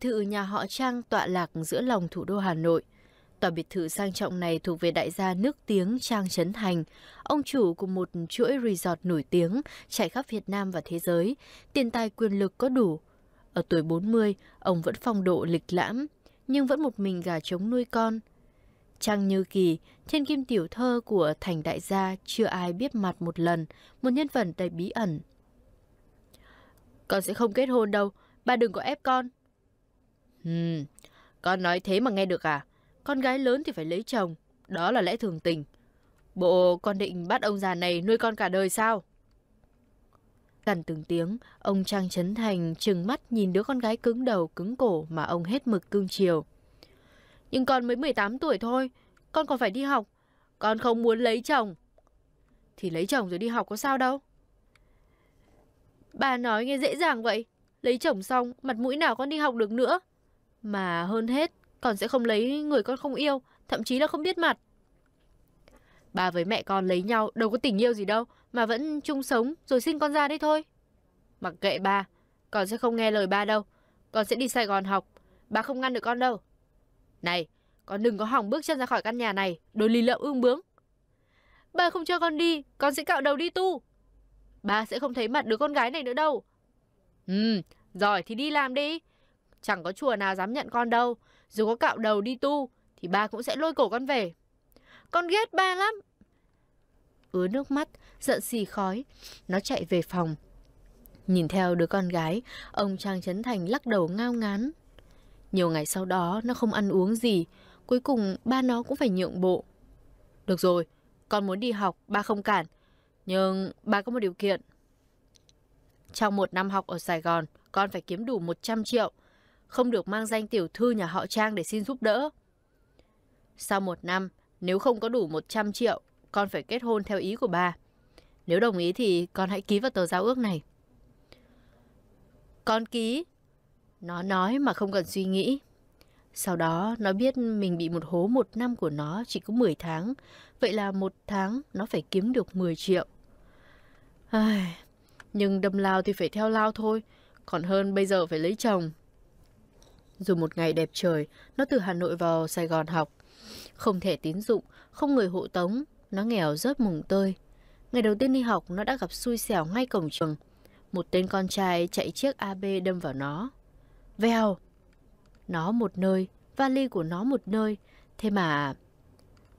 Biệt thự nhà họ Trang tọa lạc giữa lòng thủ đô Hà Nội. Tòa biệt thự sang trọng này thuộc về đại gia nước tiếng Trang Trấn Thành, ông chủ của một chuỗi resort nổi tiếng trải khắp Việt Nam và thế giới, tiền tài quyền lực có đủ. Ở tuổi 40, ông vẫn phong độ lịch lãm, nhưng vẫn một mình gà trống nuôi con. Trang Như Kỳ, thiên kim tiểu thơ của thành đại gia chưa ai biết mặt một lần, một nhân vật đầy bí ẩn. Con sẽ không kết hôn đâu, bà đừng có ép con. Ừm, con nói thế mà nghe được à? Con gái lớn thì phải lấy chồng, đó là lẽ thường tình. Bộ con định bắt ông già này nuôi con cả đời sao? Gần từng tiếng, ông Trang Trấn Thành trừng mắt nhìn đứa con gái cứng đầu cứng cổ mà ông hết mực cương chiều. Nhưng con mới 18 tuổi thôi, con còn phải đi học, con không muốn lấy chồng. Thì lấy chồng rồi đi học có sao đâu. Bà nói nghe dễ dàng vậy, lấy chồng xong mặt mũi nào con đi học được nữa. Mà hơn hết, con sẽ không lấy người con không yêu, thậm chí là không biết mặt. Ba với mẹ con lấy nhau đâu có tình yêu gì đâu, mà vẫn chung sống rồi sinh con ra đấy thôi. Mặc kệ ba, con sẽ không nghe lời ba đâu. Con sẽ đi Sài Gòn học, ba không ngăn được con đâu. Này, con đừng có hỏng bước chân ra khỏi căn nhà này, đồ lì lợm ương bướng. Ba không cho con đi, con sẽ cạo đầu đi tu. Ba sẽ không thấy mặt đứa con gái này nữa đâu. Ừ, giỏi thì đi làm đi. Chẳng có chùa nào dám nhận con đâu. Dù có cạo đầu đi tu, thì ba cũng sẽ lôi cổ con về. Con ghét ba lắm. Ứa nước mắt, giận xì khói. Nó chạy về phòng. Nhìn theo đứa con gái, ông Trang Trấn Thành lắc đầu ngao ngán. Nhiều ngày sau đó, nó không ăn uống gì. Cuối cùng, ba nó cũng phải nhượng bộ. Được rồi, con muốn đi học, ba không cản. Nhưng ba có một điều kiện. Trong một năm học ở Sài Gòn, con phải kiếm đủ 100 triệu không được mang danh tiểu thư nhà họ Trang để xin giúp đỡ. Sau một năm, nếu không có đủ 100 triệu, con phải kết hôn theo ý của bà. Nếu đồng ý thì con hãy ký vào tờ giao ước này. Con ký. Nó nói mà không cần suy nghĩ. Sau đó nó biết mình bị một hố một năm của nó chỉ có 10 tháng. Vậy là một tháng nó phải kiếm được 10 triệu. Ai... Nhưng đâm lao thì phải theo lao thôi Còn hơn bây giờ phải lấy chồng dù một ngày đẹp trời, nó từ Hà Nội vào Sài Gòn học. Không thể tín dụng, không người hộ tống, nó nghèo rớt mùng tơi. Ngày đầu tiên đi học, nó đã gặp xui xẻo ngay cổng trường. Một tên con trai chạy chiếc AB đâm vào nó. Vèo! Nó một nơi, vali của nó một nơi. Thế mà...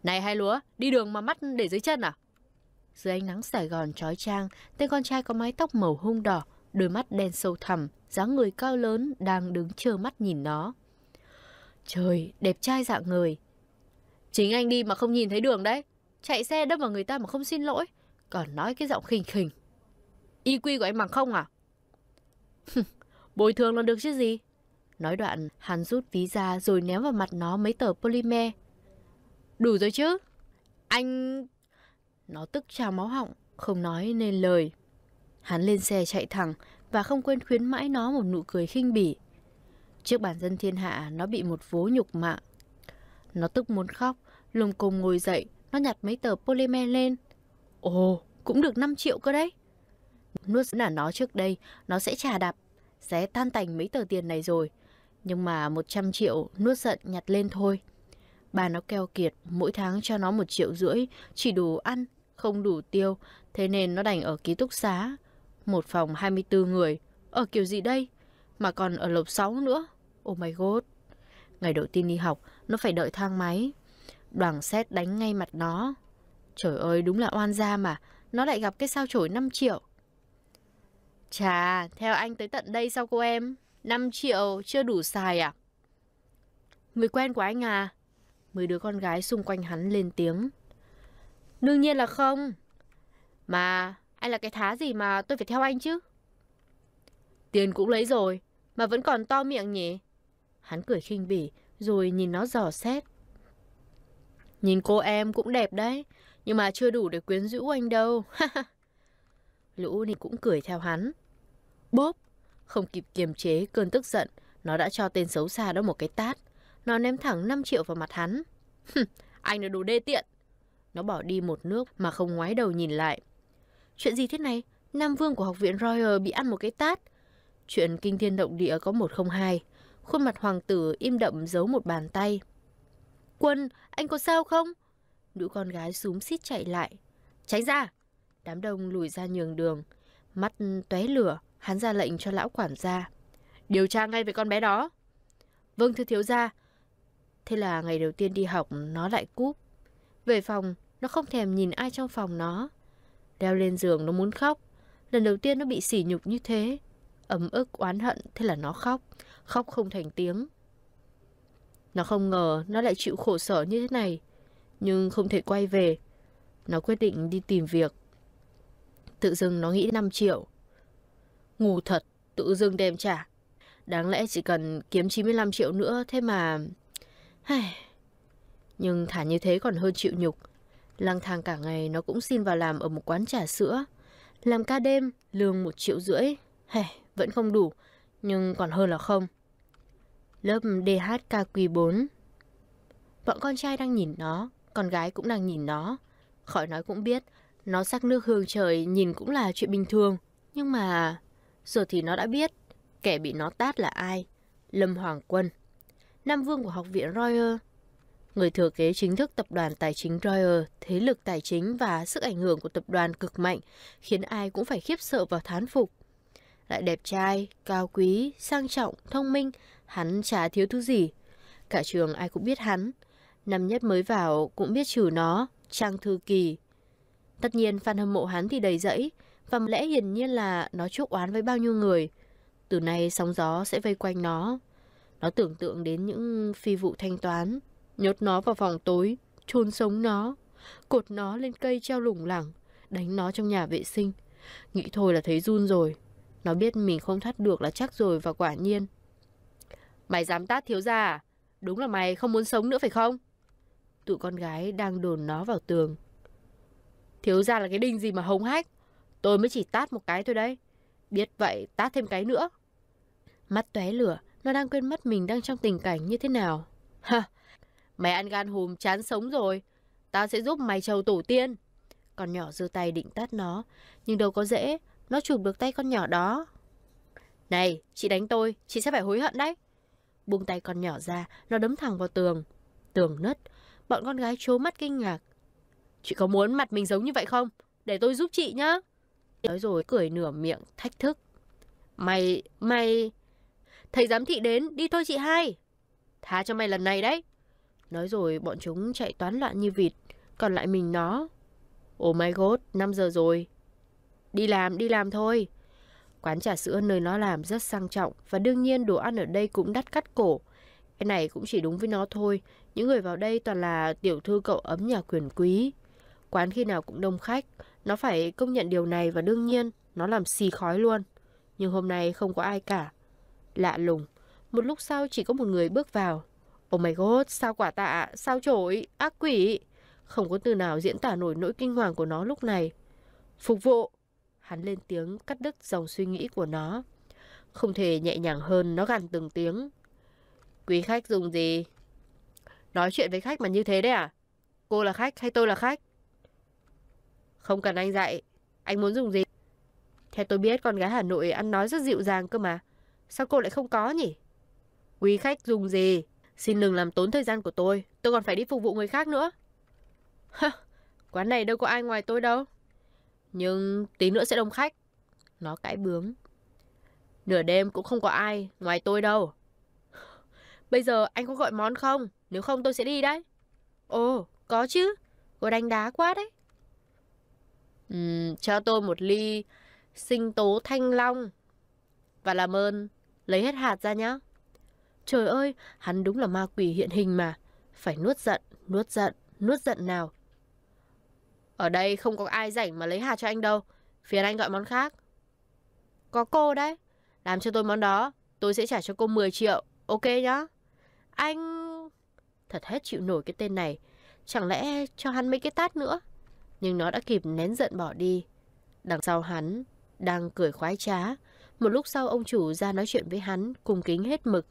Này hai lúa, đi đường mà mắt để dưới chân à? Dưới ánh nắng Sài Gòn trói trang, tên con trai có mái tóc màu hung đỏ, đôi mắt đen sâu thẳm, dáng người cao lớn đang đứng chờ mắt nhìn nó. Trời, đẹp trai dạng người. Chính anh đi mà không nhìn thấy đường đấy. Chạy xe đâm vào người ta mà không xin lỗi. Còn nói cái giọng khinh khỉnh. Y quy của anh bằng không à? Bồi thường là được chứ gì? Nói đoạn, hắn rút ví ra rồi ném vào mặt nó mấy tờ polymer. Đủ rồi chứ? Anh... Nó tức trào máu họng, không nói nên lời. Hắn lên xe chạy thẳng, và không quên khuyến mãi nó một nụ cười khinh bỉ. Trước bản dân thiên hạ, nó bị một vố nhục mạng Nó tức muốn khóc, lùng cùng ngồi dậy, nó nhặt mấy tờ polymer lên. Ồ, cũng được 5 triệu cơ đấy. Nuốt là nó trước đây, nó sẽ trà đạp, sẽ tan tành mấy tờ tiền này rồi. Nhưng mà 100 triệu nuốt giận nhặt lên thôi. Bà nó keo kiệt, mỗi tháng cho nó một triệu rưỡi, chỉ đủ ăn, không đủ tiêu, thế nên nó đành ở ký túc xá. Một phòng 24 người. Ở kiểu gì đây? Mà còn ở lầu 6 nữa. Oh my god. Ngày đầu tiên đi học, nó phải đợi thang máy. Đoàn xét đánh ngay mặt nó. Trời ơi, đúng là oan gia mà. Nó lại gặp cái sao chổi 5 triệu. Chà, theo anh tới tận đây sao cô em? 5 triệu chưa đủ xài à? Người quen của anh à? Mấy đứa con gái xung quanh hắn lên tiếng. Đương nhiên là không. Mà anh là cái thá gì mà tôi phải theo anh chứ? Tiền cũng lấy rồi, mà vẫn còn to miệng nhỉ? Hắn cười khinh bỉ, rồi nhìn nó dò xét. Nhìn cô em cũng đẹp đấy, nhưng mà chưa đủ để quyến rũ anh đâu. Lũ thì cũng cười theo hắn. Bốp! Không kịp kiềm chế cơn tức giận, nó đã cho tên xấu xa đó một cái tát. Nó ném thẳng 5 triệu vào mặt hắn. anh là đồ đê tiện. Nó bỏ đi một nước mà không ngoái đầu nhìn lại. Chuyện gì thế này? Nam Vương của Học viện Royal bị ăn một cái tát. Chuyện kinh thiên động địa có một không hai. Khuôn mặt hoàng tử im đậm giấu một bàn tay. Quân, anh có sao không? Nữ con gái súng xít chạy lại. Tránh ra! Đám đông lùi ra nhường đường. Mắt tóe lửa, hắn ra lệnh cho lão quản gia. Điều tra ngay về con bé đó. Vâng thưa thiếu gia. Thế là ngày đầu tiên đi học nó lại cúp. Về phòng, nó không thèm nhìn ai trong phòng nó. Leo lên giường nó muốn khóc. Lần đầu tiên nó bị sỉ nhục như thế. Ấm ức, oán hận, thế là nó khóc. Khóc không thành tiếng. Nó không ngờ nó lại chịu khổ sở như thế này. Nhưng không thể quay về. Nó quyết định đi tìm việc. Tự dưng nó nghĩ 5 triệu. ngủ thật, tự dưng đem trả. Đáng lẽ chỉ cần kiếm 95 triệu nữa thế mà... Nhưng thả như thế còn hơn chịu nhục Lang thang cả ngày nó cũng xin vào làm ở một quán trà sữa. Làm ca đêm, lương một triệu rưỡi. Hey, vẫn không đủ, nhưng còn hơn là không. Lớp DHKQ4 Bọn con trai đang nhìn nó, con gái cũng đang nhìn nó. Khỏi nói cũng biết, nó sắc nước hương trời nhìn cũng là chuyện bình thường. Nhưng mà... Rồi thì nó đã biết, kẻ bị nó tát là ai. Lâm Hoàng Quân. Nam Vương của Học viện Royer người thừa kế chính thức tập đoàn tài chính Royer, thế lực tài chính và sức ảnh hưởng của tập đoàn cực mạnh, khiến ai cũng phải khiếp sợ và thán phục. Lại đẹp trai, cao quý, sang trọng, thông minh, hắn chả thiếu thứ gì. Cả trường ai cũng biết hắn. Năm nhất mới vào cũng biết trừ nó, Trang Thư Kỳ. Tất nhiên fan hâm mộ hắn thì đầy dẫy, và lẽ hiển nhiên là nó chuốc oán với bao nhiêu người. Từ nay sóng gió sẽ vây quanh nó. Nó tưởng tượng đến những phi vụ thanh toán, Nhốt nó vào phòng tối, chôn sống nó, cột nó lên cây treo lủng lẳng, đánh nó trong nhà vệ sinh. Nghĩ thôi là thấy run rồi. Nó biết mình không thoát được là chắc rồi và quả nhiên. Mày dám tát thiếu gia à? Đúng là mày không muốn sống nữa phải không? Tụi con gái đang đồn nó vào tường. Thiếu gia là cái đinh gì mà hống hách? Tôi mới chỉ tát một cái thôi đấy. Biết vậy tát thêm cái nữa. Mắt tóe lửa, nó đang quên mất mình đang trong tình cảnh như thế nào. Ha, Mày ăn gan hùm chán sống rồi. Tao sẽ giúp mày trầu tổ tiên. Con nhỏ giơ tay định tát nó. Nhưng đâu có dễ. Nó chụp được tay con nhỏ đó. Này, chị đánh tôi. Chị sẽ phải hối hận đấy. Buông tay con nhỏ ra. Nó đấm thẳng vào tường. Tường nứt. Bọn con gái trố mắt kinh ngạc. Chị có muốn mặt mình giống như vậy không? Để tôi giúp chị nhá. Nói rồi cười nửa miệng thách thức. Mày, mày... Thầy giám thị đến, đi thôi chị hai. Tha cho mày lần này đấy. Nói rồi bọn chúng chạy toán loạn như vịt, còn lại mình nó. Oh my god, 5 giờ rồi. Đi làm, đi làm thôi. Quán trà sữa nơi nó làm rất sang trọng và đương nhiên đồ ăn ở đây cũng đắt cắt cổ. Cái này cũng chỉ đúng với nó thôi, những người vào đây toàn là tiểu thư cậu ấm nhà quyền quý. Quán khi nào cũng đông khách, nó phải công nhận điều này và đương nhiên nó làm xì khói luôn. Nhưng hôm nay không có ai cả. Lạ lùng, một lúc sau chỉ có một người bước vào, Oh my god, sao quả tạ, sao trổi, ác quỷ. Không có từ nào diễn tả nổi nỗi kinh hoàng của nó lúc này. Phục vụ. Hắn lên tiếng cắt đứt dòng suy nghĩ của nó. Không thể nhẹ nhàng hơn nó gằn từng tiếng. Quý khách dùng gì? Nói chuyện với khách mà như thế đấy à? Cô là khách hay tôi là khách? Không cần anh dạy. Anh muốn dùng gì? Theo tôi biết con gái Hà Nội ăn nói rất dịu dàng cơ mà. Sao cô lại không có nhỉ? Quý khách dùng gì? Xin đừng làm tốn thời gian của tôi, tôi còn phải đi phục vụ người khác nữa. Hơ, quán này đâu có ai ngoài tôi đâu. Nhưng tí nữa sẽ đông khách. Nó cãi bướng. Nửa đêm cũng không có ai ngoài tôi đâu. Bây giờ anh có gọi món không? Nếu không tôi sẽ đi đấy. Ồ, có chứ. Cô đánh đá quá đấy. Uhm, cho tôi một ly sinh tố thanh long. Và làm ơn, lấy hết hạt ra nhé. Trời ơi, hắn đúng là ma quỷ hiện hình mà. Phải nuốt giận, nuốt giận, nuốt giận nào. Ở đây không có ai rảnh mà lấy hạt cho anh đâu. Phiền anh gọi món khác. Có cô đấy. Làm cho tôi món đó. Tôi sẽ trả cho cô 10 triệu. Ok nhá. Anh... Thật hết chịu nổi cái tên này. Chẳng lẽ cho hắn mấy cái tát nữa. Nhưng nó đã kịp nén giận bỏ đi. Đằng sau hắn, đang cười khoái trá. Một lúc sau ông chủ ra nói chuyện với hắn, cùng kính hết mực.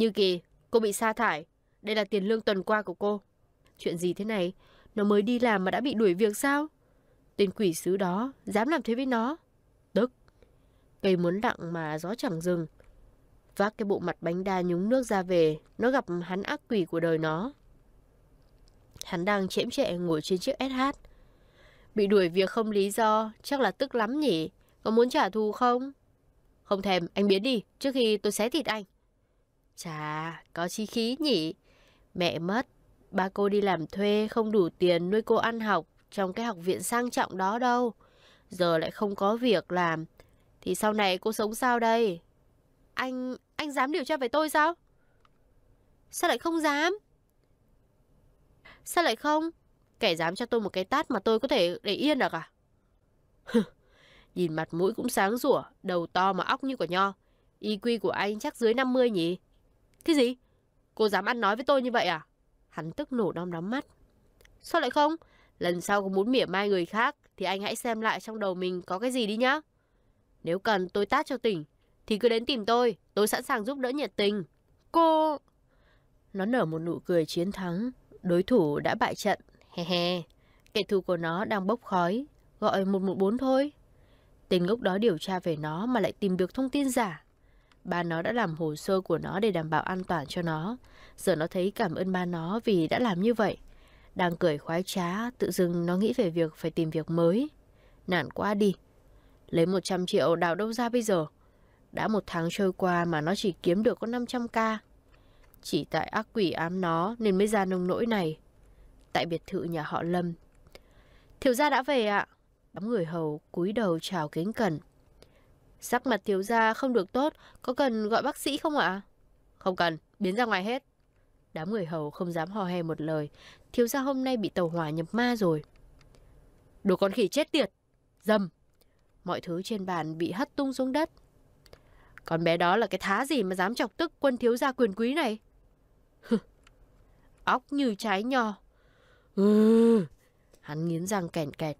Như kỳ, cô bị sa thải. Đây là tiền lương tuần qua của cô. Chuyện gì thế này? Nó mới đi làm mà đã bị đuổi việc sao? Tên quỷ sứ đó, dám làm thế với nó. Tức. Cây muốn đặng mà gió chẳng dừng. Vác cái bộ mặt bánh đa nhúng nước ra về, nó gặp hắn ác quỷ của đời nó. Hắn đang chễm chệ ngồi trên chiếc SH. Bị đuổi việc không lý do, chắc là tức lắm nhỉ? Có muốn trả thù không? Không thèm, anh biến đi, trước khi tôi xé thịt anh. Chà, có chí khí nhỉ. Mẹ mất, ba cô đi làm thuê không đủ tiền nuôi cô ăn học trong cái học viện sang trọng đó đâu. Giờ lại không có việc làm. Thì sau này cô sống sao đây? Anh, anh dám điều tra về tôi sao? Sao lại không dám? Sao lại không? Kẻ dám cho tôi một cái tát mà tôi có thể để yên được à? Nhìn mặt mũi cũng sáng rủa, đầu to mà óc như quả nho. y IQ của anh chắc dưới 50 nhỉ? Cái gì? Cô dám ăn nói với tôi như vậy à? Hắn tức nổ đom đóm mắt. Sao lại không? Lần sau có muốn mỉa mai người khác thì anh hãy xem lại trong đầu mình có cái gì đi nhá. Nếu cần tôi tát cho tỉnh thì cứ đến tìm tôi, tôi sẵn sàng giúp đỡ nhiệt tình. Cô... Nó nở một nụ cười chiến thắng, đối thủ đã bại trận, he he. Kẻ thù của nó đang bốc khói, gọi 114 thôi. Tên gốc đó điều tra về nó mà lại tìm được thông tin giả ba nó đã làm hồ sơ của nó để đảm bảo an toàn cho nó. Giờ nó thấy cảm ơn ba nó vì đã làm như vậy. Đang cười khoái trá, tự dưng nó nghĩ về việc phải tìm việc mới. Nản quá đi. Lấy 100 triệu đào đâu ra bây giờ? Đã một tháng trôi qua mà nó chỉ kiếm được có 500k. Chỉ tại ác quỷ ám nó nên mới ra nông nỗi này. Tại biệt thự nhà họ Lâm. Thiếu gia đã về ạ. Đám người hầu cúi đầu chào kính cẩn. Sắc mặt thiếu gia không được tốt, có cần gọi bác sĩ không ạ? Không cần, biến ra ngoài hết. Đám người hầu không dám hò hè một lời, thiếu gia hôm nay bị tàu hỏa nhập ma rồi. Đồ con khỉ chết tiệt, dầm. Mọi thứ trên bàn bị hất tung xuống đất. Con bé đó là cái thá gì mà dám chọc tức quân thiếu gia quyền quý này? Óc như trái nho. Ừ. Hắn nghiến răng kèn kẹt.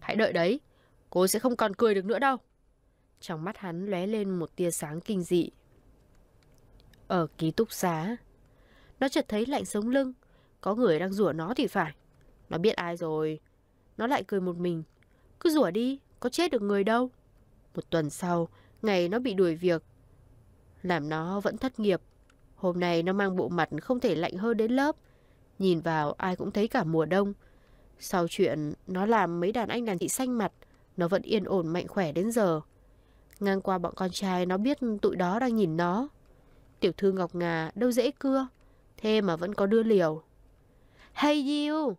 Hãy đợi đấy, cô sẽ không còn cười được nữa đâu. Trong mắt hắn lóe lên một tia sáng kinh dị. Ở ký túc xá, nó chợt thấy lạnh sống lưng, có người đang rủa nó thì phải. Nó biết ai rồi, nó lại cười một mình. Cứ rủa đi, có chết được người đâu. Một tuần sau, ngày nó bị đuổi việc. Làm nó vẫn thất nghiệp. Hôm nay nó mang bộ mặt không thể lạnh hơn đến lớp. Nhìn vào ai cũng thấy cả mùa đông. Sau chuyện nó làm mấy đàn anh đàn chị xanh mặt, nó vẫn yên ổn mạnh khỏe đến giờ. Ngang qua bọn con trai nó biết tụi đó đang nhìn nó. Tiểu thư Ngọc Ngà đâu dễ cưa, thế mà vẫn có đưa liều. Hey you!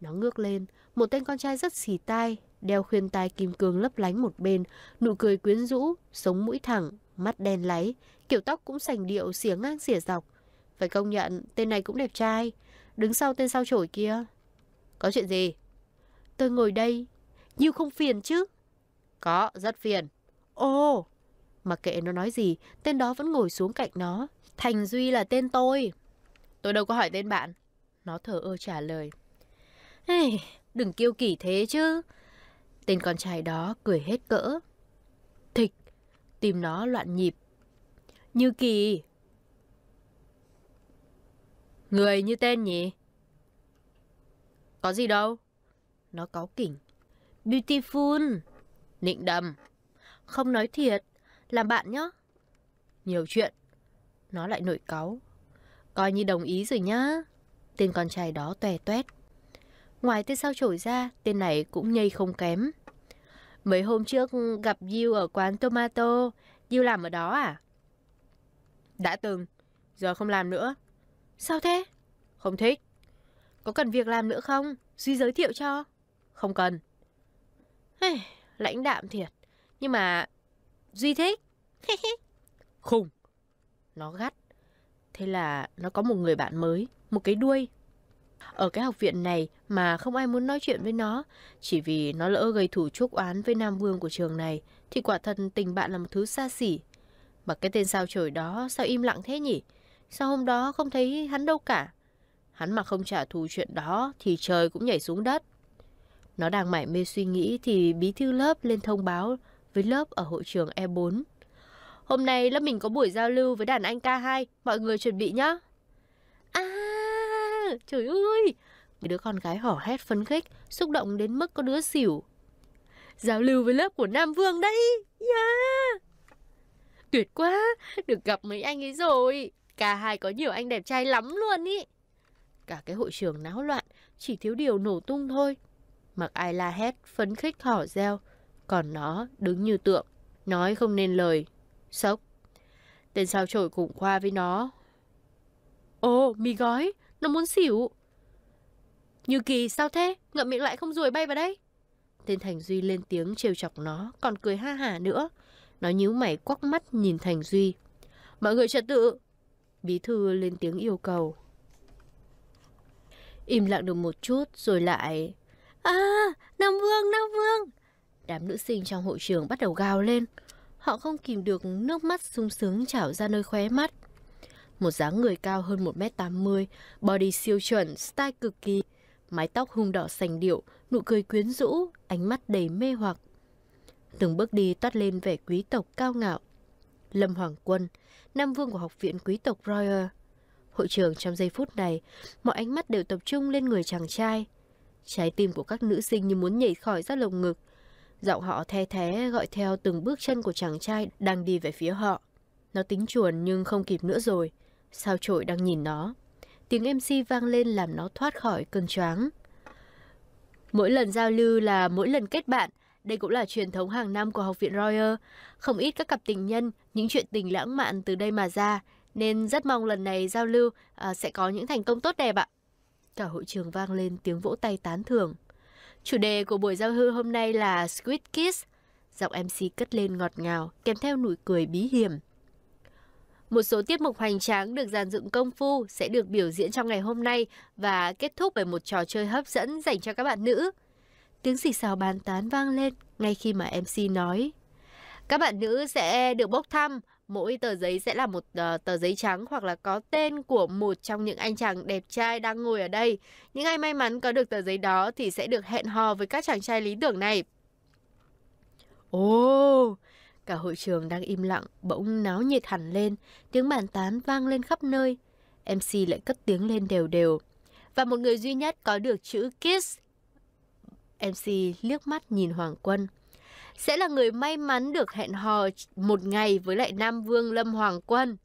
Nó ngước lên, một tên con trai rất xì tai, đeo khuyên tai kim cương lấp lánh một bên, nụ cười quyến rũ, sống mũi thẳng, mắt đen láy, kiểu tóc cũng sành điệu xỉa ngang xỉa dọc. Phải công nhận, tên này cũng đẹp trai, đứng sau tên sao chổi kia. Có chuyện gì? Tôi ngồi đây, you không phiền chứ? Có, rất phiền. Ô, mặc kệ nó nói gì, tên đó vẫn ngồi xuống cạnh nó. Thành Duy là tên tôi. Tôi đâu có hỏi tên bạn. Nó thở ơ trả lời. Hey, đừng kiêu kỳ thế chứ. Tên con trai đó cười hết cỡ. Thịch, tìm nó loạn nhịp. Như kỳ. Người như tên nhỉ? Có gì đâu. Nó cáu kỉnh. Beautiful. Nịnh đầm. Không nói thiệt, làm bạn nhá. Nhiều chuyện. Nó lại nổi cáu. Coi như đồng ý rồi nhá. Tên con trai đó tòe toét. Ngoài tên sao trổi ra, tên này cũng nhây không kém. Mấy hôm trước gặp Diêu ở quán Tomato. Diêu làm ở đó à? Đã từng, giờ không làm nữa. Sao thế? Không thích. Có cần việc làm nữa không? Duy giới thiệu cho. Không cần. Hey, lãnh đạm thiệt. Nhưng mà Duy thích Khùng Nó gắt Thế là nó có một người bạn mới Một cái đuôi Ở cái học viện này mà không ai muốn nói chuyện với nó Chỉ vì nó lỡ gây thủ chuốc oán với Nam Vương của trường này Thì quả thật tình bạn là một thứ xa xỉ Mà cái tên sao trời đó sao im lặng thế nhỉ Sao hôm đó không thấy hắn đâu cả Hắn mà không trả thù chuyện đó thì trời cũng nhảy xuống đất. Nó đang mải mê suy nghĩ thì bí thư lớp lên thông báo với lớp ở hội trường E4. Hôm nay lớp mình có buổi giao lưu với đàn anh K2, mọi người chuẩn bị nhá. À, trời ơi! Đứa con gái hỏ hét phấn khích, xúc động đến mức có đứa xỉu. Giao lưu với lớp của Nam Vương đấy! Yeah! Tuyệt quá, được gặp mấy anh ấy rồi. Cả 2 có nhiều anh đẹp trai lắm luôn ý. Cả cái hội trường náo loạn, chỉ thiếu điều nổ tung thôi. Mặc ai la hét, phấn khích hỏ reo còn nó đứng như tượng, nói không nên lời. Sốc. Tên sao trổi cùng khoa với nó. ô mì gói, nó muốn xỉu. Như kỳ sao thế, ngậm miệng lại không rồi bay vào đây. Tên Thành Duy lên tiếng trêu chọc nó, còn cười ha hả nữa. Nó nhíu mày quắc mắt nhìn Thành Duy. Mọi người trật tự. Bí thư lên tiếng yêu cầu. Im lặng được một chút rồi lại... À, Nam Vương, Nam Vương, Đám nữ sinh trong hội trường bắt đầu gào lên. Họ không kìm được nước mắt sung sướng trào ra nơi khóe mắt. Một dáng người cao hơn 1m80, body siêu chuẩn, style cực kỳ, mái tóc hung đỏ sành điệu, nụ cười quyến rũ, ánh mắt đầy mê hoặc. Từng bước đi toát lên vẻ quý tộc cao ngạo. Lâm Hoàng Quân, Nam Vương của Học viện Quý tộc Royal. Hội trường trong giây phút này, mọi ánh mắt đều tập trung lên người chàng trai. Trái tim của các nữ sinh như muốn nhảy khỏi ra lồng ngực. Giọng họ the thế gọi theo từng bước chân của chàng trai đang đi về phía họ. Nó tính chuồn nhưng không kịp nữa rồi. Sao trội đang nhìn nó. Tiếng MC vang lên làm nó thoát khỏi cơn choáng. Mỗi lần giao lưu là mỗi lần kết bạn. Đây cũng là truyền thống hàng năm của Học viện Royer. Không ít các cặp tình nhân, những chuyện tình lãng mạn từ đây mà ra. Nên rất mong lần này giao lưu à, sẽ có những thành công tốt đẹp ạ. Cả hội trường vang lên tiếng vỗ tay tán thưởng. Chủ đề của buổi giao hư hôm nay là Squid Kiss. Giọng MC cất lên ngọt ngào, kèm theo nụ cười bí hiểm. Một số tiết mục hoành tráng được dàn dựng công phu sẽ được biểu diễn trong ngày hôm nay và kết thúc bởi một trò chơi hấp dẫn dành cho các bạn nữ. Tiếng xì xào bàn tán vang lên ngay khi mà MC nói. Các bạn nữ sẽ được bốc thăm Mỗi tờ giấy sẽ là một uh, tờ giấy trắng hoặc là có tên của một trong những anh chàng đẹp trai đang ngồi ở đây. Những ai may mắn có được tờ giấy đó thì sẽ được hẹn hò với các chàng trai lý tưởng này. Ồ, oh, cả hội trường đang im lặng, bỗng náo nhiệt hẳn lên, tiếng bàn tán vang lên khắp nơi. MC lại cất tiếng lên đều đều. Và một người duy nhất có được chữ Kiss MC liếc mắt nhìn Hoàng Quân sẽ là người may mắn được hẹn hò một ngày với lại Nam Vương Lâm Hoàng Quân.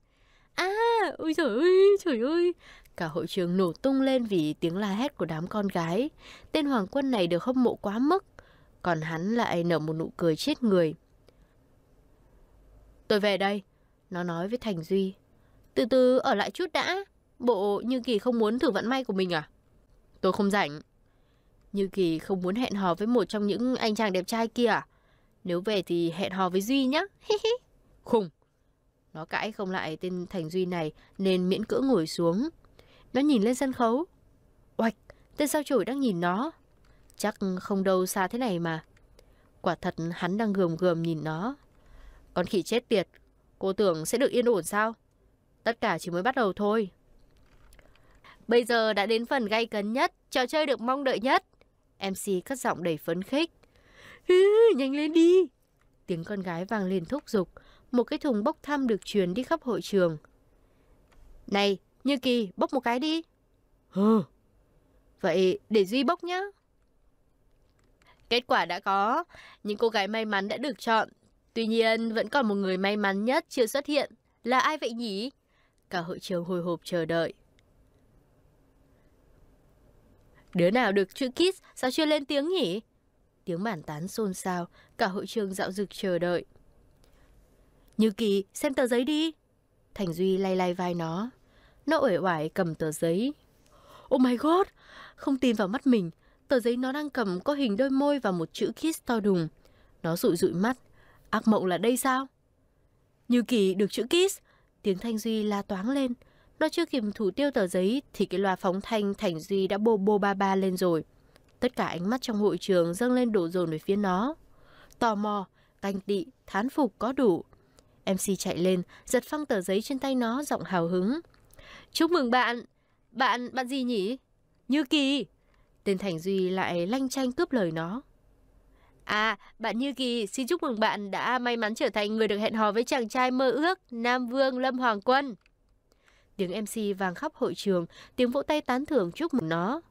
À, ôi trời ơi, trời ơi, Cả hội trường nổ tung lên vì tiếng la hét của đám con gái. Tên Hoàng Quân này được hâm mộ quá mức, còn hắn lại nở một nụ cười chết người. Tôi về đây, nó nói với Thành Duy. Từ từ ở lại chút đã, bộ Như Kỳ không muốn thử vận may của mình à? Tôi không rảnh. Như Kỳ không muốn hẹn hò với một trong những anh chàng đẹp trai kia à? Nếu về thì hẹn hò với Duy nhá. Khùng. Nó cãi không lại tên Thành Duy này nên miễn cưỡng ngồi xuống. Nó nhìn lên sân khấu. Oạch, tên sao chổi đang nhìn nó. Chắc không đâu xa thế này mà. Quả thật hắn đang gườm gườm nhìn nó. Con khỉ chết tiệt, cô tưởng sẽ được yên ổn sao? Tất cả chỉ mới bắt đầu thôi. Bây giờ đã đến phần gay cấn nhất, trò chơi được mong đợi nhất. MC cất giọng đầy phấn khích. Hứ, nhanh lên đi. Tiếng con gái vang lên thúc giục. Một cái thùng bốc thăm được truyền đi khắp hội trường. Này, Như Kỳ, bốc một cái đi. Hừ. Vậy để Duy bốc nhá. Kết quả đã có. Những cô gái may mắn đã được chọn. Tuy nhiên, vẫn còn một người may mắn nhất chưa xuất hiện. Là ai vậy nhỉ? Cả hội trường hồi hộp chờ đợi. Đứa nào được chữ kiss sao chưa lên tiếng nhỉ? tiếng bản tán xôn xao, cả hội trường dạo dực chờ đợi. Như Kỳ, xem tờ giấy đi. Thành Duy lay lay vai nó. Nó uể oải cầm tờ giấy. Oh my god, không tin vào mắt mình. Tờ giấy nó đang cầm có hình đôi môi và một chữ kiss to đùng. Nó rụi rụi mắt. Ác mộng là đây sao? Như Kỳ được chữ kiss. Tiếng Thanh Duy la toáng lên. Nó chưa kịp thủ tiêu tờ giấy thì cái loa phóng thanh Thành Duy đã bô bô ba ba lên rồi. Tất cả ánh mắt trong hội trường dâng lên đổ dồn về phía nó. Tò mò, canh tị, thán phục có đủ. MC chạy lên, giật phăng tờ giấy trên tay nó giọng hào hứng. Chúc mừng bạn! Bạn, bạn gì nhỉ? Như Kỳ! Tên Thành Duy lại lanh chanh cướp lời nó. À, bạn Như Kỳ, xin chúc mừng bạn đã may mắn trở thành người được hẹn hò với chàng trai mơ ước Nam Vương Lâm Hoàng Quân. Tiếng MC vang khắp hội trường, tiếng vỗ tay tán thưởng chúc mừng nó.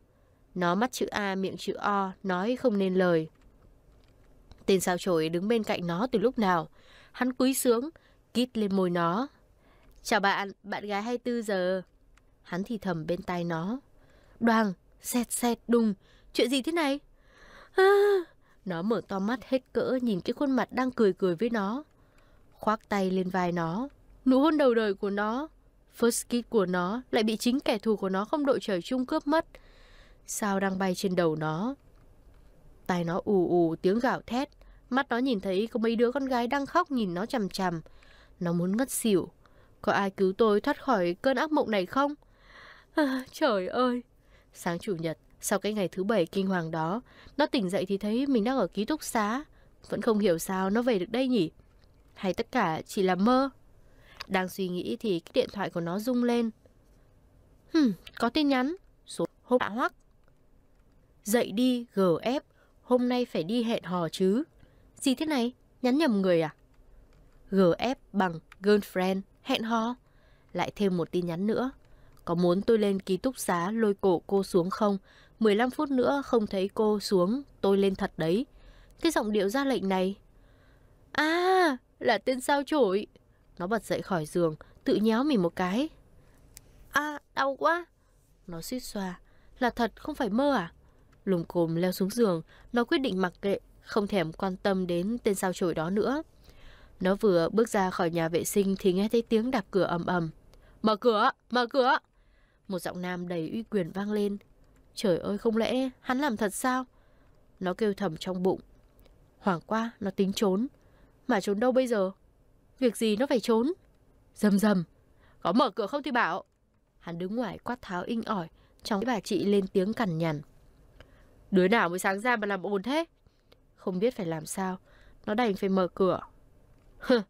Nó mắt chữ A, miệng chữ O, nói không nên lời. Tên sao chổi đứng bên cạnh nó từ lúc nào. Hắn cúi sướng, kít lên môi nó. Chào bạn, bạn gái 24 giờ. Hắn thì thầm bên tai nó. Đoàn, xẹt xẹt đùng, chuyện gì thế này? À, nó mở to mắt hết cỡ nhìn cái khuôn mặt đang cười cười với nó. Khoác tay lên vai nó. Nụ hôn đầu đời của nó, first kiss của nó lại bị chính kẻ thù của nó không đội trời chung cướp mất sao đang bay trên đầu nó. Tai nó ù ù tiếng gạo thét, mắt nó nhìn thấy có mấy đứa con gái đang khóc nhìn nó chằm chằm. Nó muốn ngất xỉu. Có ai cứu tôi thoát khỏi cơn ác mộng này không? À, trời ơi! Sáng chủ nhật, sau cái ngày thứ bảy kinh hoàng đó, nó tỉnh dậy thì thấy mình đang ở ký túc xá. Vẫn không hiểu sao nó về được đây nhỉ? Hay tất cả chỉ là mơ? Đang suy nghĩ thì cái điện thoại của nó rung lên. Hừm, có tin nhắn. Số hô hoắc. Dậy đi, GF, hôm nay phải đi hẹn hò chứ. Gì thế này, nhắn nhầm người à? GF bằng girlfriend, hẹn hò. Lại thêm một tin nhắn nữa. Có muốn tôi lên ký túc xá lôi cổ cô xuống không? 15 phút nữa không thấy cô xuống, tôi lên thật đấy. Cái giọng điệu ra lệnh này. À, là tên sao chổi. Nó bật dậy khỏi giường, tự nhéo mình một cái. À, đau quá. Nó suýt xoa. Là thật không phải mơ à? Lùng cồm leo xuống giường, nó quyết định mặc kệ, không thèm quan tâm đến tên sao chổi đó nữa. Nó vừa bước ra khỏi nhà vệ sinh thì nghe thấy tiếng đạp cửa ầm ầm. Mở cửa, mở cửa. Một giọng nam đầy uy quyền vang lên. Trời ơi không lẽ hắn làm thật sao? Nó kêu thầm trong bụng. Hoảng qua, nó tính trốn. Mà trốn đâu bây giờ? Việc gì nó phải trốn? Dầm dầm. Có mở cửa không thì bảo. Hắn đứng ngoài quát tháo inh ỏi, trong bà chị lên tiếng cằn nhằn. Đứa nào mới sáng ra mà làm ồn thế? Không biết phải làm sao, nó đành phải mở cửa. Hừ,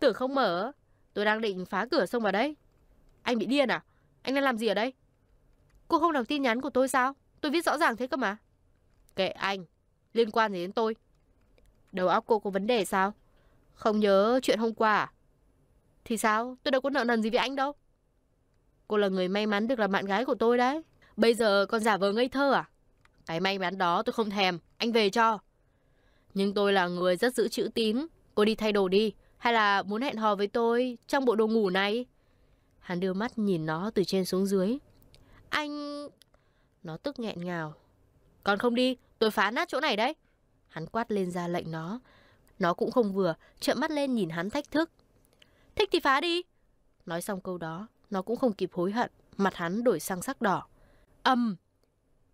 tưởng không mở, tôi đang định phá cửa xông vào đấy. Anh bị điên à? Anh đang làm gì ở đây? Cô không đọc tin nhắn của tôi sao? Tôi viết rõ ràng thế cơ mà. Kệ anh, liên quan gì đến tôi? Đầu óc cô có vấn đề sao? Không nhớ chuyện hôm qua à? Thì sao? Tôi đâu có nợ nần gì với anh đâu. Cô là người may mắn được là bạn gái của tôi đấy. Bây giờ còn giả vờ ngây thơ à? Cái may mắn đó tôi không thèm, anh về cho. Nhưng tôi là người rất giữ chữ tín, cô đi thay đồ đi, hay là muốn hẹn hò với tôi trong bộ đồ ngủ này? Hắn đưa mắt nhìn nó từ trên xuống dưới. Anh... Nó tức nghẹn ngào. Còn không đi, tôi phá nát chỗ này đấy. Hắn quát lên ra lệnh nó. Nó cũng không vừa, trợn mắt lên nhìn hắn thách thức. Thích thì phá đi. Nói xong câu đó, nó cũng không kịp hối hận, mặt hắn đổi sang sắc đỏ. Âm! Um,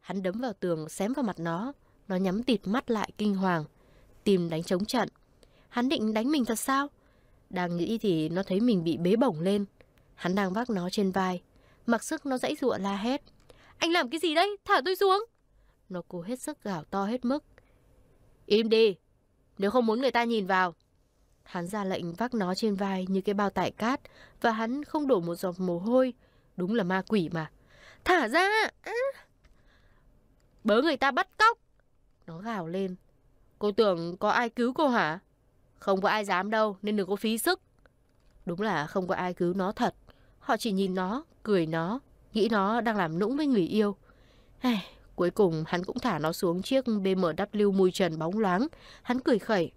Hắn đấm vào tường xém vào mặt nó. Nó nhắm tịt mắt lại kinh hoàng. Tìm đánh chống trận. Hắn định đánh mình thật sao? Đang nghĩ thì nó thấy mình bị bế bổng lên. Hắn đang vác nó trên vai. Mặc sức nó dãy dụa la hét. Anh làm cái gì đấy? Thả tôi xuống. Nó cố hết sức gào to hết mức. Im đi. Nếu không muốn người ta nhìn vào. Hắn ra lệnh vác nó trên vai như cái bao tải cát. Và hắn không đổ một giọt mồ hôi. Đúng là ma quỷ mà. Thả ra. À. Bớ người ta bắt cóc. Nó gào lên. Cô tưởng có ai cứu cô hả? Không có ai dám đâu nên đừng có phí sức. Đúng là không có ai cứu nó thật. Họ chỉ nhìn nó, cười nó, nghĩ nó đang làm nũng với người yêu. Hey, cuối cùng hắn cũng thả nó xuống chiếc BMW mùi trần bóng loáng. Hắn cười khẩy.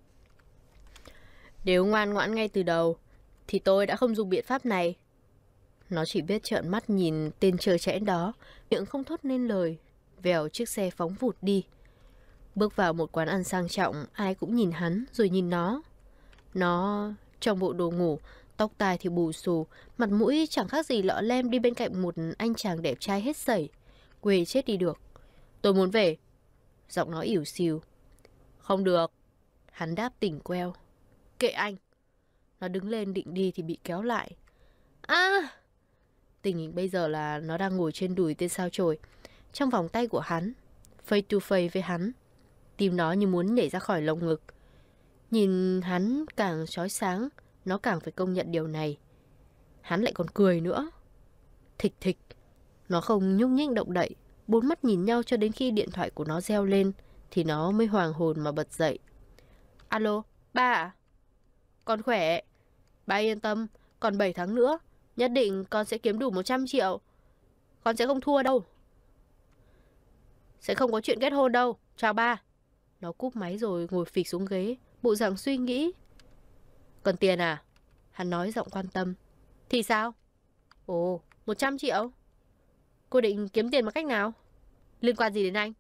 Nếu ngoan ngoãn ngay từ đầu, thì tôi đã không dùng biện pháp này. Nó chỉ biết trợn mắt nhìn tên chờ trẽn đó, miệng không thốt nên lời, vèo chiếc xe phóng vụt đi. Bước vào một quán ăn sang trọng, ai cũng nhìn hắn rồi nhìn nó. Nó trong bộ đồ ngủ, tóc tai thì bù xù, mặt mũi chẳng khác gì lọ lem đi bên cạnh một anh chàng đẹp trai hết sẩy. Quê chết đi được. Tôi muốn về. Giọng nó ỉu xìu. Không được. Hắn đáp tỉnh queo. Kệ anh. Nó đứng lên định đi thì bị kéo lại. a Tình hình bây giờ là nó đang ngồi trên đùi tên sao trời trong vòng tay của hắn, face to face với hắn. Tim nó như muốn nhảy ra khỏi lồng ngực. Nhìn hắn càng trói sáng, nó càng phải công nhận điều này. Hắn lại còn cười nữa. Thịch thịch, nó không nhúc nhích động đậy, bốn mắt nhìn nhau cho đến khi điện thoại của nó reo lên thì nó mới hoàng hồn mà bật dậy. Alo, ba à? Con khỏe. Ba yên tâm, còn 7 tháng nữa, nhất định con sẽ kiếm đủ 100 triệu. Con sẽ không thua đâu. Sẽ không có chuyện kết hôn đâu. Chào ba. Nó cúp máy rồi ngồi phịch xuống ghế, bộ dạng suy nghĩ. Cần tiền à? Hắn nói giọng quan tâm. Thì sao? Ồ, 100 triệu. Cô định kiếm tiền bằng cách nào? Liên quan gì đến anh?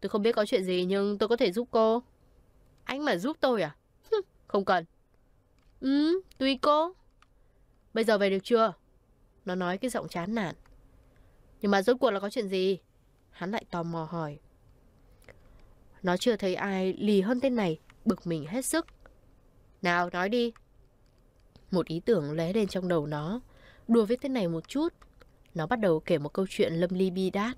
Tôi không biết có chuyện gì nhưng tôi có thể giúp cô. Anh mà giúp tôi à? Không cần. Ừ, tùy cô. Bây giờ về được chưa? Nó nói cái giọng chán nản. Nhưng mà rốt cuộc là có chuyện gì? Hắn lại tò mò hỏi. Nó chưa thấy ai lì hơn tên này, bực mình hết sức. Nào, nói đi. Một ý tưởng lóe lên trong đầu nó, đùa với tên này một chút. Nó bắt đầu kể một câu chuyện lâm ly bi đát.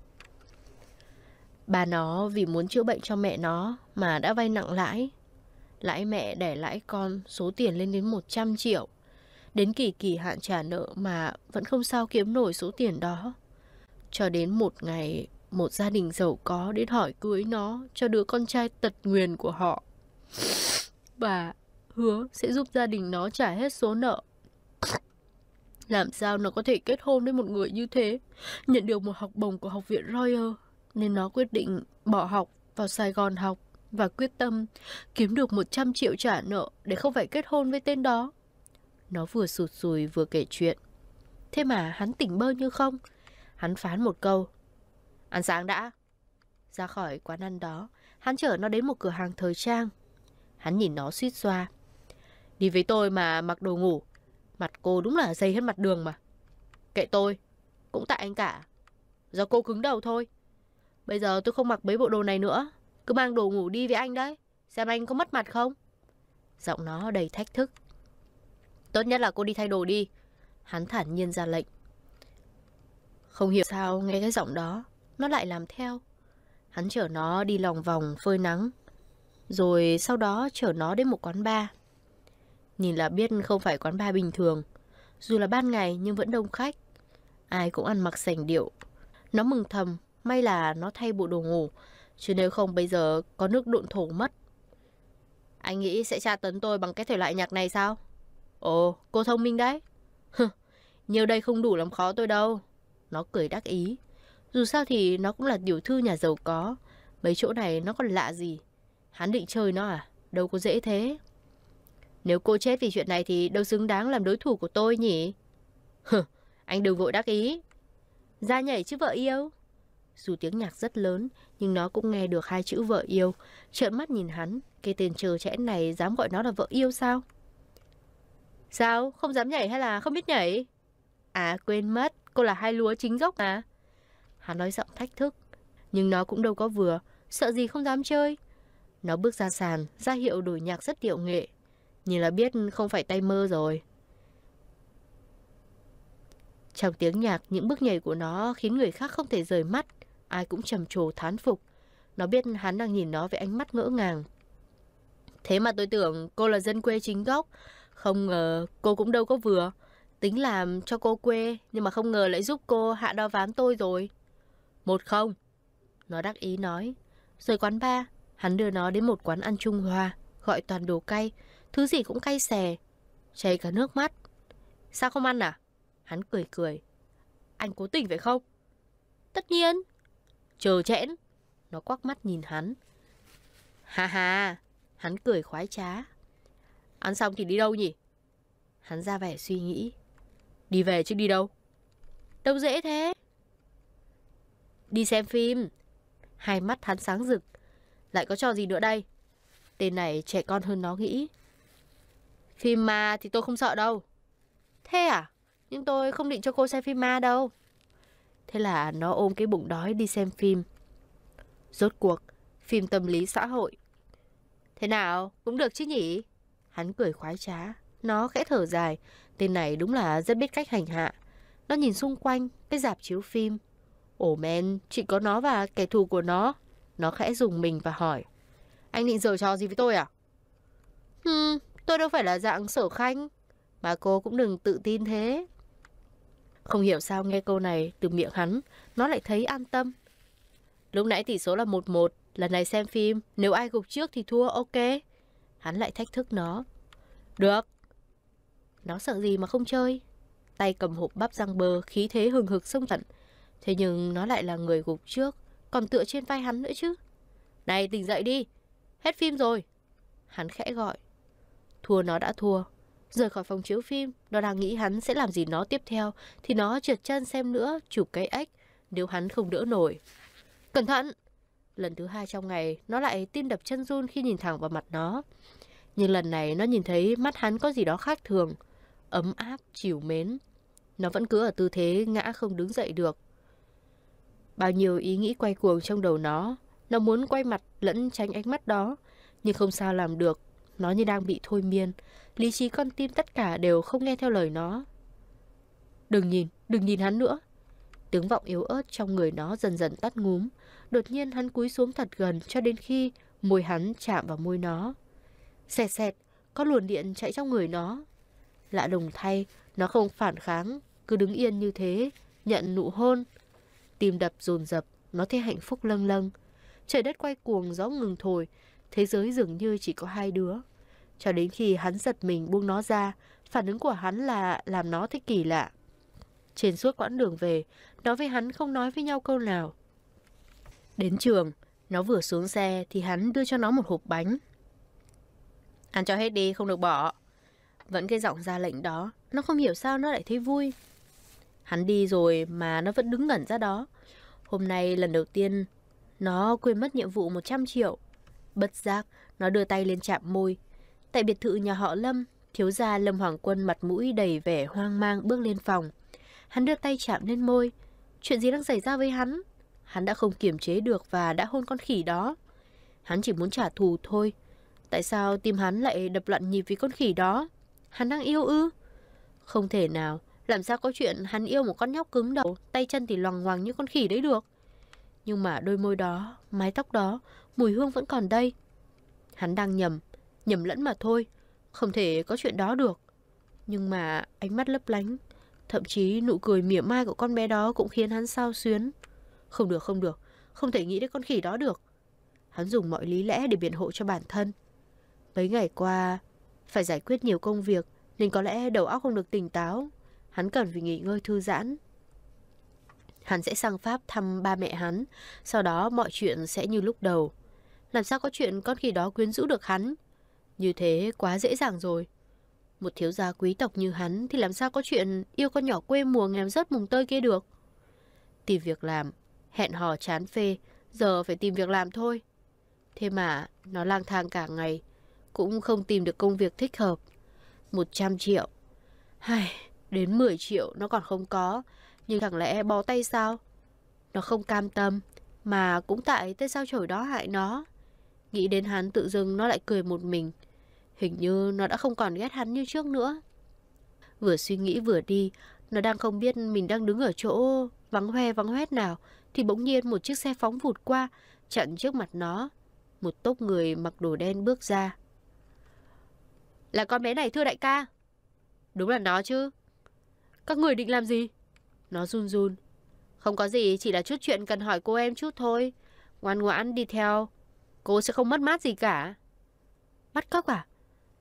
Bà nó vì muốn chữa bệnh cho mẹ nó mà đã vay nặng lãi. Lãi mẹ để lãi con số tiền lên đến 100 triệu. Đến kỳ kỳ hạn trả nợ mà vẫn không sao kiếm nổi số tiền đó. Cho đến một ngày một gia đình giàu có đến hỏi cưới nó cho đứa con trai tật nguyền của họ. Và hứa sẽ giúp gia đình nó trả hết số nợ. Làm sao nó có thể kết hôn với một người như thế? Nhận được một học bổng của Học viện Royer, nên nó quyết định bỏ học vào Sài Gòn học và quyết tâm kiếm được 100 triệu trả nợ để không phải kết hôn với tên đó. Nó vừa sụt sùi vừa kể chuyện. Thế mà hắn tỉnh bơ như không. Hắn phán một câu Ăn sáng đã. Ra khỏi quán ăn đó, hắn chở nó đến một cửa hàng thời trang. Hắn nhìn nó suýt xoa. Đi với tôi mà mặc đồ ngủ. Mặt cô đúng là dày hết mặt đường mà. Kệ tôi, cũng tại anh cả. Do cô cứng đầu thôi. Bây giờ tôi không mặc mấy bộ đồ này nữa. Cứ mang đồ ngủ đi với anh đấy. Xem anh có mất mặt không? Giọng nó đầy thách thức. Tốt nhất là cô đi thay đồ đi. Hắn thản nhiên ra lệnh. Không hiểu sao nghe cái giọng đó nó lại làm theo. Hắn chở nó đi lòng vòng phơi nắng. Rồi sau đó chở nó đến một quán bar. Nhìn là biết không phải quán bar bình thường. Dù là ban ngày nhưng vẫn đông khách. Ai cũng ăn mặc sành điệu. Nó mừng thầm, may là nó thay bộ đồ ngủ. Chứ nếu không bây giờ có nước độn thổ mất. Anh nghĩ sẽ tra tấn tôi bằng cái thể loại nhạc này sao? Ồ, cô thông minh đấy. Nhiều đây không đủ làm khó tôi đâu. Nó cười đắc ý. Dù sao thì nó cũng là tiểu thư nhà giàu có. Mấy chỗ này nó còn lạ gì. Hắn định chơi nó à? Đâu có dễ thế. Nếu cô chết vì chuyện này thì đâu xứng đáng làm đối thủ của tôi nhỉ? Hừ, anh đừng vội đắc ý. Ra nhảy chứ vợ yêu. Dù tiếng nhạc rất lớn, nhưng nó cũng nghe được hai chữ vợ yêu. Trợn mắt nhìn hắn, cái tên trờ chẽn này dám gọi nó là vợ yêu sao? Sao? Không dám nhảy hay là không biết nhảy? À quên mất, cô là hai lúa chính gốc à? Hắn nói giọng thách thức. Nhưng nó cũng đâu có vừa, sợ gì không dám chơi. Nó bước ra sàn, ra hiệu đổi nhạc rất điệu nghệ. Nhìn là biết không phải tay mơ rồi. Trong tiếng nhạc, những bước nhảy của nó khiến người khác không thể rời mắt. Ai cũng trầm trồ thán phục. Nó biết hắn đang nhìn nó với ánh mắt ngỡ ngàng. Thế mà tôi tưởng cô là dân quê chính gốc. Không ngờ cô cũng đâu có vừa. Tính làm cho cô quê, nhưng mà không ngờ lại giúp cô hạ đo ván tôi rồi. Một không. Nó đắc ý nói. Rồi quán ba, hắn đưa nó đến một quán ăn Trung Hoa, gọi toàn đồ cay, thứ gì cũng cay xè. Chảy cả nước mắt. Sao không ăn à? Hắn cười cười. Anh cố tình phải không? Tất nhiên. Chờ chẽn. Nó quắc mắt nhìn hắn. Ha ha. Hắn cười khoái trá. Ăn xong thì đi đâu nhỉ? Hắn ra vẻ suy nghĩ. Đi về chứ đi đâu? Đâu dễ thế. Đi xem phim. Hai mắt hắn sáng rực. Lại có trò gì nữa đây? Tên này trẻ con hơn nó nghĩ. Phim ma thì tôi không sợ đâu. Thế à? Nhưng tôi không định cho cô xem phim ma đâu. Thế là nó ôm cái bụng đói đi xem phim. Rốt cuộc, phim tâm lý xã hội. Thế nào, cũng được chứ nhỉ? Hắn cười khoái trá. Nó khẽ thở dài. Tên này đúng là rất biết cách hành hạ. Nó nhìn xung quanh, cái dạp chiếu phim, Ồ men, chỉ có nó và kẻ thù của nó. Nó khẽ dùng mình và hỏi. Anh định giở trò gì với tôi à? Hừm, tôi đâu phải là dạng sở khanh. Bà cô cũng đừng tự tin thế. Không hiểu sao nghe câu này từ miệng hắn, nó lại thấy an tâm. Lúc nãy tỷ số là 1-1, lần này xem phim, nếu ai gục trước thì thua, ok. Hắn lại thách thức nó. Được. Nó sợ gì mà không chơi? Tay cầm hộp bắp răng bờ, khí thế hừng hực sông tận. Thế nhưng nó lại là người gục trước, còn tựa trên vai hắn nữa chứ. Này tỉnh dậy đi, hết phim rồi. Hắn khẽ gọi. Thua nó đã thua. Rời khỏi phòng chiếu phim, nó đang nghĩ hắn sẽ làm gì nó tiếp theo, thì nó trượt chân xem nữa, chụp cái ếch, nếu hắn không đỡ nổi. Cẩn thận! Lần thứ hai trong ngày, nó lại tim đập chân run khi nhìn thẳng vào mặt nó. Nhưng lần này nó nhìn thấy mắt hắn có gì đó khác thường, ấm áp, chiều mến. Nó vẫn cứ ở tư thế ngã không đứng dậy được, Bao nhiêu ý nghĩ quay cuồng trong đầu nó, nó muốn quay mặt lẫn tránh ánh mắt đó, nhưng không sao làm được, nó như đang bị thôi miên, lý trí con tim tất cả đều không nghe theo lời nó. Đừng nhìn, đừng nhìn hắn nữa. Tiếng vọng yếu ớt trong người nó dần dần tắt ngúm, đột nhiên hắn cúi xuống thật gần cho đến khi môi hắn chạm vào môi nó. Xẹt xẹt, có luồn điện chạy trong người nó. Lạ lùng thay, nó không phản kháng, cứ đứng yên như thế, nhận nụ hôn Tim đập dồn dập, nó thấy hạnh phúc lâng lâng. Trời đất quay cuồng gió ngừng thổi, thế giới dường như chỉ có hai đứa. Cho đến khi hắn giật mình buông nó ra, phản ứng của hắn là làm nó thấy kỳ lạ. Trên suốt quãng đường về, nó với hắn không nói với nhau câu nào. Đến trường, nó vừa xuống xe thì hắn đưa cho nó một hộp bánh. Ăn cho hết đi, không được bỏ. Vẫn cái giọng ra lệnh đó, nó không hiểu sao nó lại thấy vui. Hắn đi rồi mà nó vẫn đứng ngẩn ra đó. Hôm nay lần đầu tiên, nó quên mất nhiệm vụ 100 triệu. Bất giác, nó đưa tay lên chạm môi. Tại biệt thự nhà họ Lâm, thiếu gia Lâm Hoàng Quân mặt mũi đầy vẻ hoang mang bước lên phòng. Hắn đưa tay chạm lên môi. Chuyện gì đang xảy ra với hắn? Hắn đã không kiềm chế được và đã hôn con khỉ đó. Hắn chỉ muốn trả thù thôi. Tại sao tim hắn lại đập loạn nhịp vì con khỉ đó? Hắn đang yêu ư? Không thể nào. Làm sao có chuyện hắn yêu một con nhóc cứng đầu, tay chân thì loằng ngoằng như con khỉ đấy được. Nhưng mà đôi môi đó, mái tóc đó, mùi hương vẫn còn đây. Hắn đang nhầm, nhầm lẫn mà thôi, không thể có chuyện đó được. Nhưng mà ánh mắt lấp lánh, thậm chí nụ cười mỉa mai của con bé đó cũng khiến hắn sao xuyến. Không được, không được, không thể nghĩ đến con khỉ đó được. Hắn dùng mọi lý lẽ để biện hộ cho bản thân. Mấy ngày qua, phải giải quyết nhiều công việc nên có lẽ đầu óc không được tỉnh táo Hắn cần phải nghỉ ngơi thư giãn. Hắn sẽ sang Pháp thăm ba mẹ hắn, sau đó mọi chuyện sẽ như lúc đầu. Làm sao có chuyện con khỉ đó quyến rũ được hắn? Như thế quá dễ dàng rồi. Một thiếu gia quý tộc như hắn thì làm sao có chuyện yêu con nhỏ quê mùa nghèo rớt mùng tơi kia được? Tìm việc làm, hẹn hò chán phê, giờ phải tìm việc làm thôi. Thế mà nó lang thang cả ngày, cũng không tìm được công việc thích hợp. một trăm triệu. Hài, Đến 10 triệu nó còn không có Nhưng chẳng lẽ bó tay sao Nó không cam tâm Mà cũng tại tay sao trời đó hại nó Nghĩ đến hắn tự dưng nó lại cười một mình Hình như nó đã không còn ghét hắn như trước nữa Vừa suy nghĩ vừa đi Nó đang không biết mình đang đứng ở chỗ vắng hoe vắng hoét nào Thì bỗng nhiên một chiếc xe phóng vụt qua Chặn trước mặt nó Một tốc người mặc đồ đen bước ra Là con bé này thưa đại ca Đúng là nó chứ các người định làm gì? Nó run run. Không có gì, chỉ là chút chuyện cần hỏi cô em chút thôi. Ngoan ngoãn đi theo. Cô sẽ không mất mát gì cả. Bắt cóc à?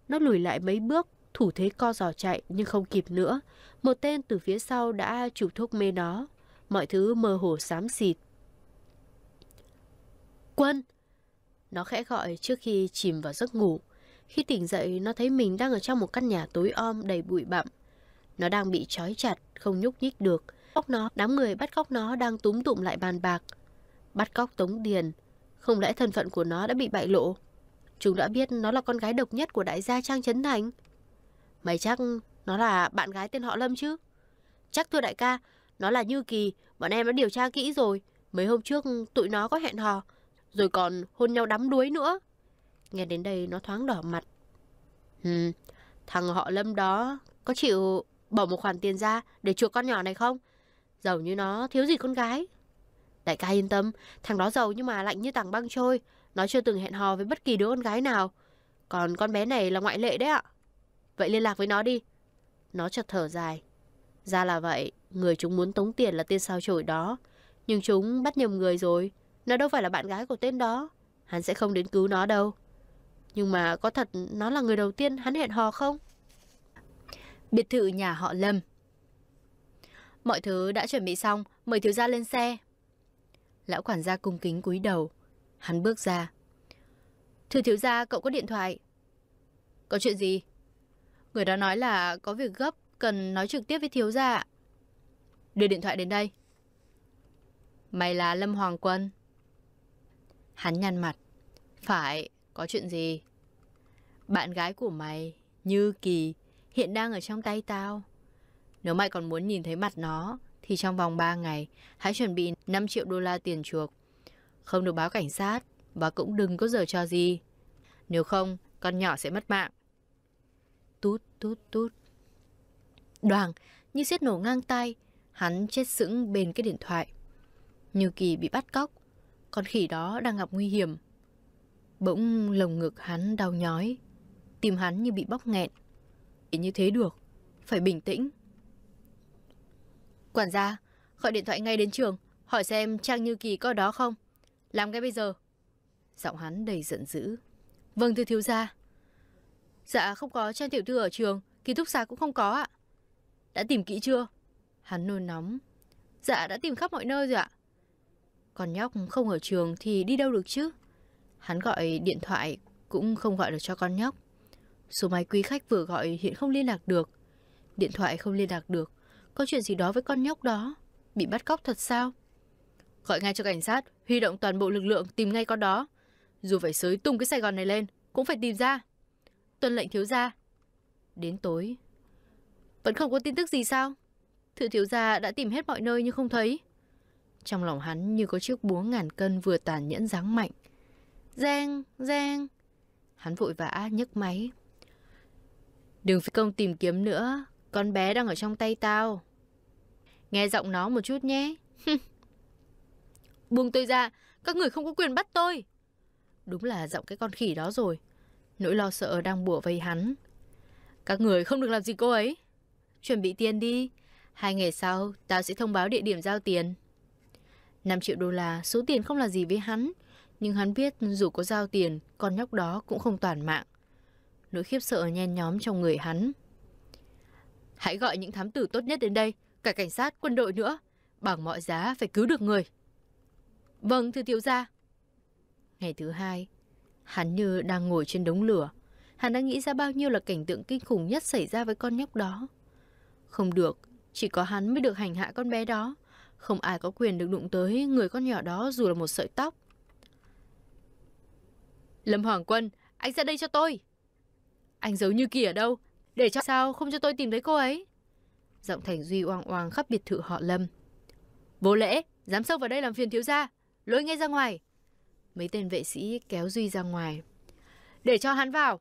Nó lùi lại mấy bước, thủ thế co giò chạy nhưng không kịp nữa. Một tên từ phía sau đã chụp thuốc mê nó. Mọi thứ mơ hồ xám xịt. Quân! Nó khẽ gọi trước khi chìm vào giấc ngủ. Khi tỉnh dậy, nó thấy mình đang ở trong một căn nhà tối om đầy bụi bặm. Nó đang bị trói chặt, không nhúc nhích được. Khóc nó, đám người bắt cóc nó đang túm tụm lại bàn bạc. Bắt cóc Tống Điền. Không lẽ thân phận của nó đã bị bại lộ? Chúng đã biết nó là con gái độc nhất của đại gia Trang Trấn Thành. Mày chắc nó là bạn gái tên họ Lâm chứ? Chắc thưa đại ca, nó là Như Kỳ, bọn em đã điều tra kỹ rồi. Mấy hôm trước tụi nó có hẹn hò, rồi còn hôn nhau đắm đuối nữa. Nghe đến đây nó thoáng đỏ mặt. Hừm, thằng họ Lâm đó có chịu bỏ một khoản tiền ra để chuộc con nhỏ này không? Giàu như nó, thiếu gì con gái? Đại ca yên tâm, thằng đó giàu nhưng mà lạnh như tảng băng trôi. Nó chưa từng hẹn hò với bất kỳ đứa con gái nào. Còn con bé này là ngoại lệ đấy ạ. Vậy liên lạc với nó đi. Nó chợt thở dài. Ra là vậy, người chúng muốn tống tiền là tên sao chổi đó. Nhưng chúng bắt nhầm người rồi. Nó đâu phải là bạn gái của tên đó. Hắn sẽ không đến cứu nó đâu. Nhưng mà có thật nó là người đầu tiên hắn hẹn hò không? biệt thự nhà họ Lâm. Mọi thứ đã chuẩn bị xong, mời thiếu gia lên xe. Lão quản gia cung kính cúi đầu, hắn bước ra. Thưa thiếu gia, cậu có điện thoại. Có chuyện gì? Người đó nói là có việc gấp, cần nói trực tiếp với thiếu gia Đưa điện thoại đến đây. Mày là Lâm Hoàng Quân. Hắn nhăn mặt. Phải, có chuyện gì? Bạn gái của mày, Như Kỳ, hiện đang ở trong tay tao. Nếu mày còn muốn nhìn thấy mặt nó, thì trong vòng 3 ngày, hãy chuẩn bị 5 triệu đô la tiền chuộc. Không được báo cảnh sát, và cũng đừng có giờ cho gì. Nếu không, con nhỏ sẽ mất mạng. Tút, tút, tút. Đoàn, như xiết nổ ngang tay, hắn chết sững bên cái điện thoại. Như kỳ bị bắt cóc, con khỉ đó đang gặp nguy hiểm. Bỗng lồng ngực hắn đau nhói, tim hắn như bị bóc nghẹn như thế được. Phải bình tĩnh. Quản gia, gọi điện thoại ngay đến trường, hỏi xem Trang Như Kỳ có đó không. Làm ngay bây giờ. Giọng hắn đầy giận dữ. Vâng thưa thiếu gia. Dạ không có Trang Tiểu Thư ở trường, ký túc xá cũng không có ạ. Đã tìm kỹ chưa? Hắn nôn nóng. Dạ đã tìm khắp mọi nơi rồi ạ. Còn nhóc không ở trường thì đi đâu được chứ? Hắn gọi điện thoại cũng không gọi được cho con nhóc. Số máy quý khách vừa gọi hiện không liên lạc được. Điện thoại không liên lạc được. Có chuyện gì đó với con nhóc đó? Bị bắt cóc thật sao? Gọi ngay cho cảnh sát, huy động toàn bộ lực lượng tìm ngay con đó. Dù phải sới tung cái Sài Gòn này lên, cũng phải tìm ra. Tuân lệnh thiếu gia. Đến tối. Vẫn không có tin tức gì sao? Thự thiếu gia đã tìm hết mọi nơi nhưng không thấy. Trong lòng hắn như có chiếc búa ngàn cân vừa tàn nhẫn giáng mạnh. Giang, Giang. Hắn vội vã nhấc máy Đừng phi công tìm kiếm nữa, con bé đang ở trong tay tao. Nghe giọng nó một chút nhé. Buông tôi ra, các người không có quyền bắt tôi. Đúng là giọng cái con khỉ đó rồi. Nỗi lo sợ đang bủa vây hắn. Các người không được làm gì cô ấy. Chuẩn bị tiền đi. Hai ngày sau, tao sẽ thông báo địa điểm giao tiền. 5 triệu đô la, số tiền không là gì với hắn. Nhưng hắn biết dù có giao tiền, con nhóc đó cũng không toàn mạng nỗi khiếp sợ nhen nhóm trong người hắn. Hãy gọi những thám tử tốt nhất đến đây, cả cảnh sát, quân đội nữa. Bằng mọi giá phải cứu được người. Vâng, thưa tiểu gia. Ngày thứ hai, hắn như đang ngồi trên đống lửa. Hắn đã nghĩ ra bao nhiêu là cảnh tượng kinh khủng nhất xảy ra với con nhóc đó. Không được, chỉ có hắn mới được hành hạ con bé đó. Không ai có quyền được đụng tới người con nhỏ đó dù là một sợi tóc. Lâm Hoàng Quân, anh ra đây cho tôi! Anh giấu Như Kỳ ở đâu? Để cho sao không cho tôi tìm thấy cô ấy? Giọng Thành Duy oang oang khắp biệt thự họ Lâm. Vô lễ, dám sâu vào đây làm phiền thiếu gia. Lối ngay ra ngoài. Mấy tên vệ sĩ kéo Duy ra ngoài. Để cho hắn vào.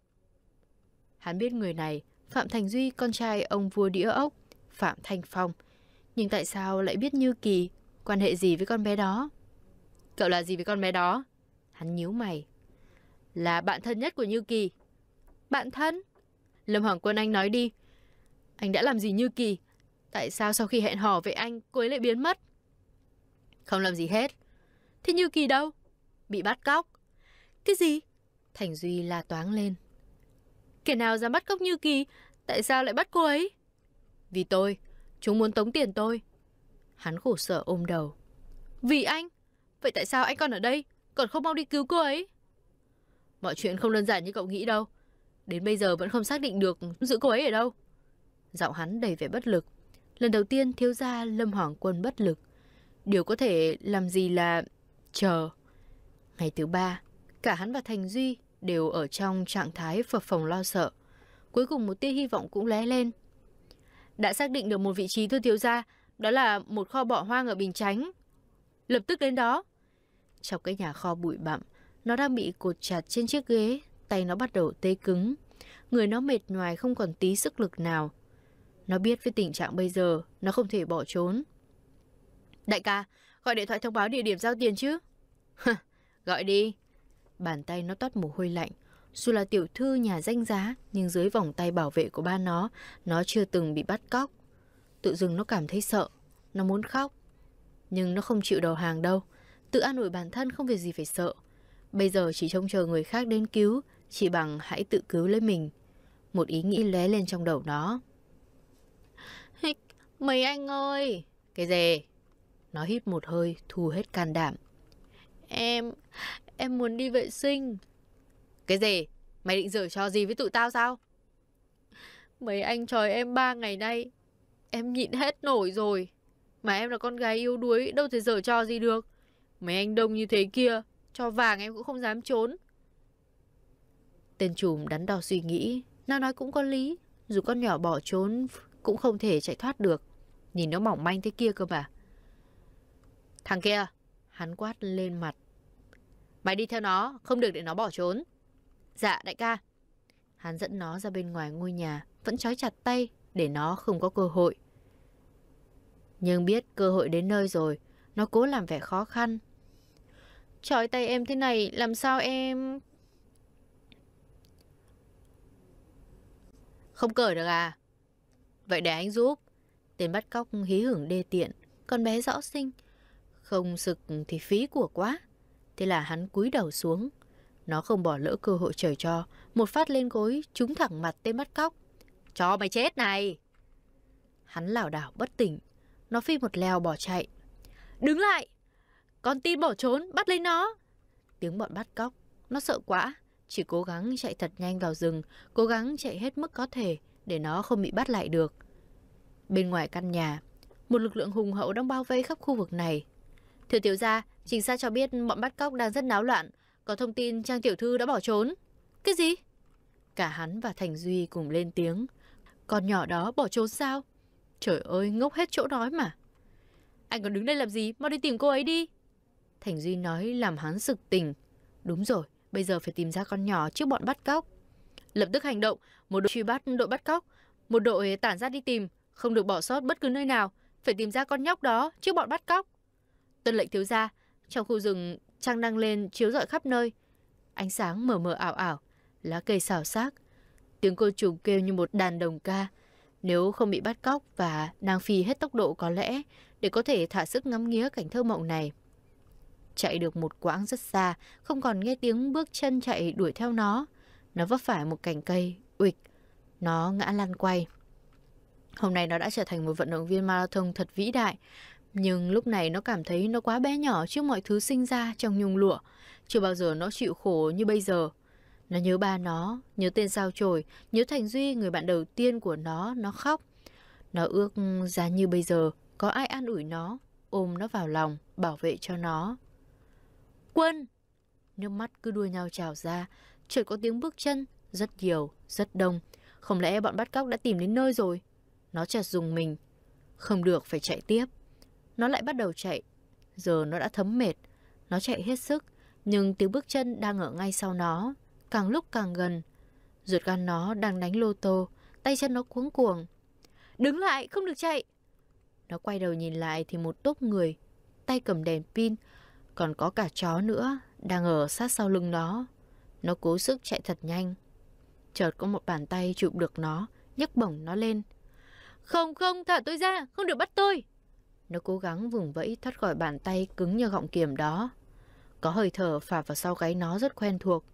Hắn biết người này, Phạm Thành Duy, con trai ông vua đĩa ốc, Phạm Thanh Phong. Nhưng tại sao lại biết Như Kỳ, quan hệ gì với con bé đó? Cậu là gì với con bé đó? Hắn nhíu mày. Là bạn thân nhất của Như Kỳ. Bạn thân? Lâm Hoàng Quân Anh nói đi. Anh đã làm gì Như Kỳ? Tại sao sau khi hẹn hò với anh, cô ấy lại biến mất? Không làm gì hết. Thế Như Kỳ đâu? Bị bắt cóc. Cái gì? Thành Duy la toáng lên. Kẻ nào dám bắt cóc Như Kỳ? Tại sao lại bắt cô ấy? Vì tôi. Chúng muốn tống tiền tôi. Hắn khổ sở ôm đầu. Vì anh? Vậy tại sao anh còn ở đây? Còn không mau đi cứu cô ấy? Mọi chuyện không đơn giản như cậu nghĩ đâu. Đến bây giờ vẫn không xác định được giữ cô ấy ở đâu. Giọng hắn đầy vẻ bất lực. Lần đầu tiên thiếu gia Lâm Hoàng Quân bất lực. Điều có thể làm gì là chờ. Ngày thứ ba, cả hắn và Thành Duy đều ở trong trạng thái phập phòng lo sợ. Cuối cùng một tia hy vọng cũng lé lên. Đã xác định được một vị trí thưa thiếu gia, đó là một kho bỏ hoang ở Bình Chánh. Lập tức đến đó. Trong cái nhà kho bụi bặm, nó đang bị cột chặt trên chiếc ghế, tay nó bắt đầu tê cứng người nó mệt nhoài không còn tí sức lực nào. Nó biết với tình trạng bây giờ, nó không thể bỏ trốn. Đại ca, gọi điện thoại thông báo địa điểm giao tiền chứ? gọi đi. Bàn tay nó toát mồ hôi lạnh. Dù là tiểu thư nhà danh giá, nhưng dưới vòng tay bảo vệ của ba nó, nó chưa từng bị bắt cóc. Tự dưng nó cảm thấy sợ, nó muốn khóc. Nhưng nó không chịu đầu hàng đâu, tự an ủi bản thân không việc gì phải sợ. Bây giờ chỉ trông chờ người khác đến cứu, chỉ bằng hãy tự cứu lấy mình. Một ý nghĩ lóe lên trong đầu nó. Mấy anh ơi! Cái gì? Nó hít một hơi, thu hết can đảm. Em... em muốn đi vệ sinh. Cái gì? Mày định rửa cho gì với tụi tao sao? Mấy anh tròi em ba ngày nay. Em nhịn hết nổi rồi. Mà em là con gái yếu đuối, đâu thể rửa cho gì được. Mấy anh đông như thế kia, cho vàng em cũng không dám trốn. Tên trùm đắn đo suy nghĩ, nó nói cũng có lý, dù con nhỏ bỏ trốn cũng không thể chạy thoát được. Nhìn nó mỏng manh thế kia cơ mà. Thằng kia, hắn quát lên mặt. Mày đi theo nó, không được để nó bỏ trốn. Dạ đại ca. Hắn dẫn nó ra bên ngoài ngôi nhà, vẫn trói chặt tay để nó không có cơ hội. Nhưng biết cơ hội đến nơi rồi, nó cố làm vẻ khó khăn. Trói tay em thế này, làm sao em... Không cởi được à? Vậy để anh giúp. Tên bắt cóc hí hưởng đê tiện, con bé rõ sinh. Không sực thì phí của quá. Thế là hắn cúi đầu xuống. Nó không bỏ lỡ cơ hội trời cho. Một phát lên gối, trúng thẳng mặt tên bắt cóc. Cho mày chết này! Hắn lảo đảo bất tỉnh. Nó phi một leo bỏ chạy. Đứng lại! Con tin bỏ trốn, bắt lấy nó! Tiếng bọn bắt cóc. Nó sợ quá chỉ cố gắng chạy thật nhanh vào rừng, cố gắng chạy hết mức có thể để nó không bị bắt lại được. Bên ngoài căn nhà, một lực lượng hùng hậu đang bao vây khắp khu vực này. Thưa tiểu gia, trình sát cho biết bọn bắt cóc đang rất náo loạn, có thông tin Trang tiểu thư đã bỏ trốn. Cái gì? Cả hắn và Thành Duy cùng lên tiếng. Con nhỏ đó bỏ trốn sao? Trời ơi, ngốc hết chỗ nói mà. Anh còn đứng đây làm gì? Mau đi tìm cô ấy đi. Thành Duy nói làm hắn sực tình. Đúng rồi, Bây giờ phải tìm ra con nhỏ trước bọn bắt cóc. Lập tức hành động, một đội truy bắt đội bắt cóc, một đội tản ra đi tìm, không được bỏ sót bất cứ nơi nào, phải tìm ra con nhóc đó trước bọn bắt cóc. tân lệnh thiếu gia, trong khu rừng trăng đang lên chiếu rọi khắp nơi. Ánh sáng mờ mờ ảo ảo, lá cây xào xác, tiếng côn trùng kêu như một đàn đồng ca. Nếu không bị bắt cóc và đang phi hết tốc độ có lẽ để có thể thả sức ngắm nghía cảnh thơ mộng này chạy được một quãng rất xa, không còn nghe tiếng bước chân chạy đuổi theo nó. Nó vấp phải một cành cây, uịch, nó ngã lăn quay. Hôm nay nó đã trở thành một vận động viên marathon thật vĩ đại, nhưng lúc này nó cảm thấy nó quá bé nhỏ trước mọi thứ sinh ra trong nhung lụa. Chưa bao giờ nó chịu khổ như bây giờ. Nó nhớ ba nó, nhớ tên sao trồi nhớ Thành Duy, người bạn đầu tiên của nó, nó khóc. Nó ước ra như bây giờ, có ai an ủi nó, ôm nó vào lòng, bảo vệ cho nó, Quân! Nước mắt cứ đua nhau trào ra, chợt có tiếng bước chân, rất nhiều, rất đông. Không lẽ bọn bắt cóc đã tìm đến nơi rồi? Nó chợt dùng mình. Không được, phải chạy tiếp. Nó lại bắt đầu chạy. Giờ nó đã thấm mệt. Nó chạy hết sức, nhưng tiếng bước chân đang ở ngay sau nó, càng lúc càng gần. Ruột gan nó đang đánh lô tô, tay chân nó cuống cuồng. Đứng lại, không được chạy! Nó quay đầu nhìn lại thì một tốt người, tay cầm đèn pin, còn có cả chó nữa đang ở sát sau lưng nó. Nó cố sức chạy thật nhanh. Chợt có một bàn tay chụp được nó, nhấc bổng nó lên. Không không, thả tôi ra, không được bắt tôi. Nó cố gắng vùng vẫy thoát khỏi bàn tay cứng như gọng kiềm đó. Có hơi thở phả vào sau gáy nó rất quen thuộc.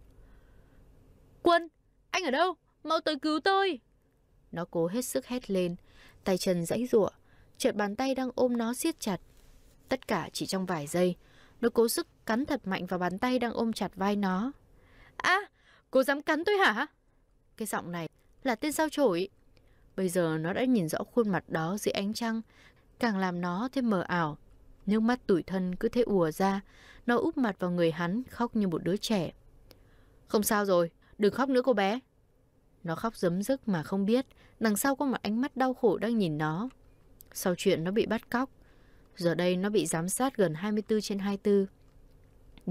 Quân, anh ở đâu? Mau tới cứu tôi! Nó cố hết sức hét lên, tay chân dãy giụa, chợt bàn tay đang ôm nó siết chặt. Tất cả chỉ trong vài giây, nó cố sức cắn thật mạnh vào bàn tay đang ôm chặt vai nó. À, cô dám cắn tôi hả? Cái giọng này là tên sao chổi. Bây giờ nó đã nhìn rõ khuôn mặt đó dưới ánh trăng, càng làm nó thêm mờ ảo. Nước mắt tủi thân cứ thế ùa ra, nó úp mặt vào người hắn khóc như một đứa trẻ. Không sao rồi, đừng khóc nữa cô bé. Nó khóc giấm dứt mà không biết, đằng sau có một ánh mắt đau khổ đang nhìn nó. Sau chuyện nó bị bắt cóc, Giờ đây nó bị giám sát gần 24 trên 24.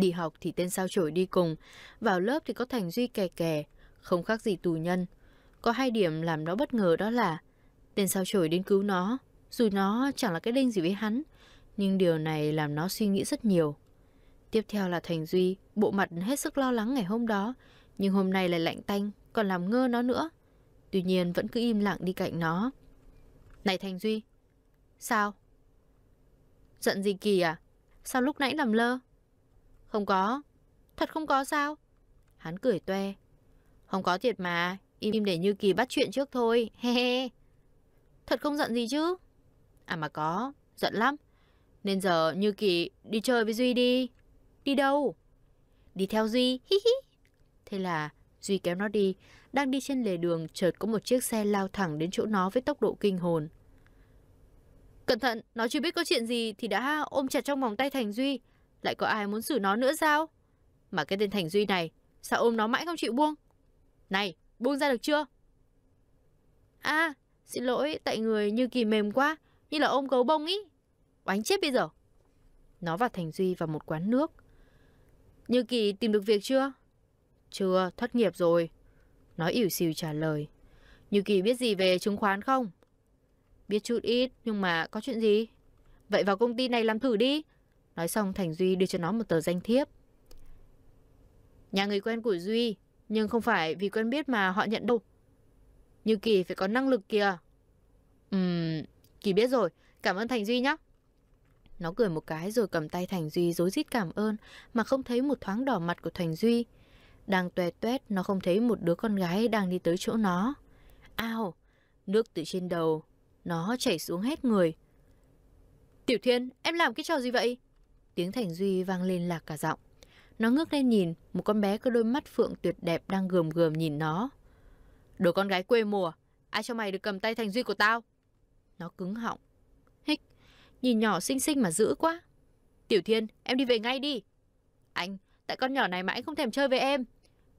Đi học thì tên sao chổi đi cùng, vào lớp thì có Thành Duy kè kè, không khác gì tù nhân. Có hai điểm làm nó bất ngờ đó là tên sao chổi đến cứu nó, dù nó chẳng là cái đinh gì với hắn, nhưng điều này làm nó suy nghĩ rất nhiều. Tiếp theo là Thành Duy, bộ mặt hết sức lo lắng ngày hôm đó, nhưng hôm nay lại lạnh tanh, còn làm ngơ nó nữa. Tuy nhiên vẫn cứ im lặng đi cạnh nó. Này Thành Duy, sao? Giận gì kỳ à? Sao lúc nãy làm lơ? Không có. Thật không có sao? Hắn cười toe. Không có thiệt mà. Im im để Như Kỳ bắt chuyện trước thôi. He he. Thật không giận gì chứ? À mà có. Giận lắm. Nên giờ Như Kỳ đi chơi với Duy đi. Đi đâu? Đi theo Duy. Hi hi. Thế là Duy kéo nó đi. Đang đi trên lề đường chợt có một chiếc xe lao thẳng đến chỗ nó với tốc độ kinh hồn. Cẩn thận, nó chưa biết có chuyện gì thì đã ôm chặt trong vòng tay Thành Duy. Lại có ai muốn xử nó nữa sao? Mà cái tên Thành Duy này, sao ôm nó mãi không chịu buông? Này, buông ra được chưa? À, xin lỗi, tại người như kỳ mềm quá, như là ôm gấu bông ý. Oánh chết bây giờ. Nó và Thành Duy vào một quán nước. Như kỳ tìm được việc chưa? Chưa, thất nghiệp rồi. Nó ỉu xìu trả lời. Như kỳ biết gì về chứng khoán không? Biết chút ít, nhưng mà có chuyện gì? Vậy vào công ty này làm thử đi. Nói xong Thành Duy đưa cho nó một tờ danh thiếp. Nhà người quen của Duy, nhưng không phải vì quen biết mà họ nhận đâu. Như Kỳ phải có năng lực kìa. Ừm, Kỳ biết rồi, cảm ơn Thành Duy nhé. Nó cười một cái rồi cầm tay Thành Duy dối rít cảm ơn mà không thấy một thoáng đỏ mặt của Thành Duy. Đang tuè tuét nó không thấy một đứa con gái đang đi tới chỗ nó. Ao, nước từ trên đầu nó chảy xuống hết người. Tiểu Thiên, em làm cái trò gì vậy? Tiếng Thành Duy vang lên lạc cả giọng. Nó ngước lên nhìn, một con bé có đôi mắt phượng tuyệt đẹp đang gườm gườm nhìn nó. Đồ con gái quê mùa, ai cho mày được cầm tay Thành Duy của tao? Nó cứng họng. Hích, nhìn nhỏ xinh xinh mà dữ quá. Tiểu Thiên, em đi về ngay đi. Anh, tại con nhỏ này mãi không thèm chơi với em.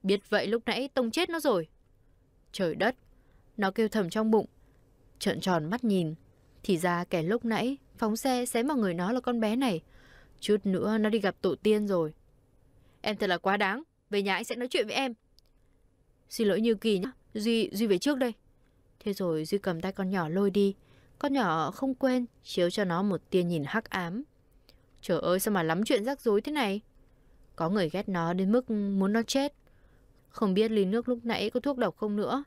Biết vậy lúc nãy tông chết nó rồi. Trời đất, nó kêu thầm trong bụng, trợn tròn mắt nhìn. Thì ra kẻ lúc nãy phóng xe xé vào người nó là con bé này. Chút nữa nó đi gặp tổ tiên rồi. Em thật là quá đáng, về nhà anh sẽ nói chuyện với em. Xin lỗi Như Kỳ nhá, Duy, Duy về trước đây. Thế rồi Duy cầm tay con nhỏ lôi đi. Con nhỏ không quên chiếu cho nó một tia nhìn hắc ám. Trời ơi sao mà lắm chuyện rắc rối thế này. Có người ghét nó đến mức muốn nó chết. Không biết ly nước lúc nãy có thuốc độc không nữa.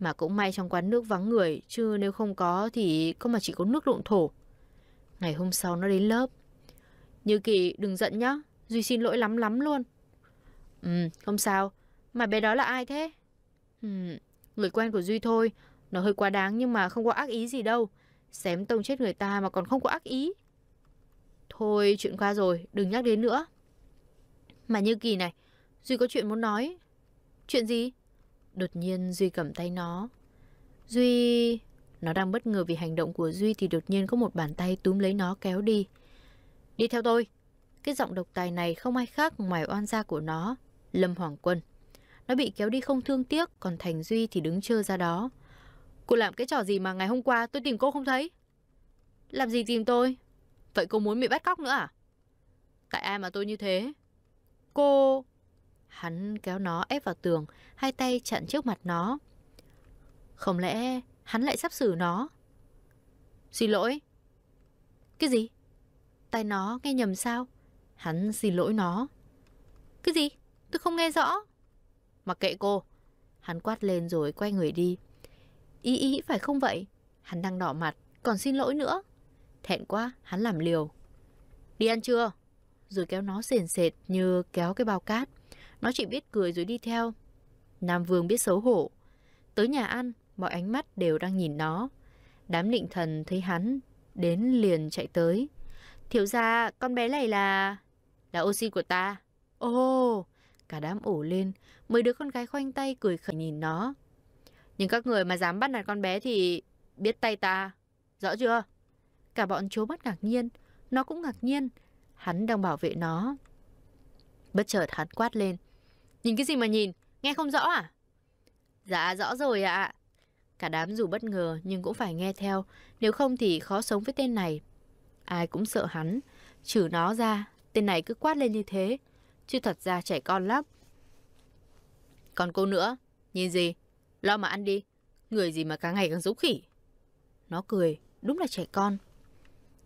Mà cũng may trong quán nước vắng người, chứ nếu không có thì không mà chỉ có nước lộn thổ. Ngày hôm sau nó đến lớp. Như Kỳ, đừng giận nhá, Duy xin lỗi lắm lắm luôn. Ừ, không sao. Mà bé đó là ai thế? Ừ, người quen của Duy thôi. Nó hơi quá đáng nhưng mà không có ác ý gì đâu. Xém tông chết người ta mà còn không có ác ý. Thôi, chuyện qua rồi, đừng nhắc đến nữa. Mà Như Kỳ này, Duy có chuyện muốn nói. Chuyện gì? Đột nhiên Duy cầm tay nó. Duy... Nó đang bất ngờ vì hành động của Duy thì đột nhiên có một bàn tay túm lấy nó kéo đi. Đi theo tôi. Cái giọng độc tài này không ai khác ngoài oan gia của nó, Lâm Hoàng Quân. Nó bị kéo đi không thương tiếc, còn Thành Duy thì đứng chơ ra đó. Cô làm cái trò gì mà ngày hôm qua tôi tìm cô không thấy? Làm gì tìm tôi? Vậy cô muốn bị bắt cóc nữa à? Tại ai mà tôi như thế? Cô... Hắn kéo nó ép vào tường, hai tay chặn trước mặt nó. Không lẽ hắn lại sắp xử nó? Xin lỗi. Cái gì? Tay nó nghe nhầm sao? Hắn xin lỗi nó. Cái gì? Tôi không nghe rõ. Mặc kệ cô. Hắn quát lên rồi quay người đi. Ý ý phải không vậy? Hắn đang đỏ mặt, còn xin lỗi nữa. Thẹn quá, hắn làm liều. Đi ăn chưa? Rồi kéo nó sền sệt như kéo cái bao cát. Nó chỉ biết cười rồi đi theo. Nam Vương biết xấu hổ. Tới nhà ăn, mọi ánh mắt đều đang nhìn nó. Đám định thần thấy hắn, đến liền chạy tới. Thiếu gia, con bé này là... Là oxy của ta. Ô, cả đám ổ lên, mấy đứa con gái khoanh tay cười khẩy nhìn nó. Nhưng các người mà dám bắt nạt con bé thì biết tay ta, rõ chưa? Cả bọn chố mắt ngạc nhiên, nó cũng ngạc nhiên, hắn đang bảo vệ nó. Bất chợt hắn quát lên, Nhìn cái gì mà nhìn? Nghe không rõ à? Dạ rõ rồi ạ. À. Cả đám dù bất ngờ nhưng cũng phải nghe theo, nếu không thì khó sống với tên này. Ai cũng sợ hắn, trừ nó ra, tên này cứ quát lên như thế. Chứ thật ra trẻ con lắm. Còn cô nữa, nhìn gì? Lo mà ăn đi, người gì mà càng ngày càng dũng khỉ. Nó cười, đúng là trẻ con.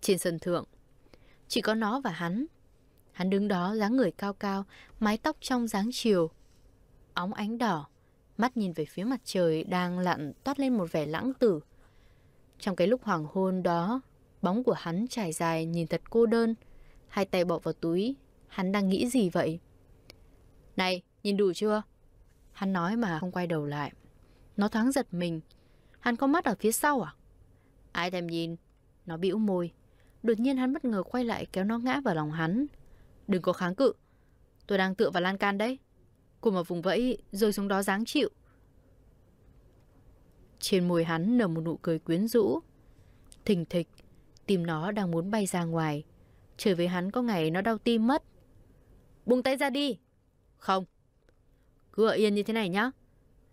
Trên sân thượng, chỉ có nó và hắn Hắn đứng đó dáng người cao cao, mái tóc trong dáng chiều. Óng ánh đỏ, mắt nhìn về phía mặt trời đang lặn toát lên một vẻ lãng tử. Trong cái lúc hoàng hôn đó, bóng của hắn trải dài nhìn thật cô đơn. Hai tay bỏ vào túi, hắn đang nghĩ gì vậy? Này, nhìn đủ chưa? Hắn nói mà không quay đầu lại. Nó thoáng giật mình. Hắn có mắt ở phía sau à? Ai thèm nhìn? Nó bĩu môi. Đột nhiên hắn bất ngờ quay lại kéo nó ngã vào lòng hắn. Đừng có kháng cự. Tôi đang tựa vào lan can đấy. Cùng ở vùng vẫy rồi xuống đó dáng chịu. Trên môi hắn nở một nụ cười quyến rũ. Thình thịch, tim nó đang muốn bay ra ngoài. Trời với hắn có ngày nó đau tim mất. Buông tay ra đi. Không. Cứ ở yên như thế này nhá.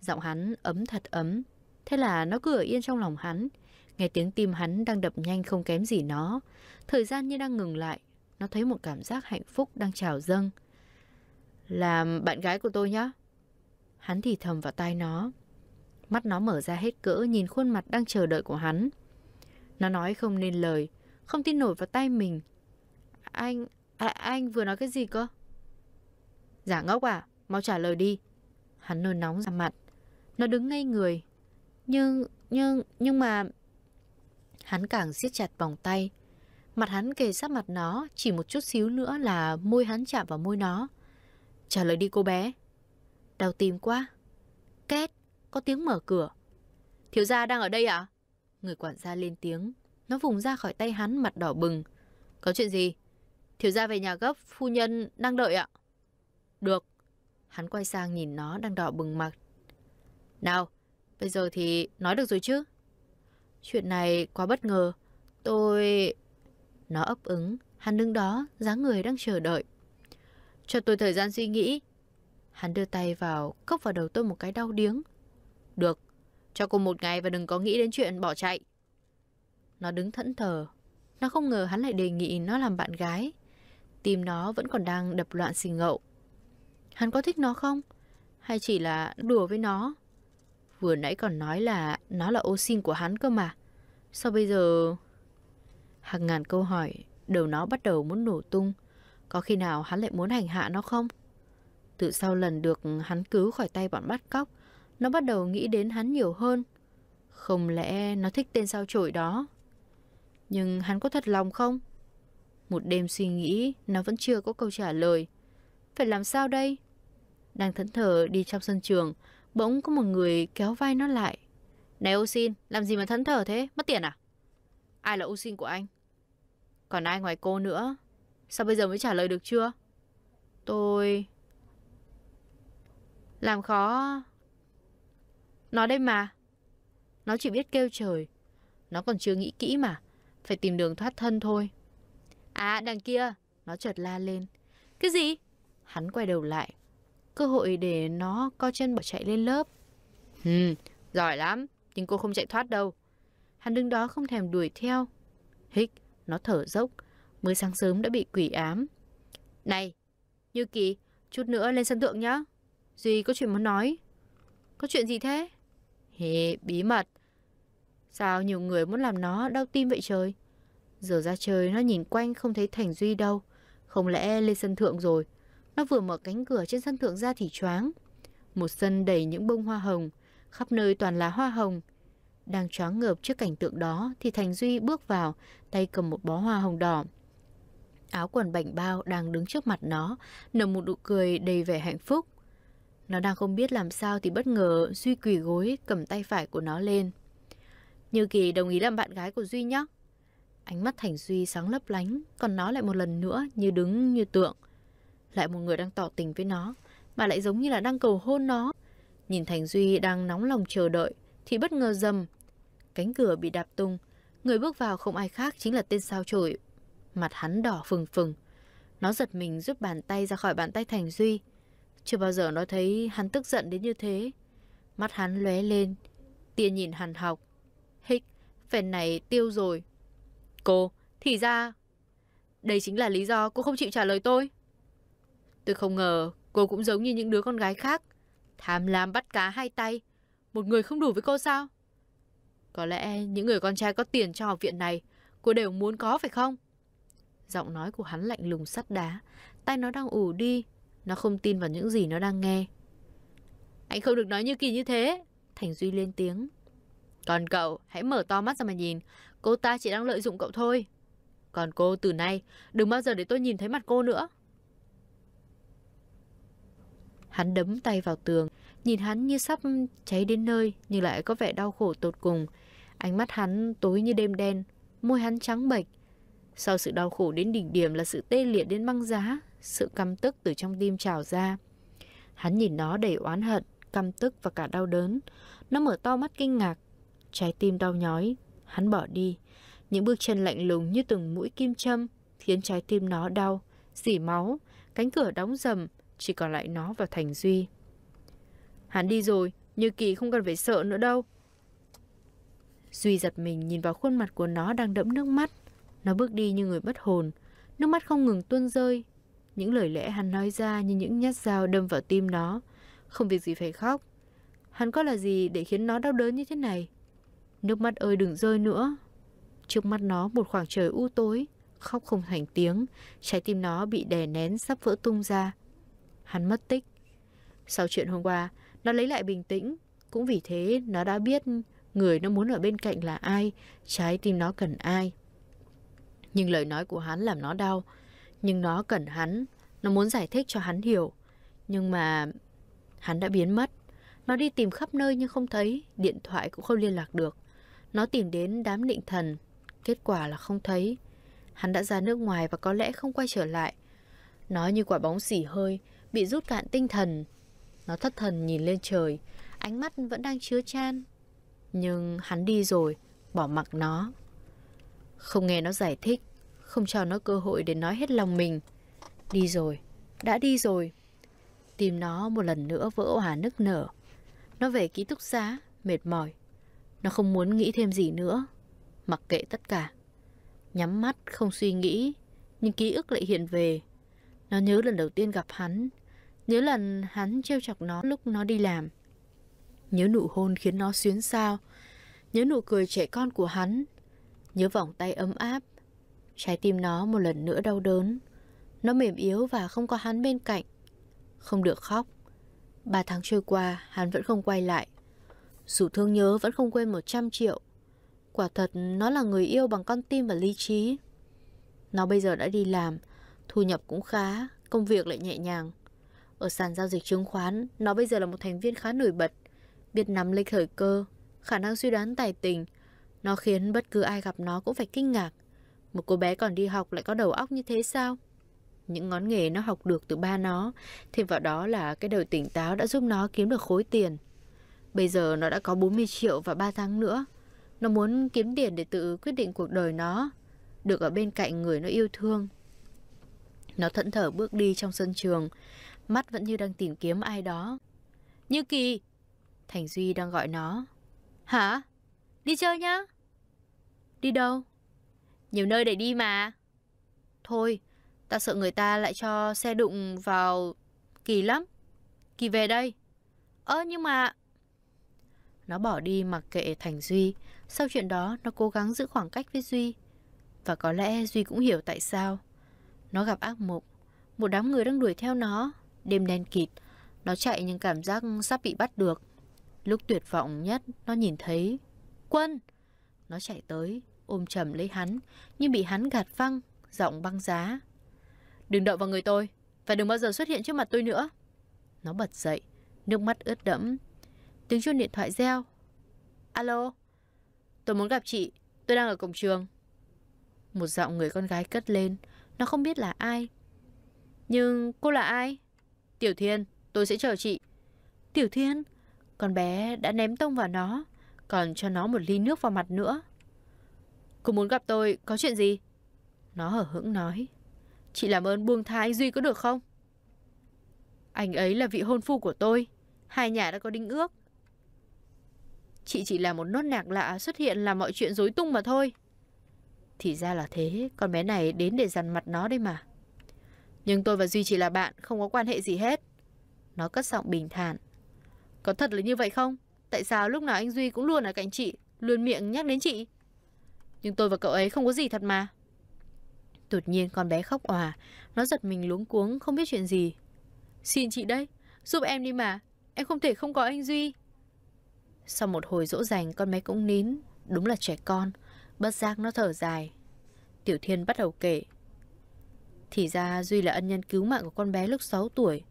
Giọng hắn ấm thật ấm. Thế là nó cứ ở yên trong lòng hắn. Nghe tiếng tim hắn đang đập nhanh không kém gì nó. Thời gian như đang ngừng lại. Nó thấy một cảm giác hạnh phúc đang trào dâng. Làm bạn gái của tôi nhé. Hắn thì thầm vào tai nó. Mắt nó mở ra hết cỡ nhìn khuôn mặt đang chờ đợi của hắn. Nó nói không nên lời, không tin nổi vào tay mình. Anh, à, anh vừa nói cái gì cơ? Giả ngốc à, mau trả lời đi. Hắn nôn nóng ra mặt. Nó đứng ngay người. Nhưng, nhưng, nhưng mà... Hắn càng siết chặt vòng tay. Mặt hắn kề sát mặt nó, chỉ một chút xíu nữa là môi hắn chạm vào môi nó. Trả lời đi cô bé. Đau tim quá. Két, có tiếng mở cửa. Thiếu gia đang ở đây ạ? À? Người quản gia lên tiếng. Nó vùng ra khỏi tay hắn mặt đỏ bừng. Có chuyện gì? Thiếu gia về nhà gấp, phu nhân đang đợi ạ. Được. Hắn quay sang nhìn nó đang đỏ bừng mặt. Nào, bây giờ thì nói được rồi chứ? Chuyện này quá bất ngờ. Tôi... Nó ấp ứng, hắn đứng đó, dáng người đang chờ đợi. Cho tôi thời gian suy nghĩ. Hắn đưa tay vào, cốc vào đầu tôi một cái đau điếng. Được, cho cô một ngày và đừng có nghĩ đến chuyện bỏ chạy. Nó đứng thẫn thờ. Nó không ngờ hắn lại đề nghị nó làm bạn gái. Tim nó vẫn còn đang đập loạn xình ngậu. Hắn có thích nó không? Hay chỉ là đùa với nó? Vừa nãy còn nói là nó là ô xin của hắn cơ mà. Sao bây giờ... Hàng ngàn câu hỏi, đầu nó bắt đầu muốn nổ tung. Có khi nào hắn lại muốn hành hạ nó không? Từ sau lần được hắn cứu khỏi tay bọn bắt cóc, nó bắt đầu nghĩ đến hắn nhiều hơn. Không lẽ nó thích tên sao chổi đó? Nhưng hắn có thật lòng không? Một đêm suy nghĩ, nó vẫn chưa có câu trả lời. Phải làm sao đây? Đang thẫn thờ đi trong sân trường, bỗng có một người kéo vai nó lại. Này ô xin, làm gì mà thẫn thờ thế? Mất tiền à? Ai là ô xin của anh? Còn ai ngoài cô nữa? Sao bây giờ mới trả lời được chưa? Tôi... Làm khó... Nó đây mà. Nó chỉ biết kêu trời. Nó còn chưa nghĩ kỹ mà. Phải tìm đường thoát thân thôi. À, đằng kia. Nó chợt la lên. Cái gì? Hắn quay đầu lại. Cơ hội để nó co chân bỏ chạy lên lớp. ừ giỏi lắm. Nhưng cô không chạy thoát đâu. Hắn đứng đó không thèm đuổi theo. Hích, nó thở dốc, mới sáng sớm đã bị quỷ ám. Này, Như Kỳ, chút nữa lên sân thượng nhá. Duy có chuyện muốn nói. Có chuyện gì thế? Hề, bí mật. Sao nhiều người muốn làm nó đau tim vậy trời? Giờ ra trời nó nhìn quanh không thấy Thành Duy đâu. Không lẽ lên sân thượng rồi? Nó vừa mở cánh cửa trên sân thượng ra thì choáng. Một sân đầy những bông hoa hồng, khắp nơi toàn là hoa hồng, đang choáng ngợp trước cảnh tượng đó thì Thành Duy bước vào, tay cầm một bó hoa hồng đỏ. Áo quần bảnh bao đang đứng trước mặt nó, nở một nụ cười đầy vẻ hạnh phúc. Nó đang không biết làm sao thì bất ngờ Duy quỳ gối cầm tay phải của nó lên. Như Kỳ đồng ý làm bạn gái của Duy nhé. Ánh mắt Thành Duy sáng lấp lánh, còn nó lại một lần nữa như đứng như tượng. Lại một người đang tỏ tình với nó, mà lại giống như là đang cầu hôn nó. Nhìn Thành Duy đang nóng lòng chờ đợi, thì bất ngờ dầm. Cánh cửa bị đạp tung, người bước vào không ai khác chính là tên sao chổi. Mặt hắn đỏ phừng phừng. Nó giật mình rút bàn tay ra khỏi bàn tay Thành Duy. Chưa bao giờ nó thấy hắn tức giận đến như thế. Mắt hắn lóe lên, tia nhìn Hàn học. Hích, phèn này tiêu rồi. Cô, thì ra... Đây chính là lý do cô không chịu trả lời tôi. Tôi không ngờ cô cũng giống như những đứa con gái khác. Tham lam bắt cá hai tay. Một người không đủ với cô sao? Có lẽ những người con trai có tiền cho học viện này, cô đều muốn có phải không? Giọng nói của hắn lạnh lùng sắt đá, tay nó đang ủ đi, nó không tin vào những gì nó đang nghe. Anh không được nói như kỳ như thế, Thành Duy lên tiếng. Còn cậu, hãy mở to mắt ra mà nhìn, cô ta chỉ đang lợi dụng cậu thôi. Còn cô từ nay, đừng bao giờ để tôi nhìn thấy mặt cô nữa. Hắn đấm tay vào tường. Nhìn hắn như sắp cháy đến nơi nhưng lại có vẻ đau khổ tột cùng. Ánh mắt hắn tối như đêm đen, môi hắn trắng bệch. Sau sự đau khổ đến đỉnh điểm là sự tê liệt đến băng giá, sự căm tức từ trong tim trào ra. Hắn nhìn nó đầy oán hận, căm tức và cả đau đớn. Nó mở to mắt kinh ngạc, trái tim đau nhói. Hắn bỏ đi. Những bước chân lạnh lùng như từng mũi kim châm khiến trái tim nó đau, dỉ máu, cánh cửa đóng rầm, chỉ còn lại nó và Thành Duy. Hắn đi rồi, Như Kỳ không cần phải sợ nữa đâu. Duy giật mình nhìn vào khuôn mặt của nó đang đẫm nước mắt. Nó bước đi như người bất hồn. Nước mắt không ngừng tuôn rơi. Những lời lẽ hắn nói ra như những nhát dao đâm vào tim nó. Không việc gì phải khóc. Hắn có là gì để khiến nó đau đớn như thế này? Nước mắt ơi đừng rơi nữa. Trước mắt nó một khoảng trời u tối. Khóc không thành tiếng. Trái tim nó bị đè nén sắp vỡ tung ra. Hắn mất tích. Sau chuyện hôm qua, nó lấy lại bình tĩnh, cũng vì thế nó đã biết người nó muốn ở bên cạnh là ai, trái tim nó cần ai. Nhưng lời nói của hắn làm nó đau, nhưng nó cần hắn, nó muốn giải thích cho hắn hiểu. Nhưng mà hắn đã biến mất. Nó đi tìm khắp nơi nhưng không thấy, điện thoại cũng không liên lạc được. Nó tìm đến đám định thần, kết quả là không thấy. Hắn đã ra nước ngoài và có lẽ không quay trở lại. Nó như quả bóng xỉ hơi, bị rút cạn tinh thần, nó thất thần nhìn lên trời Ánh mắt vẫn đang chứa chan Nhưng hắn đi rồi Bỏ mặc nó Không nghe nó giải thích Không cho nó cơ hội để nói hết lòng mình Đi rồi Đã đi rồi tìm nó một lần nữa vỡ hòa nức nở Nó về ký túc xá Mệt mỏi Nó không muốn nghĩ thêm gì nữa Mặc kệ tất cả Nhắm mắt không suy nghĩ Nhưng ký ức lại hiện về Nó nhớ lần đầu tiên gặp hắn Nhớ lần hắn trêu chọc nó lúc nó đi làm. Nhớ nụ hôn khiến nó xuyến sao. Nhớ nụ cười trẻ con của hắn. Nhớ vòng tay ấm áp. Trái tim nó một lần nữa đau đớn. Nó mềm yếu và không có hắn bên cạnh. Không được khóc. Ba tháng trôi qua, hắn vẫn không quay lại. Dù thương nhớ vẫn không quên 100 triệu. Quả thật, nó là người yêu bằng con tim và lý trí. Nó bây giờ đã đi làm, thu nhập cũng khá, công việc lại nhẹ nhàng. Ở sàn giao dịch chứng khoán, nó bây giờ là một thành viên khá nổi bật, biết nắm lấy thời cơ, khả năng suy đoán tài tình. Nó khiến bất cứ ai gặp nó cũng phải kinh ngạc. Một cô bé còn đi học lại có đầu óc như thế sao? Những ngón nghề nó học được từ ba nó, thêm vào đó là cái đầu tỉnh táo đã giúp nó kiếm được khối tiền. Bây giờ nó đã có 40 triệu và 3 tháng nữa. Nó muốn kiếm tiền để tự quyết định cuộc đời nó, được ở bên cạnh người nó yêu thương. Nó thẫn thở bước đi trong sân trường, Mắt vẫn như đang tìm kiếm ai đó. Như Kỳ! Thành Duy đang gọi nó. Hả? Đi chơi nhá! Đi đâu? Nhiều nơi để đi mà. Thôi, ta sợ người ta lại cho xe đụng vào... Kỳ lắm. Kỳ về đây. Ơ nhưng mà... Nó bỏ đi mặc kệ Thành Duy. Sau chuyện đó, nó cố gắng giữ khoảng cách với Duy. Và có lẽ Duy cũng hiểu tại sao. Nó gặp ác mộng. Một đám người đang đuổi theo nó đêm đen kịt. Nó chạy nhưng cảm giác sắp bị bắt được. Lúc tuyệt vọng nhất, nó nhìn thấy Quân! Nó chạy tới, ôm chầm lấy hắn, nhưng bị hắn gạt văng, giọng băng giá. Đừng đậu vào người tôi, và đừng bao giờ xuất hiện trước mặt tôi nữa. Nó bật dậy, nước mắt ướt đẫm. Tiếng chuông điện thoại reo. Alo, tôi muốn gặp chị, tôi đang ở cổng trường. Một giọng người con gái cất lên, nó không biết là ai. Nhưng cô là ai? Tiểu Thiên, tôi sẽ chờ chị. Tiểu Thiên, con bé đã ném tông vào nó, còn cho nó một ly nước vào mặt nữa. Cô muốn gặp tôi, có chuyện gì? Nó hở hững nói. Chị làm ơn buông Thái Duy có được không? Anh ấy là vị hôn phu của tôi. Hai nhà đã có đính ước. Chị chỉ là một nốt nạc lạ xuất hiện làm mọi chuyện rối tung mà thôi. Thì ra là thế, con bé này đến để dằn mặt nó đây mà. Nhưng tôi và Duy chỉ là bạn, không có quan hệ gì hết. Nó cất giọng bình thản. Có thật là như vậy không? Tại sao lúc nào anh Duy cũng luôn ở cạnh chị, luôn miệng nhắc đến chị? Nhưng tôi và cậu ấy không có gì thật mà. Đột nhiên con bé khóc òa, nó giật mình luống cuống không biết chuyện gì. Xin chị đấy, giúp em đi mà, em không thể không có anh Duy. Sau một hồi dỗ dành con bé cũng nín, đúng là trẻ con, bất giác nó thở dài. Tiểu Thiên bắt đầu kể. Thì ra Duy là ân nhân cứu mạng của con bé lúc 6 tuổi.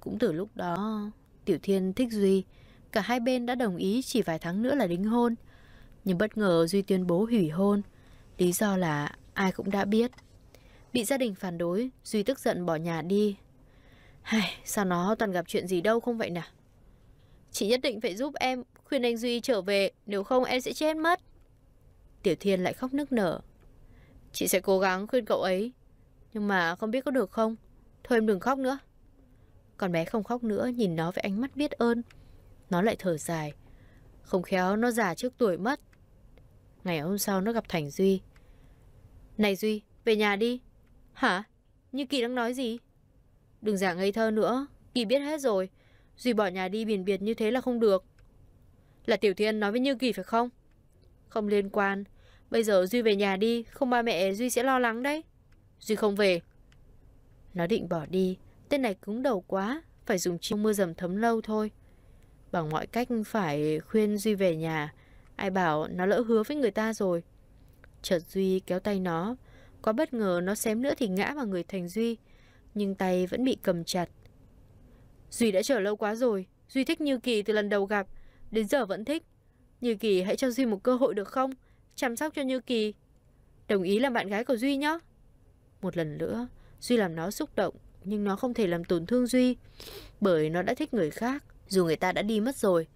Cũng từ lúc đó, Tiểu Thiên thích Duy. Cả hai bên đã đồng ý chỉ vài tháng nữa là đính hôn. Nhưng bất ngờ Duy tuyên bố hủy hôn. Lý do là ai cũng đã biết. Bị gia đình phản đối, Duy tức giận bỏ nhà đi. Hay, sao nó toàn gặp chuyện gì đâu không vậy nè? Chị nhất định phải giúp em, khuyên anh Duy trở về, nếu không em sẽ chết mất. Tiểu Thiên lại khóc nức nở. Chị sẽ cố gắng khuyên cậu ấy, nhưng mà không biết có được không? Thôi em đừng khóc nữa. Còn bé không khóc nữa, nhìn nó với ánh mắt biết ơn. Nó lại thở dài. Không khéo nó già trước tuổi mất. Ngày hôm sau nó gặp Thành Duy. Này Duy, về nhà đi. Hả? Như Kỳ đang nói gì? Đừng giả ngây thơ nữa, Kỳ biết hết rồi. Duy bỏ nhà đi biển biệt như thế là không được. Là Tiểu Thiên nói với Như Kỳ phải không? Không liên quan. Bây giờ Duy về nhà đi, không ba mẹ Duy sẽ lo lắng đấy. Duy không về. Nó định bỏ đi, tên này cứng đầu quá, phải dùng chiêu mưa dầm thấm lâu thôi. Bằng mọi cách phải khuyên Duy về nhà, ai bảo nó lỡ hứa với người ta rồi. Chợt Duy kéo tay nó, quá bất ngờ nó xém nữa thì ngã vào người thành Duy, nhưng tay vẫn bị cầm chặt. Duy đã chờ lâu quá rồi, Duy thích Như Kỳ từ lần đầu gặp, đến giờ vẫn thích. Như Kỳ hãy cho Duy một cơ hội được không? Chăm sóc cho Như Kỳ. Đồng ý làm bạn gái của Duy nhé một lần nữa. Duy làm nó xúc động, nhưng nó không thể làm tổn thương Duy, bởi nó đã thích người khác, dù người ta đã đi mất rồi.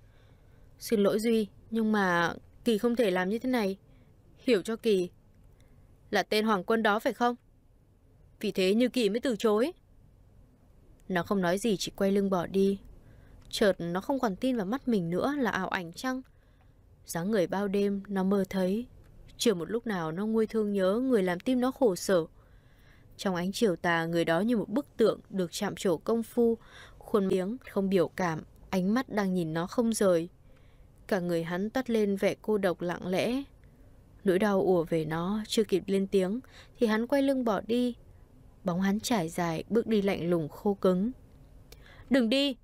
Xin lỗi Duy, nhưng mà Kỳ không thể làm như thế này. Hiểu cho Kỳ. Là tên Hoàng Quân đó phải không? Vì thế như Kỳ mới từ chối. Nó không nói gì chỉ quay lưng bỏ đi. Chợt nó không còn tin vào mắt mình nữa là ảo ảnh chăng? dáng người bao đêm nó mơ thấy. Chưa một lúc nào nó nguôi thương nhớ người làm tim nó khổ sở. Trong ánh chiều tà, người đó như một bức tượng được chạm trổ công phu, khuôn miếng, không biểu cảm, ánh mắt đang nhìn nó không rời. Cả người hắn tắt lên vẻ cô độc lặng lẽ. Nỗi đau ùa về nó, chưa kịp lên tiếng, thì hắn quay lưng bỏ đi. Bóng hắn trải dài, bước đi lạnh lùng khô cứng. Đừng đi!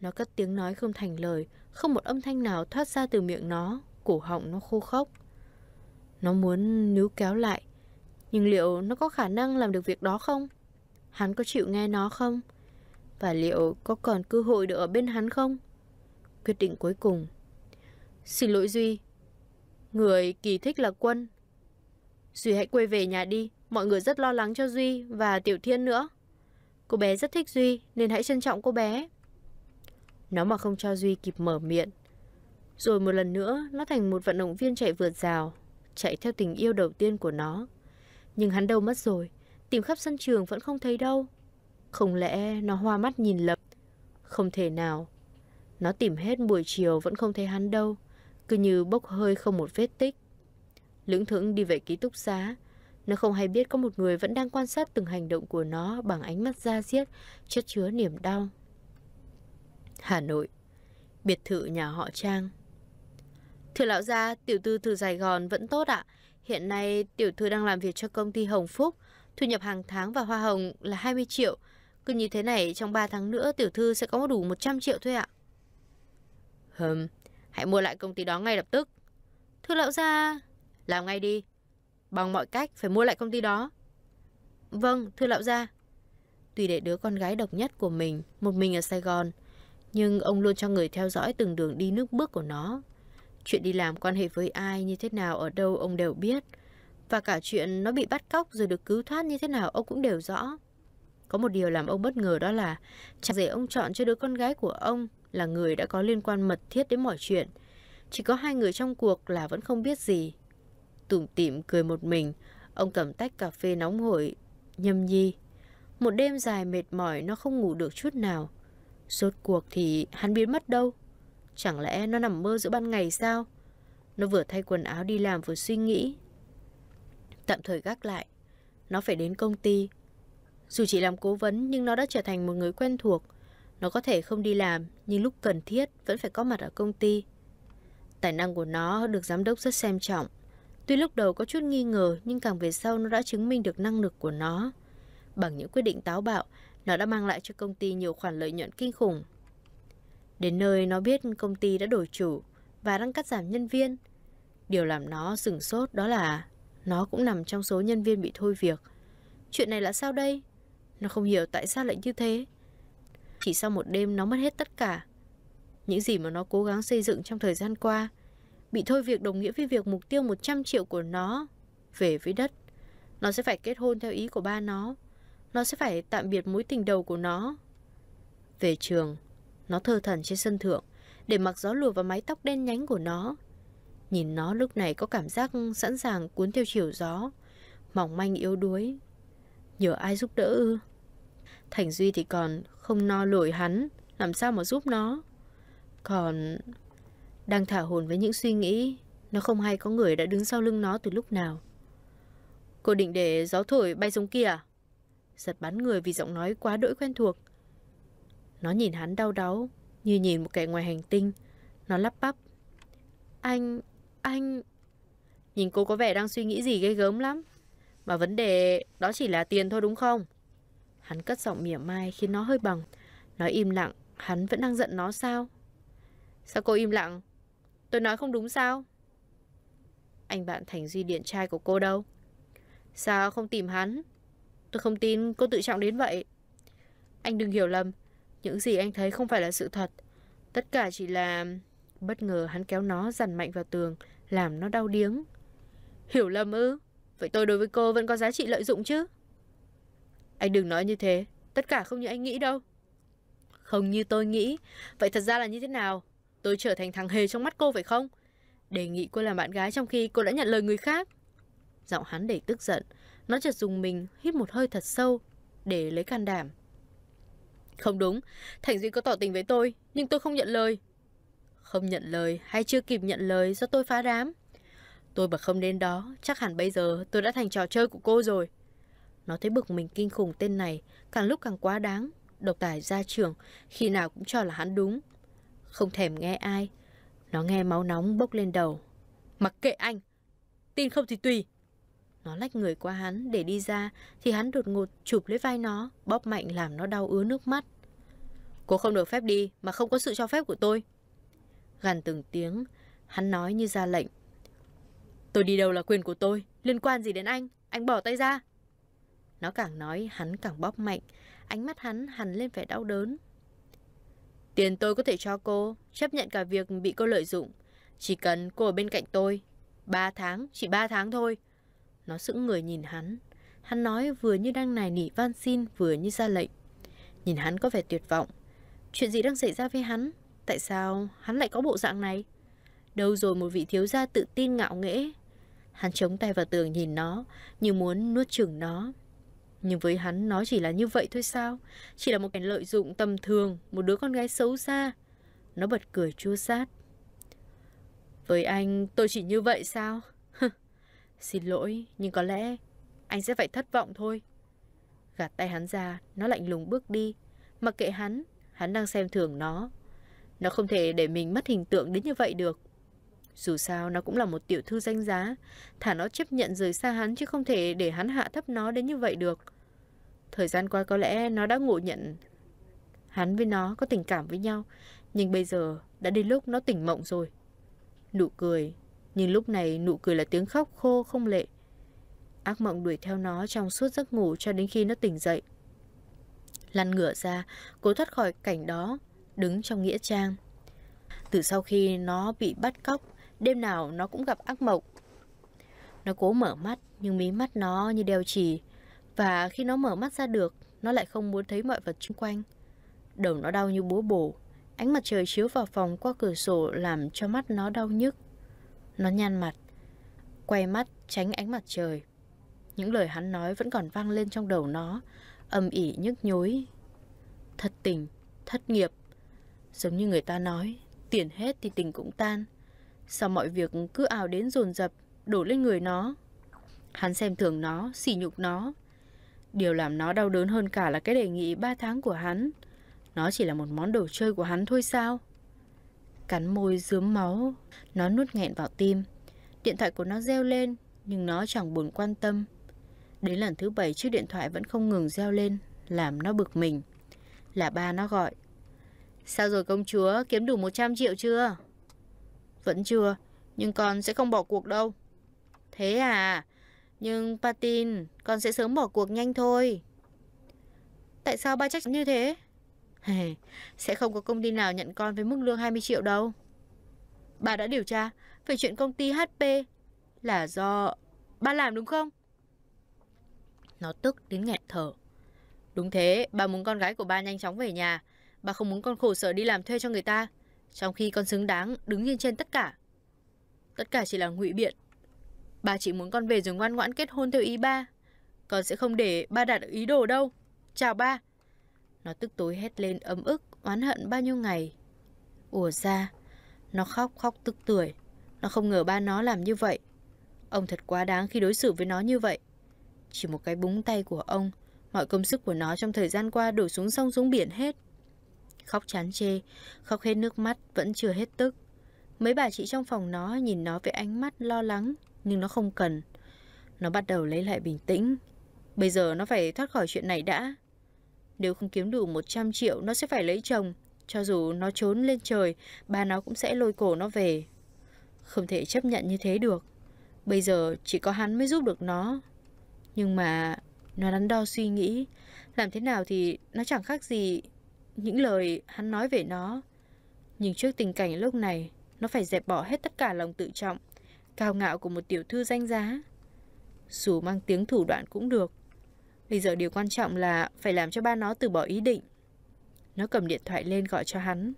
Nó cất tiếng nói không thành lời, không một âm thanh nào thoát ra từ miệng nó, cổ họng nó khô khốc. Nó muốn níu kéo lại, nhưng liệu nó có khả năng làm được việc đó không? Hắn có chịu nghe nó không? Và liệu có còn cơ hội được ở bên hắn không? Quyết định cuối cùng Xin lỗi Duy Người kỳ thích là Quân Duy hãy quay về nhà đi Mọi người rất lo lắng cho Duy và Tiểu Thiên nữa Cô bé rất thích Duy Nên hãy trân trọng cô bé Nó mà không cho Duy kịp mở miệng Rồi một lần nữa Nó thành một vận động viên chạy vượt rào Chạy theo tình yêu đầu tiên của nó nhưng hắn đâu mất rồi Tìm khắp sân trường vẫn không thấy đâu Không lẽ nó hoa mắt nhìn lầm Không thể nào Nó tìm hết buổi chiều vẫn không thấy hắn đâu Cứ như bốc hơi không một vết tích Lưỡng thững đi về ký túc xá Nó không hay biết có một người vẫn đang quan sát từng hành động của nó Bằng ánh mắt da diết Chất chứa niềm đau Hà Nội Biệt thự nhà họ Trang Thưa lão gia, tiểu tư từ Sài Gòn vẫn tốt ạ. Hiện nay, tiểu thư đang làm việc cho công ty Hồng Phúc, thu nhập hàng tháng và hoa hồng là 20 triệu. Cứ như thế này, trong 3 tháng nữa tiểu thư sẽ có đủ 100 triệu thôi ạ. Hừm, hãy mua lại công ty đó ngay lập tức. Thưa lão gia, làm ngay đi. Bằng mọi cách phải mua lại công ty đó. Vâng, thưa lão gia. Tùy để đứa con gái độc nhất của mình, một mình ở Sài Gòn, nhưng ông luôn cho người theo dõi từng đường đi nước bước của nó Chuyện đi làm quan hệ với ai như thế nào ở đâu ông đều biết. Và cả chuyện nó bị bắt cóc rồi được cứu thoát như thế nào ông cũng đều rõ. Có một điều làm ông bất ngờ đó là chẳng dễ ông chọn cho đứa con gái của ông là người đã có liên quan mật thiết đến mọi chuyện. Chỉ có hai người trong cuộc là vẫn không biết gì. Tủm tỉm cười một mình, ông cầm tách cà phê nóng hổi, nhâm nhi. Một đêm dài mệt mỏi nó không ngủ được chút nào. Rốt cuộc thì hắn biến mất đâu? Chẳng lẽ nó nằm mơ giữa ban ngày sao? Nó vừa thay quần áo đi làm vừa suy nghĩ. Tạm thời gác lại, nó phải đến công ty. Dù chỉ làm cố vấn nhưng nó đã trở thành một người quen thuộc. Nó có thể không đi làm nhưng lúc cần thiết vẫn phải có mặt ở công ty. Tài năng của nó được giám đốc rất xem trọng. Tuy lúc đầu có chút nghi ngờ nhưng càng về sau nó đã chứng minh được năng lực của nó. Bằng những quyết định táo bạo, nó đã mang lại cho công ty nhiều khoản lợi nhuận kinh khủng. Đến nơi nó biết công ty đã đổi chủ và đang cắt giảm nhân viên. Điều làm nó sửng sốt đó là nó cũng nằm trong số nhân viên bị thôi việc. Chuyện này là sao đây? Nó không hiểu tại sao lại như thế. Chỉ sau một đêm nó mất hết tất cả. Những gì mà nó cố gắng xây dựng trong thời gian qua bị thôi việc đồng nghĩa với việc mục tiêu 100 triệu của nó về với đất. Nó sẽ phải kết hôn theo ý của ba nó. Nó sẽ phải tạm biệt mối tình đầu của nó. Về trường, nó thơ thần trên sân thượng, để mặc gió lùa vào mái tóc đen nhánh của nó. Nhìn nó lúc này có cảm giác sẵn sàng cuốn theo chiều gió, mỏng manh yếu đuối. Nhờ ai giúp đỡ ư? Thành Duy thì còn không no lội hắn, làm sao mà giúp nó? Còn... Đang thả hồn với những suy nghĩ, nó không hay có người đã đứng sau lưng nó từ lúc nào. Cô định để gió thổi bay giống kia à? Giật bắn người vì giọng nói quá đỗi quen thuộc nó nhìn hắn đau đớn như nhìn một kẻ ngoài hành tinh. Nó lắp bắp. Anh, anh... Nhìn cô có vẻ đang suy nghĩ gì ghê gớm lắm. Mà vấn đề đó chỉ là tiền thôi đúng không? Hắn cất giọng mỉa mai khiến nó hơi bằng. Nó im lặng, hắn vẫn đang giận nó sao? Sao cô im lặng? Tôi nói không đúng sao? Anh bạn Thành Duy điện trai của cô đâu? Sao không tìm hắn? Tôi không tin cô tự trọng đến vậy. Anh đừng hiểu lầm, những gì anh thấy không phải là sự thật. Tất cả chỉ là... Bất ngờ hắn kéo nó dằn mạnh vào tường, làm nó đau điếng. Hiểu lầm ư? Vậy tôi đối với cô vẫn có giá trị lợi dụng chứ? Anh đừng nói như thế, tất cả không như anh nghĩ đâu. Không như tôi nghĩ, vậy thật ra là như thế nào? Tôi trở thành thằng hề trong mắt cô phải không? Đề nghị cô làm bạn gái trong khi cô đã nhận lời người khác. Giọng hắn đầy tức giận, nó chợt dùng mình hít một hơi thật sâu để lấy can đảm. Không đúng, Thành Duy có tỏ tình với tôi, nhưng tôi không nhận lời. Không nhận lời hay chưa kịp nhận lời do tôi phá đám. Tôi mà không đến đó, chắc hẳn bây giờ tôi đã thành trò chơi của cô rồi. Nó thấy bực mình kinh khủng tên này, càng lúc càng quá đáng. Độc tài ra trường, khi nào cũng cho là hắn đúng. Không thèm nghe ai. Nó nghe máu nóng bốc lên đầu. Mặc kệ anh, tin không thì tùy. Nó lách người qua hắn để đi ra Thì hắn đột ngột chụp lấy vai nó Bóp mạnh làm nó đau ứa nước mắt Cô không được phép đi mà không có sự cho phép của tôi Gần từng tiếng Hắn nói như ra lệnh Tôi đi đâu là quyền của tôi Liên quan gì đến anh Anh bỏ tay ra Nó càng nói hắn càng bóp mạnh Ánh mắt hắn hằn lên vẻ đau đớn Tiền tôi có thể cho cô Chấp nhận cả việc bị cô lợi dụng Chỉ cần cô ở bên cạnh tôi 3 tháng, chỉ 3 tháng thôi nó sững người nhìn hắn. Hắn nói vừa như đang nài nỉ van xin vừa như ra lệnh. Nhìn hắn có vẻ tuyệt vọng. Chuyện gì đang xảy ra với hắn? Tại sao hắn lại có bộ dạng này? Đâu rồi một vị thiếu gia tự tin ngạo nghễ? Hắn chống tay vào tường nhìn nó, như muốn nuốt chửng nó. Nhưng với hắn nó chỉ là như vậy thôi sao? Chỉ là một kẻ lợi dụng tầm thường, một đứa con gái xấu xa. Nó bật cười chua sát. Với anh, tôi chỉ như vậy sao? Xin lỗi, nhưng có lẽ anh sẽ phải thất vọng thôi. Gạt tay hắn ra, nó lạnh lùng bước đi. Mặc kệ hắn, hắn đang xem thường nó. Nó không thể để mình mất hình tượng đến như vậy được. Dù sao nó cũng là một tiểu thư danh giá, thả nó chấp nhận rời xa hắn chứ không thể để hắn hạ thấp nó đến như vậy được. Thời gian qua có lẽ nó đã ngộ nhận hắn với nó có tình cảm với nhau, nhưng bây giờ đã đến lúc nó tỉnh mộng rồi. Nụ cười nhưng lúc này nụ cười là tiếng khóc khô không lệ. Ác mộng đuổi theo nó trong suốt giấc ngủ cho đến khi nó tỉnh dậy. Lăn ngửa ra, cố thoát khỏi cảnh đó, đứng trong nghĩa trang. Từ sau khi nó bị bắt cóc, đêm nào nó cũng gặp ác mộng. Nó cố mở mắt, nhưng mí mắt nó như đeo chì. Và khi nó mở mắt ra được, nó lại không muốn thấy mọi vật xung quanh. Đầu nó đau như búa bổ, ánh mặt trời chiếu vào phòng qua cửa sổ làm cho mắt nó đau nhức. Nó nhăn mặt, quay mắt tránh ánh mặt trời. Những lời hắn nói vẫn còn vang lên trong đầu nó, âm ỉ nhức nhối. Thất tình, thất nghiệp. Giống như người ta nói, tiền hết thì tình cũng tan. Sao mọi việc cứ ảo đến dồn dập, đổ lên người nó. Hắn xem thường nó, sỉ nhục nó. Điều làm nó đau đớn hơn cả là cái đề nghị 3 tháng của hắn. Nó chỉ là một món đồ chơi của hắn thôi sao? cắn môi dướm máu. Nó nuốt nghẹn vào tim. Điện thoại của nó reo lên, nhưng nó chẳng buồn quan tâm. Đến lần thứ bảy chiếc điện thoại vẫn không ngừng reo lên, làm nó bực mình. Là ba nó gọi. Sao rồi công chúa, kiếm đủ 100 triệu chưa? Vẫn chưa, nhưng con sẽ không bỏ cuộc đâu. Thế à, nhưng Patin, con sẽ sớm bỏ cuộc nhanh thôi. Tại sao ba chắc như thế? sẽ không có công ty nào nhận con với mức lương 20 triệu đâu. Bà đã điều tra về chuyện công ty HP là do bà làm đúng không? Nó tức đến nghẹt thở. Đúng thế, bà muốn con gái của bà nhanh chóng về nhà. Bà không muốn con khổ sở đi làm thuê cho người ta. Trong khi con xứng đáng đứng lên trên tất cả. Tất cả chỉ là ngụy biện. Bà chỉ muốn con về rồi ngoan ngoãn kết hôn theo ý ba. Con sẽ không để ba đạt ý đồ đâu. Chào ba. Nó tức tối hét lên ấm ức, oán hận bao nhiêu ngày. Ủa ra, nó khóc khóc tức tuổi. Nó không ngờ ba nó làm như vậy. Ông thật quá đáng khi đối xử với nó như vậy. Chỉ một cái búng tay của ông, mọi công sức của nó trong thời gian qua đổ xuống sông xuống biển hết. Khóc chán chê, khóc hết nước mắt, vẫn chưa hết tức. Mấy bà chị trong phòng nó nhìn nó với ánh mắt lo lắng, nhưng nó không cần. Nó bắt đầu lấy lại bình tĩnh. Bây giờ nó phải thoát khỏi chuyện này đã. Nếu không kiếm đủ 100 triệu nó sẽ phải lấy chồng. Cho dù nó trốn lên trời, bà nó cũng sẽ lôi cổ nó về. Không thể chấp nhận như thế được. Bây giờ chỉ có hắn mới giúp được nó. Nhưng mà nó đắn đo suy nghĩ. Làm thế nào thì nó chẳng khác gì những lời hắn nói về nó. Nhưng trước tình cảnh lúc này, nó phải dẹp bỏ hết tất cả lòng tự trọng, cao ngạo của một tiểu thư danh giá. Dù mang tiếng thủ đoạn cũng được, Bây giờ điều quan trọng là phải làm cho ba nó từ bỏ ý định. Nó cầm điện thoại lên gọi cho hắn.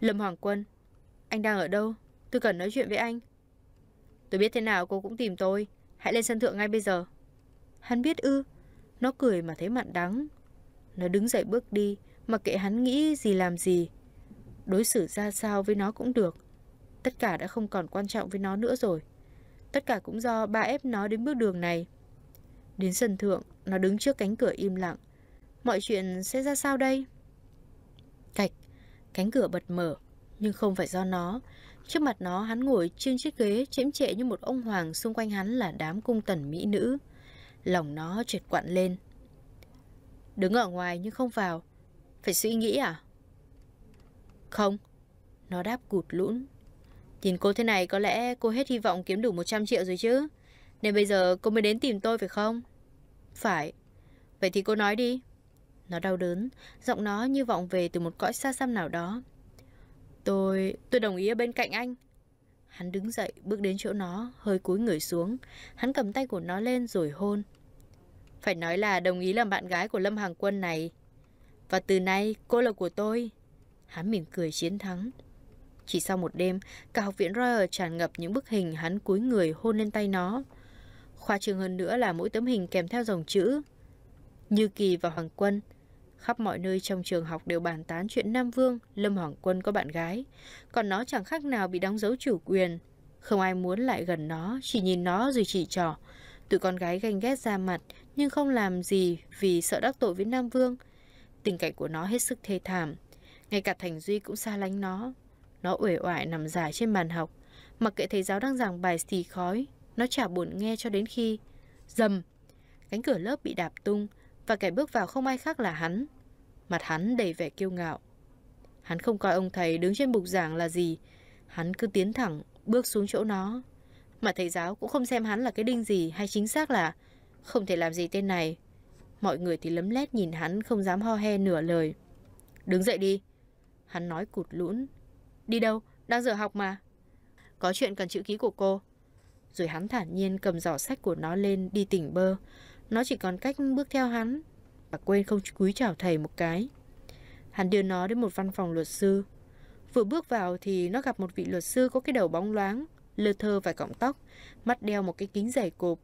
Lâm Hoàng Quân, anh đang ở đâu? Tôi cần nói chuyện với anh. Tôi biết thế nào cô cũng tìm tôi. Hãy lên sân thượng ngay bây giờ. Hắn biết ư. Nó cười mà thấy mặn đắng. Nó đứng dậy bước đi, mà kệ hắn nghĩ gì làm gì. Đối xử ra sao với nó cũng được. Tất cả đã không còn quan trọng với nó nữa rồi. Tất cả cũng do ba ép nó đến bước đường này. Đến sân thượng, nó đứng trước cánh cửa im lặng. Mọi chuyện sẽ ra sao đây? Cạch, cánh cửa bật mở, nhưng không phải do nó. Trước mặt nó hắn ngồi trên chiếc ghế chễm trệ như một ông hoàng xung quanh hắn là đám cung tần mỹ nữ. Lòng nó trệt quặn lên. Đứng ở ngoài nhưng không vào. Phải suy nghĩ à? Không. Nó đáp cụt lũn. Nhìn cô thế này có lẽ cô hết hy vọng kiếm đủ 100 triệu rồi chứ. Nên bây giờ cô mới đến tìm tôi phải không? Phải. Vậy thì cô nói đi. Nó đau đớn, giọng nó như vọng về từ một cõi xa xăm nào đó. Tôi... tôi đồng ý ở bên cạnh anh. Hắn đứng dậy, bước đến chỗ nó, hơi cúi người xuống. Hắn cầm tay của nó lên rồi hôn. Phải nói là đồng ý làm bạn gái của Lâm Hàng Quân này. Và từ nay, cô là của tôi. Hắn mỉm cười chiến thắng. Chỉ sau một đêm, cả học viện Royal tràn ngập những bức hình hắn cúi người hôn lên tay nó. Khoa trường hơn nữa là mỗi tấm hình kèm theo dòng chữ. Như Kỳ và Hoàng Quân, khắp mọi nơi trong trường học đều bàn tán chuyện Nam Vương, Lâm Hoàng Quân có bạn gái, còn nó chẳng khác nào bị đóng dấu chủ quyền. Không ai muốn lại gần nó, chỉ nhìn nó rồi chỉ trỏ. Tụi con gái ganh ghét ra mặt, nhưng không làm gì vì sợ đắc tội với Nam Vương. Tình cảnh của nó hết sức thê thảm. Ngay cả Thành Duy cũng xa lánh nó. Nó uể oải nằm dài trên bàn học, mặc kệ thầy giáo đang giảng bài xì khói, nó chả buồn nghe cho đến khi... Dầm! Cánh cửa lớp bị đạp tung và kẻ bước vào không ai khác là hắn. Mặt hắn đầy vẻ kiêu ngạo. Hắn không coi ông thầy đứng trên bục giảng là gì. Hắn cứ tiến thẳng, bước xuống chỗ nó. Mà thầy giáo cũng không xem hắn là cái đinh gì hay chính xác là không thể làm gì tên này. Mọi người thì lấm lét nhìn hắn không dám ho he nửa lời. Đứng dậy đi. Hắn nói cụt lũn. Đi đâu? Đang giờ học mà. Có chuyện cần chữ ký của cô. Rồi hắn thản nhiên cầm giỏ sách của nó lên đi tỉnh bơ Nó chỉ còn cách bước theo hắn Và quên không cúi chào thầy một cái Hắn đưa nó đến một văn phòng luật sư Vừa bước vào thì nó gặp một vị luật sư có cái đầu bóng loáng Lơ thơ vài cọng tóc Mắt đeo một cái kính dày cộp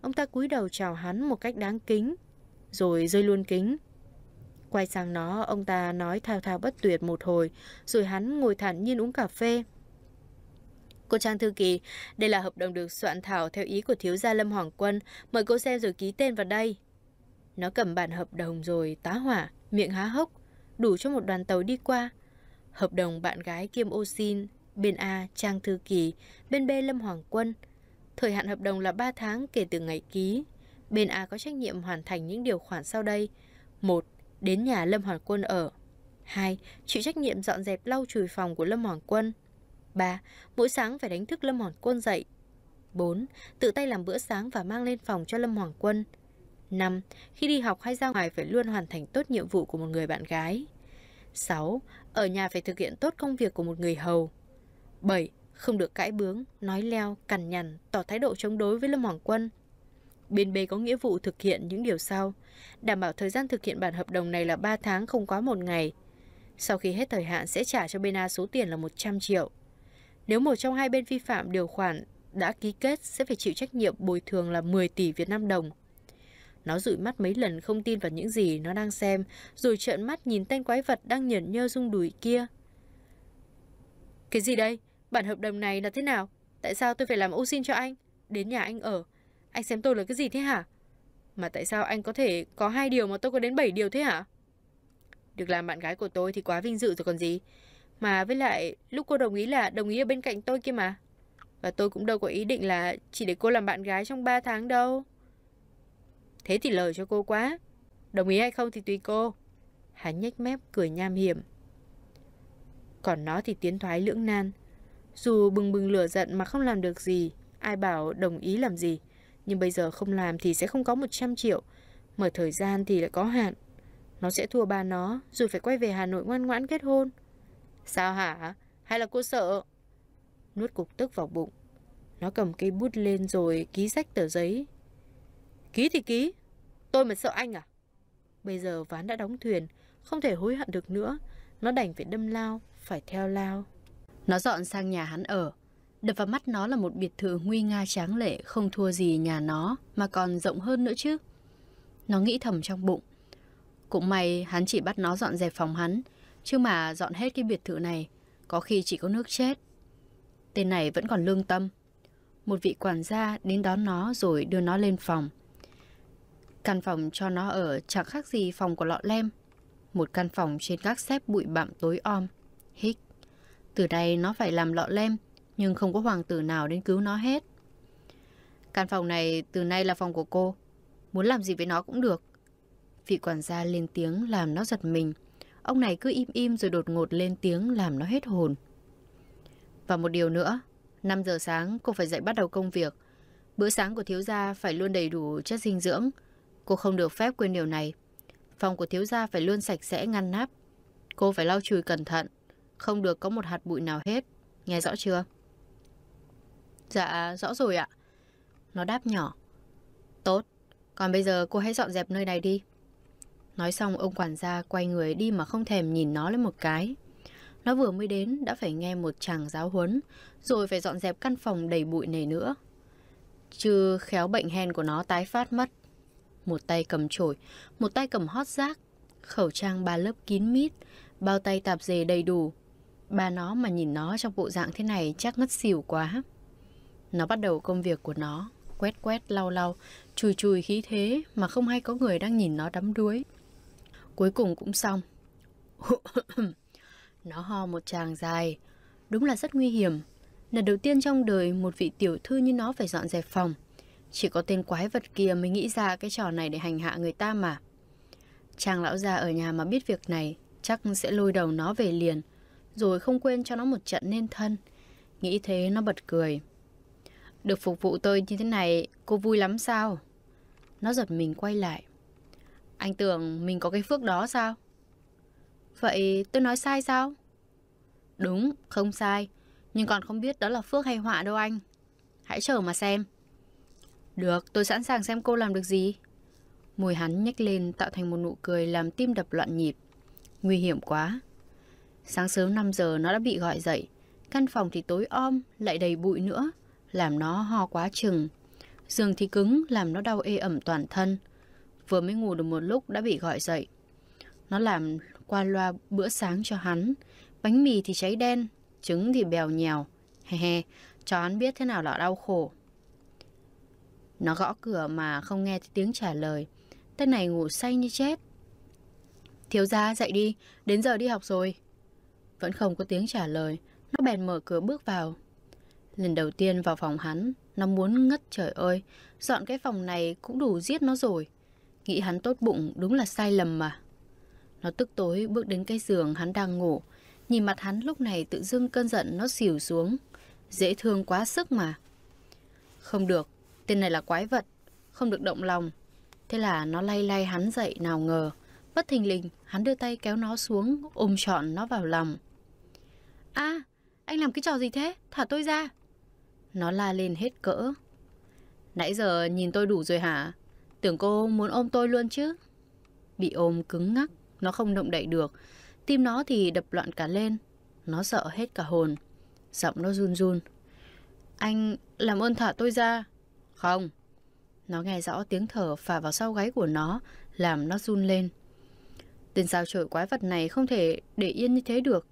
Ông ta cúi đầu chào hắn một cách đáng kính Rồi rơi luôn kính Quay sang nó, ông ta nói thao thao bất tuyệt một hồi, rồi hắn ngồi thản nhiên uống cà phê, Cô Trang Thư Kỳ, đây là hợp đồng được soạn thảo theo ý của thiếu gia Lâm Hoàng Quân, mời cô xem rồi ký tên vào đây. Nó cầm bản hợp đồng rồi tá hỏa, miệng há hốc, đủ cho một đoàn tàu đi qua. Hợp đồng bạn gái kiêm ô xin, bên A Trang Thư Kỳ, bên B Lâm Hoàng Quân. Thời hạn hợp đồng là 3 tháng kể từ ngày ký. Bên A có trách nhiệm hoàn thành những điều khoản sau đây. 1. Đến nhà Lâm Hoàng Quân ở. 2. Chịu trách nhiệm dọn dẹp lau chùi phòng của Lâm Hoàng Quân. 3. Mỗi sáng phải đánh thức Lâm Hoàng Quân dậy. 4. Tự tay làm bữa sáng và mang lên phòng cho Lâm Hoàng Quân. 5. Khi đi học hay ra ngoài phải luôn hoàn thành tốt nhiệm vụ của một người bạn gái. 6. Ở nhà phải thực hiện tốt công việc của một người hầu. 7. Không được cãi bướng, nói leo, cằn nhằn, tỏ thái độ chống đối với Lâm Hoàng Quân. Bên B có nghĩa vụ thực hiện những điều sau. Đảm bảo thời gian thực hiện bản hợp đồng này là 3 tháng không quá một ngày. Sau khi hết thời hạn sẽ trả cho bên A số tiền là 100 triệu. Nếu một trong hai bên vi phạm điều khoản đã ký kết sẽ phải chịu trách nhiệm bồi thường là 10 tỷ Việt Nam đồng. Nó dụi mắt mấy lần không tin vào những gì nó đang xem, rồi trợn mắt nhìn tên quái vật đang nhẫn nhơ rung đùi kia. Cái gì đây? Bản hợp đồng này là thế nào? Tại sao tôi phải làm ô xin cho anh? Đến nhà anh ở. Anh xem tôi là cái gì thế hả? Mà tại sao anh có thể có hai điều mà tôi có đến bảy điều thế hả? Được làm bạn gái của tôi thì quá vinh dự rồi còn gì. Mà với lại, lúc cô đồng ý là đồng ý ở bên cạnh tôi kia mà. Và tôi cũng đâu có ý định là chỉ để cô làm bạn gái trong 3 tháng đâu. Thế thì lời cho cô quá. Đồng ý hay không thì tùy cô. Hắn nhếch mép cười nham hiểm. Còn nó thì tiến thoái lưỡng nan. Dù bừng bừng lửa giận mà không làm được gì, ai bảo đồng ý làm gì. Nhưng bây giờ không làm thì sẽ không có 100 triệu. Mở thời gian thì lại có hạn. Nó sẽ thua ba nó rồi phải quay về Hà Nội ngoan ngoãn kết hôn. Sao hả? Hay là cô sợ? Nuốt cục tức vào bụng. Nó cầm cây bút lên rồi ký sách tờ giấy. Ký thì ký. Tôi mà sợ anh à? Bây giờ ván đã đóng thuyền, không thể hối hận được nữa. Nó đành phải đâm lao, phải theo lao. Nó dọn sang nhà hắn ở. Đập vào mắt nó là một biệt thự nguy nga tráng lệ không thua gì nhà nó mà còn rộng hơn nữa chứ. Nó nghĩ thầm trong bụng. Cũng may hắn chỉ bắt nó dọn dẹp phòng hắn Chứ mà dọn hết cái biệt thự này, có khi chỉ có nước chết. Tên này vẫn còn lương tâm. Một vị quản gia đến đón nó rồi đưa nó lên phòng. Căn phòng cho nó ở chẳng khác gì phòng của lọ lem. Một căn phòng trên các xếp bụi bặm tối om. Hích. Từ đây nó phải làm lọ lem, nhưng không có hoàng tử nào đến cứu nó hết. Căn phòng này từ nay là phòng của cô. Muốn làm gì với nó cũng được. Vị quản gia lên tiếng làm nó giật mình. Ông này cứ im im rồi đột ngột lên tiếng làm nó hết hồn. Và một điều nữa, 5 giờ sáng cô phải dậy bắt đầu công việc. Bữa sáng của thiếu gia phải luôn đầy đủ chất dinh dưỡng. Cô không được phép quên điều này. Phòng của thiếu gia phải luôn sạch sẽ ngăn nắp. Cô phải lau chùi cẩn thận. Không được có một hạt bụi nào hết. Nghe rõ chưa? Dạ, rõ rồi ạ. Nó đáp nhỏ. Tốt, còn bây giờ cô hãy dọn dẹp nơi này đi. Nói xong ông quản gia quay người đi mà không thèm nhìn nó lên một cái. Nó vừa mới đến đã phải nghe một chàng giáo huấn, rồi phải dọn dẹp căn phòng đầy bụi này nữa. Chứ khéo bệnh hen của nó tái phát mất. Một tay cầm chổi, một tay cầm hót rác, khẩu trang ba lớp kín mít, bao tay tạp dề đầy đủ. Bà nó mà nhìn nó trong bộ dạng thế này chắc ngất xỉu quá. Nó bắt đầu công việc của nó, quét quét lau lau, chùi chùi khí thế mà không hay có người đang nhìn nó đắm đuối. Cuối cùng cũng xong. Nó ho một tràng dài. Đúng là rất nguy hiểm. Lần đầu tiên trong đời một vị tiểu thư như nó phải dọn dẹp phòng. Chỉ có tên quái vật kia mới nghĩ ra cái trò này để hành hạ người ta mà. Chàng lão già ở nhà mà biết việc này chắc sẽ lôi đầu nó về liền rồi không quên cho nó một trận nên thân. Nghĩ thế nó bật cười. Được phục vụ tôi như thế này, cô vui lắm sao? Nó giật mình quay lại. Anh tưởng mình có cái phước đó sao? Vậy tôi nói sai sao? Đúng, không sai. Nhưng còn không biết đó là phước hay họa đâu anh. Hãy chờ mà xem. Được, tôi sẵn sàng xem cô làm được gì. Môi hắn nhếch lên tạo thành một nụ cười làm tim đập loạn nhịp. Nguy hiểm quá. Sáng sớm 5 giờ nó đã bị gọi dậy. Căn phòng thì tối om, lại đầy bụi nữa. Làm nó ho quá chừng. Giường thì cứng, làm nó đau ê ẩm toàn thân vừa mới ngủ được một lúc đã bị gọi dậy. Nó làm qua loa bữa sáng cho hắn, bánh mì thì cháy đen, trứng thì bèo nhèo, he he, cho hắn biết thế nào là đau khổ. Nó gõ cửa mà không nghe tiếng trả lời, tên này ngủ say như chết. Thiếu gia dậy đi, đến giờ đi học rồi. Vẫn không có tiếng trả lời, nó bèn mở cửa bước vào. Lần đầu tiên vào phòng hắn, nó muốn ngất trời ơi, dọn cái phòng này cũng đủ giết nó rồi. Nghĩ hắn tốt bụng đúng là sai lầm mà. Nó tức tối bước đến cái giường hắn đang ngủ. Nhìn mặt hắn lúc này tự dưng cơn giận nó xỉu xuống. Dễ thương quá sức mà. Không được, tên này là quái vật. Không được động lòng. Thế là nó lay lay hắn dậy nào ngờ. Bất thình lình, hắn đưa tay kéo nó xuống, ôm trọn nó vào lòng. a anh làm cái trò gì thế? Thả tôi ra. Nó la lên hết cỡ. Nãy giờ nhìn tôi đủ rồi hả? Tưởng cô muốn ôm tôi luôn chứ Bị ôm cứng ngắc Nó không động đậy được Tim nó thì đập loạn cả lên Nó sợ hết cả hồn Giọng nó run run Anh làm ơn thả tôi ra Không Nó nghe rõ tiếng thở phả vào sau gáy của nó Làm nó run lên Tên sao trổi quái vật này không thể để yên như thế được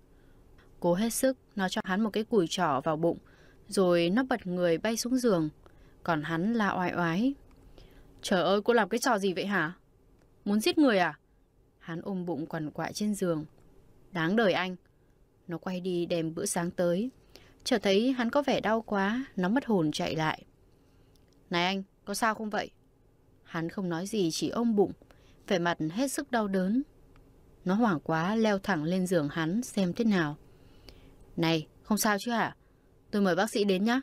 Cố hết sức Nó cho hắn một cái cùi trỏ vào bụng Rồi nó bật người bay xuống giường Còn hắn la oai oái Trời ơi, cô làm cái trò gì vậy hả? Muốn giết người à? Hắn ôm bụng quằn quại trên giường. Đáng đời anh. Nó quay đi đem bữa sáng tới. Chợt thấy hắn có vẻ đau quá, nó mất hồn chạy lại. Này anh, có sao không vậy? Hắn không nói gì chỉ ôm bụng, vẻ mặt hết sức đau đớn. Nó hoảng quá leo thẳng lên giường hắn xem thế nào. Này, không sao chứ hả? Tôi mời bác sĩ đến nhá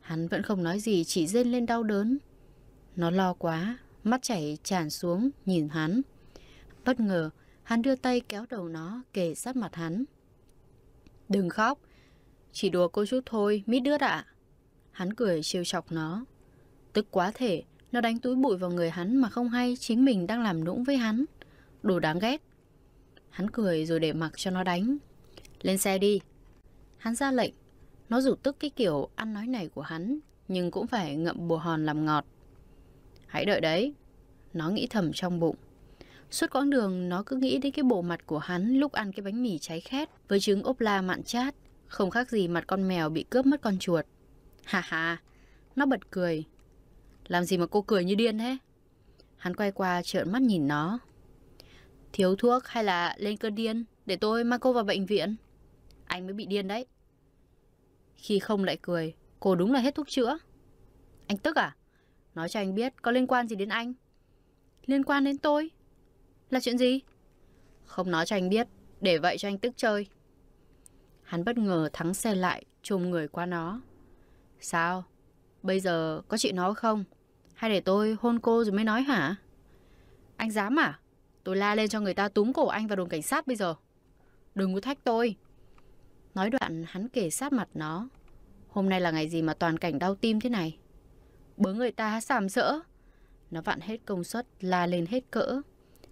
Hắn vẫn không nói gì chỉ rên lên đau đớn. Nó lo quá, mắt chảy tràn xuống nhìn hắn. Bất ngờ, hắn đưa tay kéo đầu nó kề sát mặt hắn. Đừng khóc, chỉ đùa cô chút thôi, mít đứa ạ. Hắn cười trêu chọc nó. Tức quá thể, nó đánh túi bụi vào người hắn mà không hay chính mình đang làm nũng với hắn. Đồ đáng ghét. Hắn cười rồi để mặc cho nó đánh. Lên xe đi. Hắn ra lệnh. Nó rủ tức cái kiểu ăn nói này của hắn, nhưng cũng phải ngậm bùa hòn làm ngọt. Hãy đợi đấy. Nó nghĩ thầm trong bụng. Suốt quãng đường nó cứ nghĩ đến cái bộ mặt của hắn lúc ăn cái bánh mì cháy khét với trứng ốp la mặn chát, không khác gì mặt con mèo bị cướp mất con chuột. Hà hà, nó bật cười. Làm gì mà cô cười như điên thế? Hắn quay qua trợn mắt nhìn nó. Thiếu thuốc hay là lên cơn điên để tôi mang cô vào bệnh viện? Anh mới bị điên đấy. Khi không lại cười, cô đúng là hết thuốc chữa. Anh tức à? Nói cho anh biết có liên quan gì đến anh Liên quan đến tôi Là chuyện gì Không nói cho anh biết Để vậy cho anh tức chơi Hắn bất ngờ thắng xe lại Chùm người qua nó Sao Bây giờ có chị nó không Hay để tôi hôn cô rồi mới nói hả Anh dám à Tôi la lên cho người ta túm cổ anh vào đồn cảnh sát bây giờ Đừng có thách tôi Nói đoạn hắn kể sát mặt nó Hôm nay là ngày gì mà toàn cảnh đau tim thế này bớ người ta sàm sỡ. Nó vặn hết công suất, la lên hết cỡ.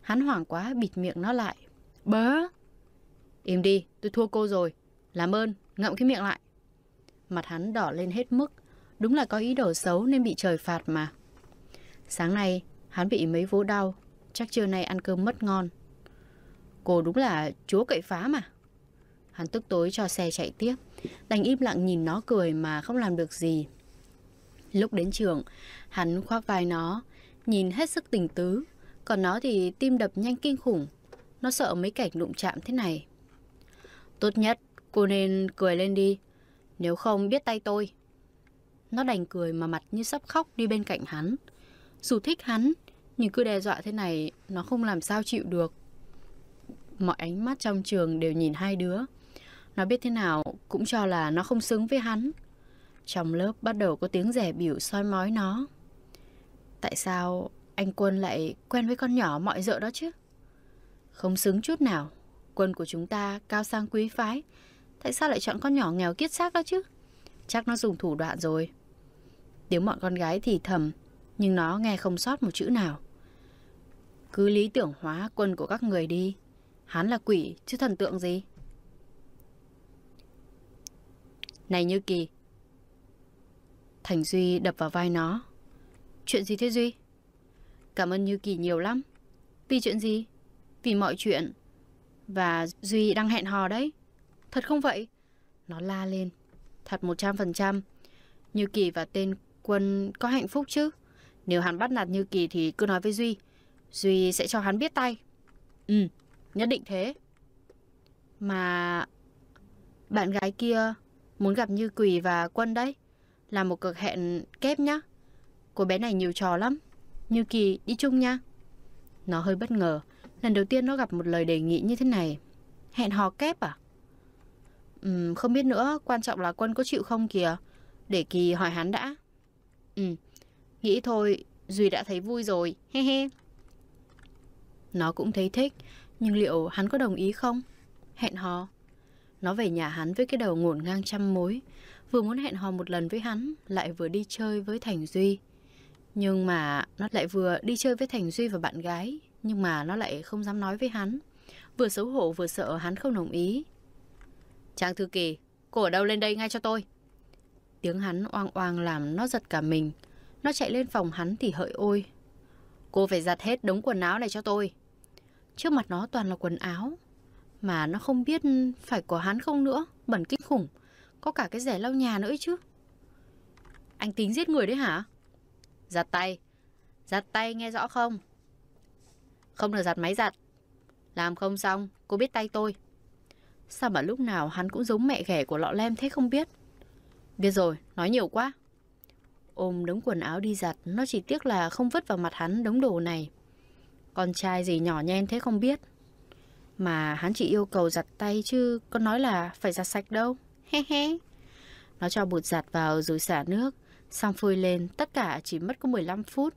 Hắn hoảng quá bịt miệng nó lại. Bớ! Im đi, tôi thua cô rồi. Làm ơn, ngậm cái miệng lại. Mặt hắn đỏ lên hết mức. Đúng là có ý đồ xấu nên bị trời phạt mà. Sáng nay, hắn bị mấy vố đau. Chắc trưa nay ăn cơm mất ngon. Cô đúng là chúa cậy phá mà. Hắn tức tối cho xe chạy tiếp. Đành im lặng nhìn nó cười mà không làm được gì. Lúc đến trường, hắn khoác vai nó, nhìn hết sức tình tứ, còn nó thì tim đập nhanh kinh khủng. Nó sợ mấy cảnh đụng chạm thế này. Tốt nhất, cô nên cười lên đi, nếu không biết tay tôi. Nó đành cười mà mặt như sắp khóc đi bên cạnh hắn. Dù thích hắn, nhưng cứ đe dọa thế này, nó không làm sao chịu được. Mọi ánh mắt trong trường đều nhìn hai đứa. Nó biết thế nào cũng cho là nó không xứng với hắn. Trong lớp bắt đầu có tiếng rẻ biểu soi mói nó. Tại sao anh Quân lại quen với con nhỏ mọi dợ đó chứ? Không xứng chút nào. Quân của chúng ta cao sang quý phái. Tại sao lại chọn con nhỏ nghèo kiết xác đó chứ? Chắc nó dùng thủ đoạn rồi. Tiếng mọi con gái thì thầm, nhưng nó nghe không sót một chữ nào. Cứ lý tưởng hóa quân của các người đi. Hắn là quỷ chứ thần tượng gì. Này Như Kỳ, Thành Duy đập vào vai nó. Chuyện gì thế Duy? Cảm ơn Như Kỳ nhiều lắm. Vì chuyện gì? Vì mọi chuyện. Và Duy đang hẹn hò đấy. Thật không vậy? Nó la lên. Thật 100%. Như Kỳ và tên Quân có hạnh phúc chứ? Nếu hắn bắt nạt Như Kỳ thì cứ nói với Duy. Duy sẽ cho hắn biết tay. Ừ, nhất định thế. Mà bạn gái kia muốn gặp Như Quỳ và Quân đấy là một cuộc hẹn kép nhá. Cô bé này nhiều trò lắm. Như Kỳ, đi chung nha. Nó hơi bất ngờ. Lần đầu tiên nó gặp một lời đề nghị như thế này. Hẹn hò kép à? Ừ, không biết nữa. Quan trọng là Quân có chịu không kìa. Để Kỳ hỏi hắn đã. Ừ, nghĩ thôi. Duy đã thấy vui rồi. He he. Nó cũng thấy thích. Nhưng liệu hắn có đồng ý không? Hẹn hò. Nó về nhà hắn với cái đầu ngổn ngang trăm mối vừa muốn hẹn hò một lần với hắn, lại vừa đi chơi với Thành Duy. Nhưng mà nó lại vừa đi chơi với Thành Duy và bạn gái, nhưng mà nó lại không dám nói với hắn. Vừa xấu hổ vừa sợ hắn không đồng ý. Trang Thư Kỳ, cô ở đâu lên đây ngay cho tôi? Tiếng hắn oang oang làm nó giật cả mình. Nó chạy lên phòng hắn thì hợi ôi. Cô phải giặt hết đống quần áo này cho tôi. Trước mặt nó toàn là quần áo. Mà nó không biết phải của hắn không nữa, bẩn kinh khủng. Có cả cái rẻ lau nhà nữa chứ Anh tính giết người đấy hả Giặt tay Giặt tay nghe rõ không Không được giặt máy giặt Làm không xong cô biết tay tôi Sao mà lúc nào hắn cũng giống mẹ ghẻ của lọ lem thế không biết Biết rồi nói nhiều quá Ôm đống quần áo đi giặt Nó chỉ tiếc là không vứt vào mặt hắn đống đồ này Con trai gì nhỏ nhen thế không biết Mà hắn chỉ yêu cầu giặt tay chứ Có nói là phải giặt sạch đâu he he. Nó cho bột giặt vào rồi xả nước, xong phơi lên, tất cả chỉ mất có 15 phút.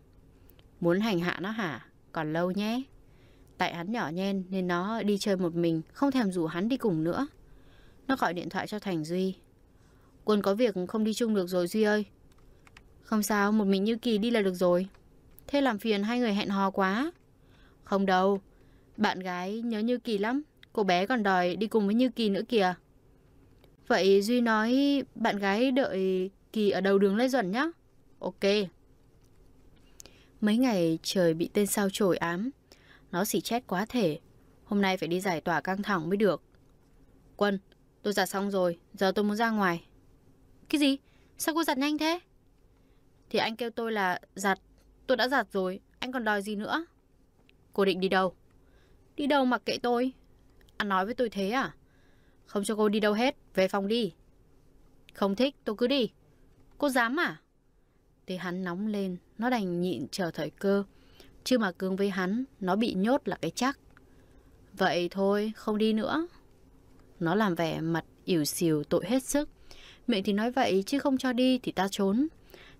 Muốn hành hạ nó hả? Còn lâu nhé. Tại hắn nhỏ nhen nên nó đi chơi một mình, không thèm rủ hắn đi cùng nữa. Nó gọi điện thoại cho Thành Duy. Quân có việc không đi chung được rồi Duy ơi. Không sao, một mình Như Kỳ đi là được rồi. Thế làm phiền hai người hẹn hò quá. Không đâu, bạn gái nhớ Như Kỳ lắm. Cô bé còn đòi đi cùng với Như Kỳ nữa kìa. Vậy Duy nói bạn gái đợi Kỳ ở đầu đường Lê Duẩn nhá Ok. Mấy ngày trời bị tên sao trổi ám. Nó xỉ chết quá thể. Hôm nay phải đi giải tỏa căng thẳng mới được. Quân, tôi giặt xong rồi. Giờ tôi muốn ra ngoài. Cái gì? Sao cô giặt nhanh thế? Thì anh kêu tôi là giặt. Tôi đã giặt rồi. Anh còn đòi gì nữa? Cô định đi đâu? Đi đâu mặc kệ tôi? Anh nói với tôi thế à? Không cho cô đi đâu hết, về phòng đi. Không thích, tôi cứ đi. Cô dám à? Thì hắn nóng lên, nó đành nhịn chờ thời cơ. Chứ mà cương với hắn, nó bị nhốt là cái chắc. Vậy thôi, không đi nữa. Nó làm vẻ mặt ỉu xìu tội hết sức. Miệng thì nói vậy chứ không cho đi thì ta trốn.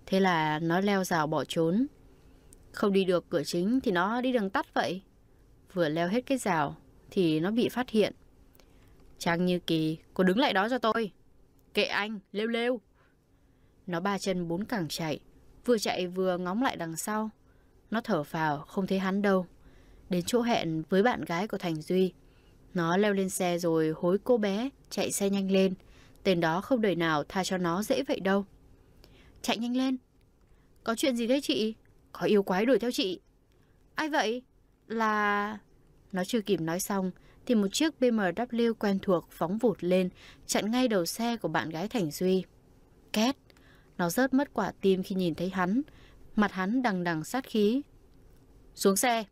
Thế là nó leo rào bỏ trốn. Không đi được cửa chính thì nó đi đường tắt vậy. Vừa leo hết cái rào thì nó bị phát hiện. Trang Như Kỳ, cô đứng lại đó cho tôi. Kệ anh, lêu lêu. Nó ba chân bốn cẳng chạy, vừa chạy vừa ngóng lại đằng sau. Nó thở phào, không thấy hắn đâu. Đến chỗ hẹn với bạn gái của Thành Duy. Nó leo lên xe rồi hối cô bé, chạy xe nhanh lên. Tên đó không đời nào tha cho nó dễ vậy đâu. Chạy nhanh lên. Có chuyện gì thế chị? Có yêu quái đuổi theo chị. Ai vậy? Là... Nó chưa kịp nói xong thì một chiếc BMW quen thuộc phóng vụt lên, chặn ngay đầu xe của bạn gái Thành Duy. Két! Nó rớt mất quả tim khi nhìn thấy hắn. Mặt hắn đằng đằng sát khí. Xuống xe!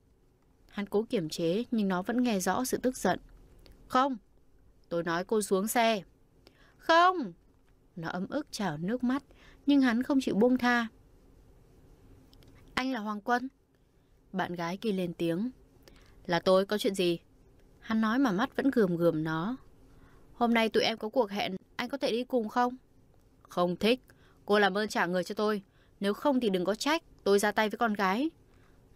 Hắn cố kiểm chế nhưng nó vẫn nghe rõ sự tức giận. Không! Tôi nói cô xuống xe! Không! Nó ấm ức trào nước mắt nhưng hắn không chịu buông tha. Anh là Hoàng Quân? Bạn gái kia lên tiếng. Là tôi có chuyện gì? Hắn nói mà mắt vẫn gườm gườm nó. Hôm nay tụi em có cuộc hẹn, anh có thể đi cùng không? Không thích. Cô làm ơn trả người cho tôi. Nếu không thì đừng có trách, tôi ra tay với con gái.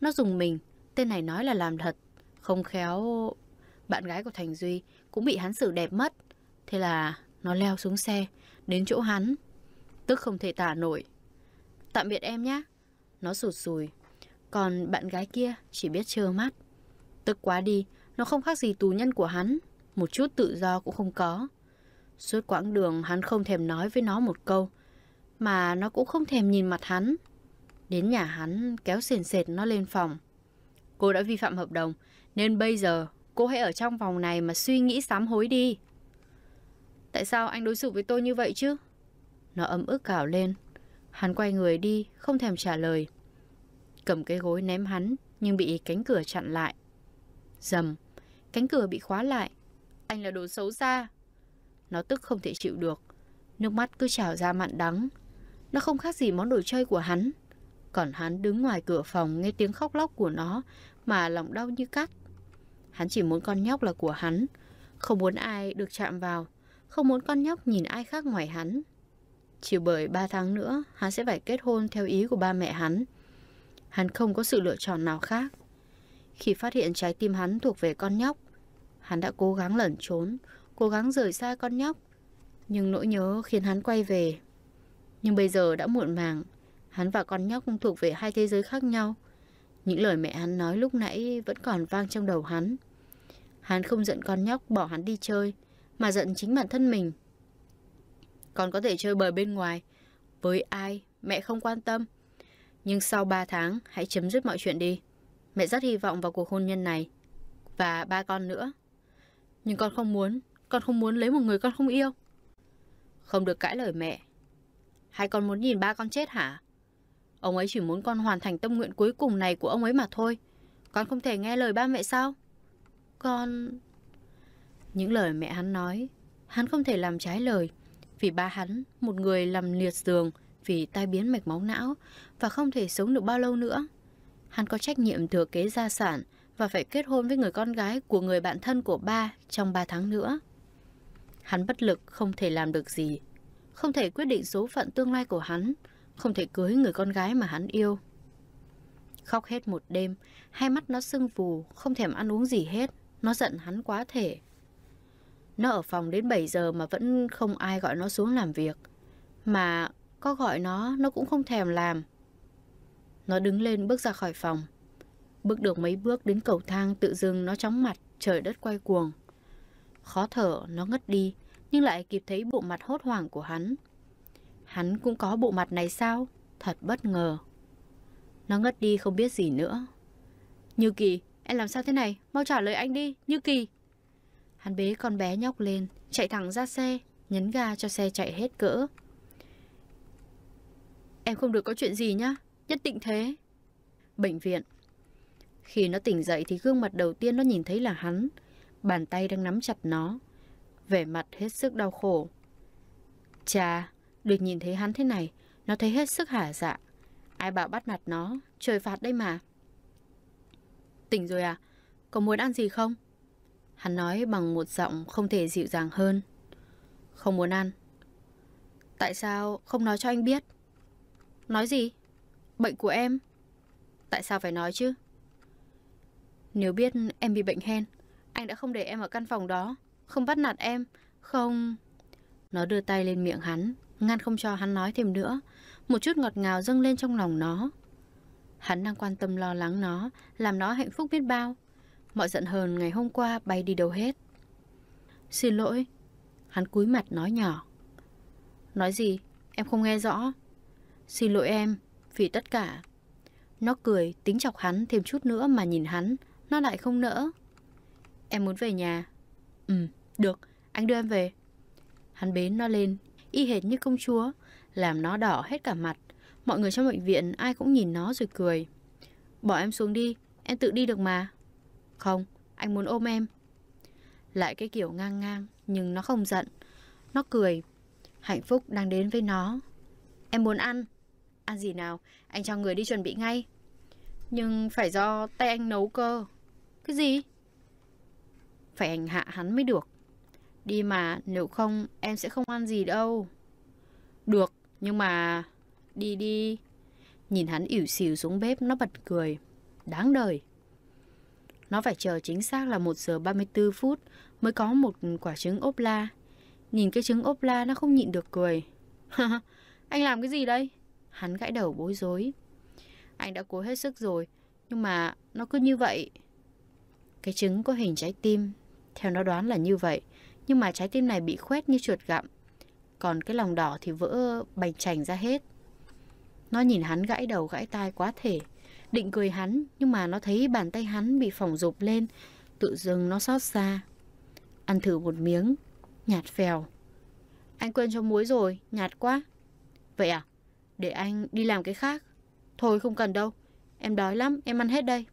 Nó dùng mình, tên này nói là làm thật. Không khéo... Bạn gái của Thành Duy cũng bị hắn xử đẹp mất. Thế là nó leo xuống xe, đến chỗ hắn. Tức không thể tả nổi. Tạm biệt em nhé. Nó sụt sùi. Còn bạn gái kia chỉ biết trơ mắt. Tức quá đi, nó không khác gì tù nhân của hắn, một chút tự do cũng không có. Suốt quãng đường hắn không thèm nói với nó một câu, mà nó cũng không thèm nhìn mặt hắn. Đến nhà hắn kéo sền sệt nó lên phòng. Cô đã vi phạm hợp đồng, nên bây giờ cô hãy ở trong vòng này mà suy nghĩ sám hối đi. Tại sao anh đối xử với tôi như vậy chứ? Nó ấm ức cào lên. Hắn quay người đi, không thèm trả lời. Cầm cái gối ném hắn, nhưng bị cánh cửa chặn lại. Dầm, cánh cửa bị khóa lại. Anh là đồ xấu xa. Nó tức không thể chịu được. Nước mắt cứ trào ra mặn đắng. Nó không khác gì món đồ chơi của hắn. Còn hắn đứng ngoài cửa phòng nghe tiếng khóc lóc của nó mà lòng đau như cắt. Hắn chỉ muốn con nhóc là của hắn, không muốn ai được chạm vào, không muốn con nhóc nhìn ai khác ngoài hắn. Chỉ bởi 3 tháng nữa, hắn sẽ phải kết hôn theo ý của ba mẹ hắn. Hắn không có sự lựa chọn nào khác. Khi phát hiện trái tim hắn thuộc về con nhóc, hắn đã cố gắng lẩn trốn, cố gắng rời xa con nhóc. Nhưng nỗi nhớ khiến hắn quay về. Nhưng bây giờ đã muộn màng, hắn và con nhóc cũng thuộc về hai thế giới khác nhau. Những lời mẹ hắn nói lúc nãy vẫn còn vang trong đầu hắn. Hắn không giận con nhóc bỏ hắn đi chơi, mà giận chính bản thân mình. Con có thể chơi bời bên ngoài, với ai mẹ không quan tâm. Nhưng sau 3 tháng, hãy chấm dứt mọi chuyện đi. Mẹ rất hy vọng vào cuộc hôn nhân này Và ba con nữa Nhưng con không muốn Con không muốn lấy một người con không yêu Không được cãi lời mẹ Hay con muốn nhìn ba con chết hả Ông ấy chỉ muốn con hoàn thành tâm nguyện cuối cùng này của ông ấy mà thôi Con không thể nghe lời ba mẹ sao Con... Những lời mẹ hắn nói Hắn không thể làm trái lời Vì ba hắn, một người làm liệt giường Vì tai biến mạch máu não Và không thể sống được bao lâu nữa hắn có trách nhiệm thừa kế gia sản và phải kết hôn với người con gái của người bạn thân của ba trong 3 tháng nữa. Hắn bất lực không thể làm được gì, không thể quyết định số phận tương lai của hắn, không thể cưới người con gái mà hắn yêu. Khóc hết một đêm, hai mắt nó sưng phù, không thèm ăn uống gì hết, nó giận hắn quá thể. Nó ở phòng đến 7 giờ mà vẫn không ai gọi nó xuống làm việc. Mà có gọi nó, nó cũng không thèm làm. Nó đứng lên bước ra khỏi phòng. Bước được mấy bước đến cầu thang tự dưng nó chóng mặt, trời đất quay cuồng. Khó thở, nó ngất đi, nhưng lại kịp thấy bộ mặt hốt hoảng của hắn. Hắn cũng có bộ mặt này sao? Thật bất ngờ. Nó ngất đi không biết gì nữa. Như Kỳ, em làm sao thế này? Mau trả lời anh đi, Như Kỳ. Hắn bế con bé nhóc lên, chạy thẳng ra xe, nhấn ga cho xe chạy hết cỡ. Em không được có chuyện gì nhá, Nhất định thế. Bệnh viện. Khi nó tỉnh dậy thì gương mặt đầu tiên nó nhìn thấy là hắn. Bàn tay đang nắm chặt nó. Vẻ mặt hết sức đau khổ. Chà, được nhìn thấy hắn thế này, nó thấy hết sức hả dạ. Ai bảo bắt mặt nó, trời phạt đây mà. Tỉnh rồi à? Có muốn ăn gì không? Hắn nói bằng một giọng không thể dịu dàng hơn. Không muốn ăn. Tại sao không nói cho anh biết? Nói gì? Bệnh của em Tại sao phải nói chứ Nếu biết em bị bệnh hen Anh đã không để em ở căn phòng đó Không bắt nạt em Không Nó đưa tay lên miệng hắn Ngăn không cho hắn nói thêm nữa Một chút ngọt ngào dâng lên trong lòng nó Hắn đang quan tâm lo lắng nó Làm nó hạnh phúc biết bao Mọi giận hờn ngày hôm qua bay đi đâu hết Xin lỗi Hắn cúi mặt nói nhỏ Nói gì em không nghe rõ Xin lỗi em vì tất cả. Nó cười, tính chọc hắn thêm chút nữa mà nhìn hắn, nó lại không nỡ. Em muốn về nhà. Ừ, được, anh đưa em về. Hắn bế nó lên, y hệt như công chúa, làm nó đỏ hết cả mặt. Mọi người trong bệnh viện ai cũng nhìn nó rồi cười. Bỏ em xuống đi, em tự đi được mà. Không, anh muốn ôm em. Lại cái kiểu ngang ngang, nhưng nó không giận. Nó cười. Hạnh phúc đang đến với nó. Em muốn ăn. Ăn gì nào, anh cho người đi chuẩn bị ngay. Nhưng phải do tay anh nấu cơ. Cái gì? Phải hành hạ hắn mới được. Đi mà, nếu không em sẽ không ăn gì đâu. Được, nhưng mà... Đi đi. Nhìn hắn ỉu xìu xuống bếp nó bật cười. Đáng đời. Nó phải chờ chính xác là 1 giờ 34 phút mới có một quả trứng ốp la. Nhìn cái trứng ốp la nó không nhịn được cười. anh làm cái gì đây? Hắn gãi đầu bối rối. Anh đã cố hết sức rồi, nhưng mà nó cứ như vậy. Cái trứng có hình trái tim, theo nó đoán là như vậy, nhưng mà trái tim này bị khoét như chuột gặm. Còn cái lòng đỏ thì vỡ bành chành ra hết. Nó nhìn hắn gãi đầu gãi tai quá thể, định cười hắn, nhưng mà nó thấy bàn tay hắn bị phỏng rụp lên, tự dưng nó xót xa. Ăn thử một miếng, nhạt phèo. Anh quên cho muối rồi, nhạt quá. Vậy à? Để anh đi làm cái khác Thôi không cần đâu Em đói lắm em ăn hết đây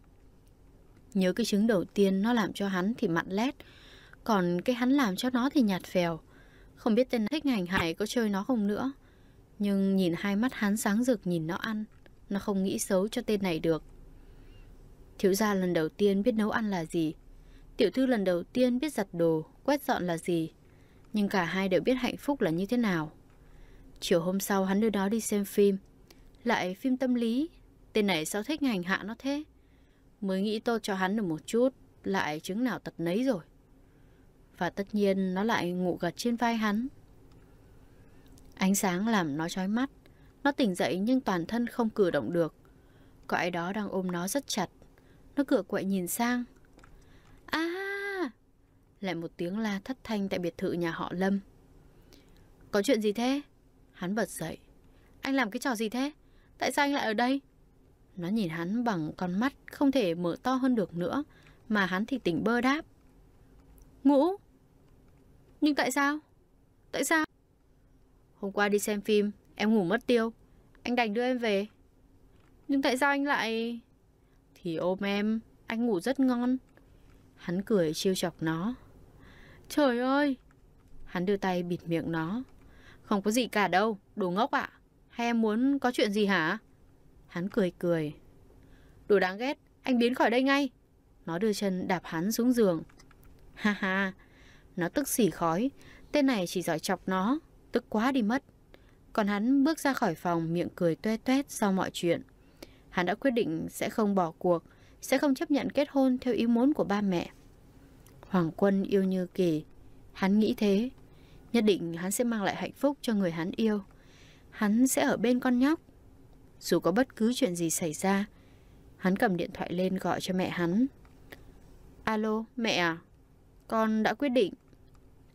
Nhớ cái trứng đầu tiên nó làm cho hắn thì mặn lét Còn cái hắn làm cho nó thì nhạt phèo Không biết tên thích ngành hải có chơi nó không nữa Nhưng nhìn hai mắt hắn sáng rực nhìn nó ăn Nó không nghĩ xấu cho tên này được Thiếu gia lần đầu tiên biết nấu ăn là gì Tiểu thư lần đầu tiên biết giặt đồ, quét dọn là gì Nhưng cả hai đều biết hạnh phúc là như thế nào Chiều hôm sau hắn đưa nó đi xem phim. Lại phim tâm lý. Tên này sao thích hành hạ nó thế? Mới nghĩ tôi cho hắn được một chút, lại chứng nào tật nấy rồi. Và tất nhiên nó lại ngủ gật trên vai hắn. Ánh sáng làm nó chói mắt. Nó tỉnh dậy nhưng toàn thân không cử động được. Có ai đó đang ôm nó rất chặt. Nó cựa quậy nhìn sang. À! Lại một tiếng la thất thanh tại biệt thự nhà họ Lâm. Có chuyện gì thế? Hắn bật dậy. Anh làm cái trò gì thế? Tại sao anh lại ở đây? Nó nhìn hắn bằng con mắt không thể mở to hơn được nữa, mà hắn thì tỉnh bơ đáp. ngủ. Nhưng tại sao? Tại sao? Hôm qua đi xem phim, em ngủ mất tiêu. Anh đành đưa em về. Nhưng tại sao anh lại... Thì ôm em, anh ngủ rất ngon. Hắn cười trêu chọc nó. Trời ơi! Hắn đưa tay bịt miệng nó. Không có gì cả đâu, đồ ngốc ạ. Hay em muốn có chuyện gì hả? Hắn cười cười. Đồ đáng ghét, anh biến khỏi đây ngay. Nó đưa chân đạp hắn xuống giường. Ha ha, nó tức xỉ khói. Tên này chỉ giỏi chọc nó, tức quá đi mất. Còn hắn bước ra khỏi phòng miệng cười toe toét sau mọi chuyện. Hắn đã quyết định sẽ không bỏ cuộc, sẽ không chấp nhận kết hôn theo ý muốn của ba mẹ. Hoàng quân yêu như kỳ. Hắn nghĩ thế, Nhất định hắn sẽ mang lại hạnh phúc cho người hắn yêu. Hắn sẽ ở bên con nhóc. Dù có bất cứ chuyện gì xảy ra, hắn cầm điện thoại lên gọi cho mẹ hắn. Alo, mẹ à? Con đã quyết định.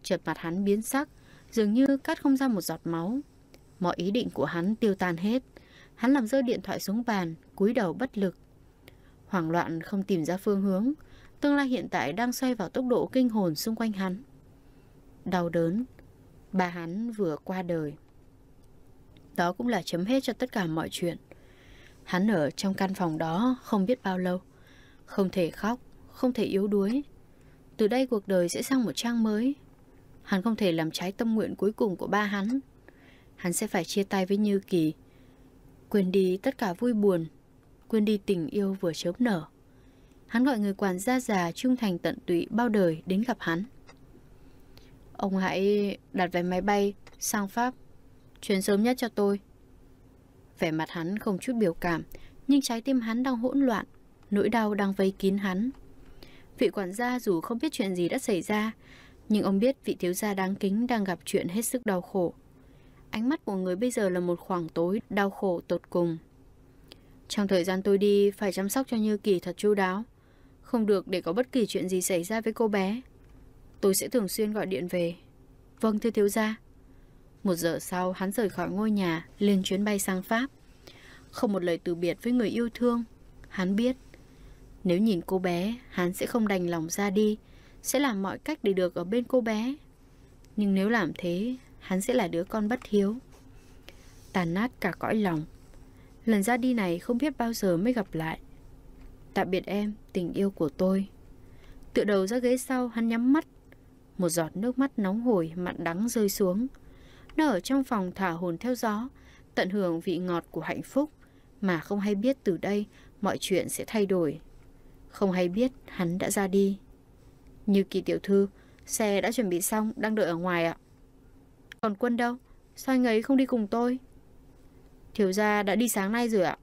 Chợt mặt hắn biến sắc, dường như cắt không ra một giọt máu. Mọi ý định của hắn tiêu tan hết. Hắn làm rơi điện thoại xuống bàn, cúi đầu bất lực. Hoảng loạn không tìm ra phương hướng, tương lai hiện tại đang xoay vào tốc độ kinh hồn xung quanh hắn. Đau đớn, bà hắn vừa qua đời. Đó cũng là chấm hết cho tất cả mọi chuyện. Hắn ở trong căn phòng đó không biết bao lâu. Không thể khóc, không thể yếu đuối. Từ đây cuộc đời sẽ sang một trang mới. Hắn không thể làm trái tâm nguyện cuối cùng của ba hắn. Hắn sẽ phải chia tay với Như Kỳ. Quên đi tất cả vui buồn, quên đi tình yêu vừa chớm nở. Hắn gọi người quản gia già trung thành tận tụy bao đời đến gặp hắn. Ông hãy đặt vé máy bay sang Pháp, chuyến sớm nhất cho tôi. Vẻ mặt hắn không chút biểu cảm, nhưng trái tim hắn đang hỗn loạn, nỗi đau đang vây kín hắn. Vị quản gia dù không biết chuyện gì đã xảy ra, nhưng ông biết vị thiếu gia đáng kính đang gặp chuyện hết sức đau khổ. Ánh mắt của người bây giờ là một khoảng tối đau khổ tột cùng. Trong thời gian tôi đi, phải chăm sóc cho Như Kỳ thật chu đáo. Không được để có bất kỳ chuyện gì xảy ra với cô bé. Tôi sẽ thường xuyên gọi điện về. Vâng thưa thiếu gia. Một giờ sau, hắn rời khỏi ngôi nhà, lên chuyến bay sang Pháp. Không một lời từ biệt với người yêu thương. Hắn biết, nếu nhìn cô bé, hắn sẽ không đành lòng ra đi, sẽ làm mọi cách để được ở bên cô bé. Nhưng nếu làm thế, hắn sẽ là đứa con bất hiếu. Tàn nát cả cõi lòng. Lần ra đi này không biết bao giờ mới gặp lại. Tạm biệt em, tình yêu của tôi. Tựa đầu ra ghế sau, hắn nhắm mắt, một giọt nước mắt nóng hổi mặn đắng rơi xuống. Nó ở trong phòng thả hồn theo gió, tận hưởng vị ngọt của hạnh phúc, mà không hay biết từ đây mọi chuyện sẽ thay đổi. Không hay biết hắn đã ra đi. Như kỳ tiểu thư, xe đã chuẩn bị xong, đang đợi ở ngoài ạ. Còn quân đâu? Sao anh ấy không đi cùng tôi? Thiếu gia đã đi sáng nay rồi ạ.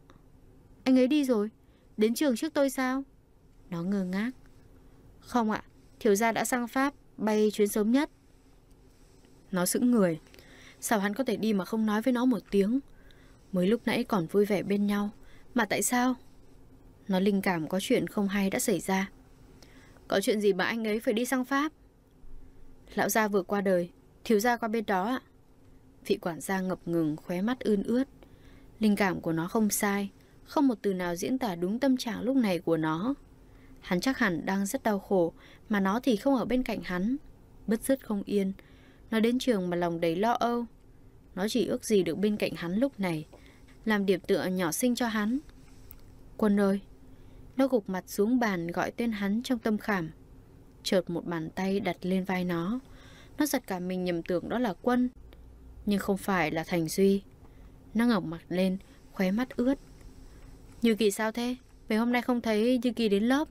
Anh ấy đi rồi? Đến trường trước tôi sao? Nó ngơ ngác. Không ạ, thiếu gia đã sang Pháp, bay chuyến sớm nhất. Nó sững người. Sao hắn có thể đi mà không nói với nó một tiếng? Mới lúc nãy còn vui vẻ bên nhau. Mà tại sao? Nó linh cảm có chuyện không hay đã xảy ra. Có chuyện gì mà anh ấy phải đi sang Pháp? Lão gia vừa qua đời, thiếu gia qua bên đó ạ. Vị quản gia ngập ngừng, khóe mắt ươn ướt. Linh cảm của nó không sai, không một từ nào diễn tả đúng tâm trạng lúc này của nó. Hắn chắc hẳn đang rất đau khổ, mà nó thì không ở bên cạnh hắn. Bứt rứt không yên, nó đến trường mà lòng đầy lo âu. Nó chỉ ước gì được bên cạnh hắn lúc này, làm điểm tựa nhỏ xinh cho hắn. Quân ơi! Nó gục mặt xuống bàn gọi tên hắn trong tâm khảm. Chợt một bàn tay đặt lên vai nó. Nó giật cả mình nhầm tưởng đó là quân, nhưng không phải là Thành Duy. Nó ngẩng mặt lên, khóe mắt ướt. Như Kỳ sao thế? về hôm nay không thấy Như Kỳ đến lớp.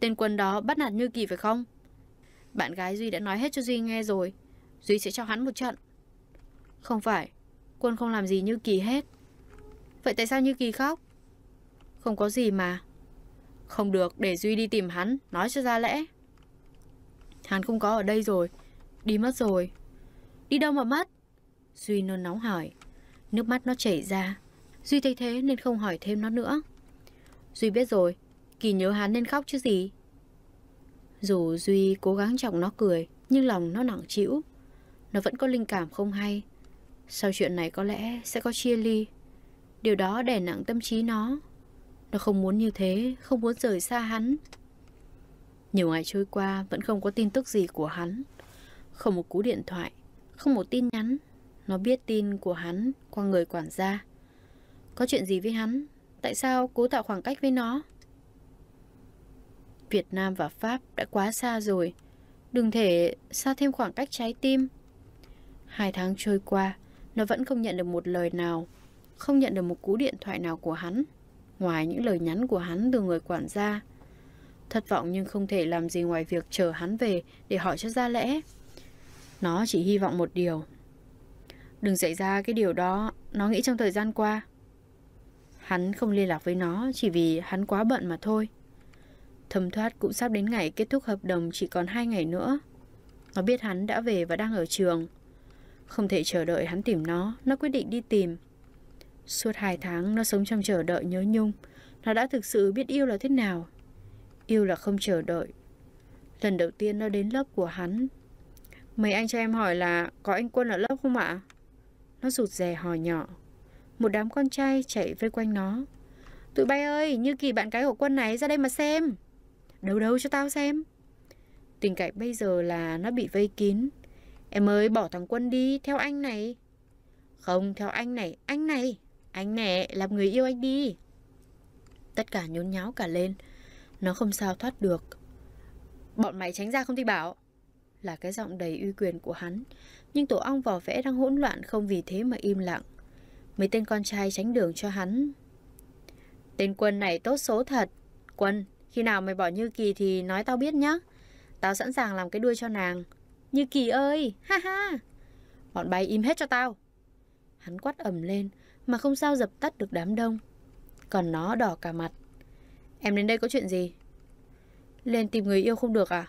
Tên quân đó bắt nạt Như Kỳ phải không? Bạn gái Duy đã nói hết cho Duy nghe rồi. Duy sẽ cho hắn một trận. Không phải, quân không làm gì Như Kỳ hết. Vậy tại sao Như Kỳ khóc? Không có gì mà. Không được, để Duy đi tìm hắn, nói cho ra lẽ. Hắn không có ở đây rồi, đi mất rồi. Đi đâu mà mất? Duy nôn nóng hỏi. Nước mắt nó chảy ra. Duy thấy thế nên không hỏi thêm nó nữa. Duy biết rồi, Kỳ nhớ hắn nên khóc chứ gì Dù Duy cố gắng trọng nó cười Nhưng lòng nó nặng chịu Nó vẫn có linh cảm không hay Sau chuyện này có lẽ sẽ có chia ly Điều đó đè nặng tâm trí nó Nó không muốn như thế Không muốn rời xa hắn Nhiều ngày trôi qua Vẫn không có tin tức gì của hắn Không một cú điện thoại Không một tin nhắn Nó biết tin của hắn qua người quản gia Có chuyện gì với hắn Tại sao cố tạo khoảng cách với nó Việt Nam và Pháp đã quá xa rồi. Đừng thể xa thêm khoảng cách trái tim. Hai tháng trôi qua, nó vẫn không nhận được một lời nào, không nhận được một cú điện thoại nào của hắn, ngoài những lời nhắn của hắn từ người quản gia. Thất vọng nhưng không thể làm gì ngoài việc chờ hắn về để hỏi cho ra lẽ. Nó chỉ hy vọng một điều. Đừng xảy ra cái điều đó, nó nghĩ trong thời gian qua. Hắn không liên lạc với nó chỉ vì hắn quá bận mà thôi. Thâm thoát cũng sắp đến ngày kết thúc hợp đồng chỉ còn 2 ngày nữa. Nó biết hắn đã về và đang ở trường. Không thể chờ đợi hắn tìm nó, nó quyết định đi tìm. Suốt 2 tháng nó sống trong chờ đợi nhớ nhung. Nó đã thực sự biết yêu là thế nào. Yêu là không chờ đợi. Lần đầu tiên nó đến lớp của hắn. Mấy anh cho em hỏi là có anh Quân ở lớp không ạ? Nó rụt rè hỏi nhỏ. Một đám con trai chạy vây quanh nó. Tụi bay ơi, Như Kỳ bạn cái của Quân này ra đây mà xem. Đâu đâu cho tao xem Tình cảnh bây giờ là nó bị vây kín Em ơi bỏ thằng Quân đi Theo anh này Không theo anh này Anh này Anh này làm người yêu anh đi Tất cả nhốn nháo cả lên Nó không sao thoát được Bọn mày tránh ra không thì bảo Là cái giọng đầy uy quyền của hắn Nhưng tổ ong vỏ vẽ đang hỗn loạn Không vì thế mà im lặng Mấy tên con trai tránh đường cho hắn Tên quân này tốt số thật Quân khi nào mày bỏ Như Kỳ thì nói tao biết nhá. Tao sẵn sàng làm cái đuôi cho nàng. Như Kỳ ơi, ha ha. Bọn bay im hết cho tao. Hắn quát ầm lên mà không sao dập tắt được đám đông. Còn nó đỏ cả mặt. Em đến đây có chuyện gì? Lên tìm người yêu không được à?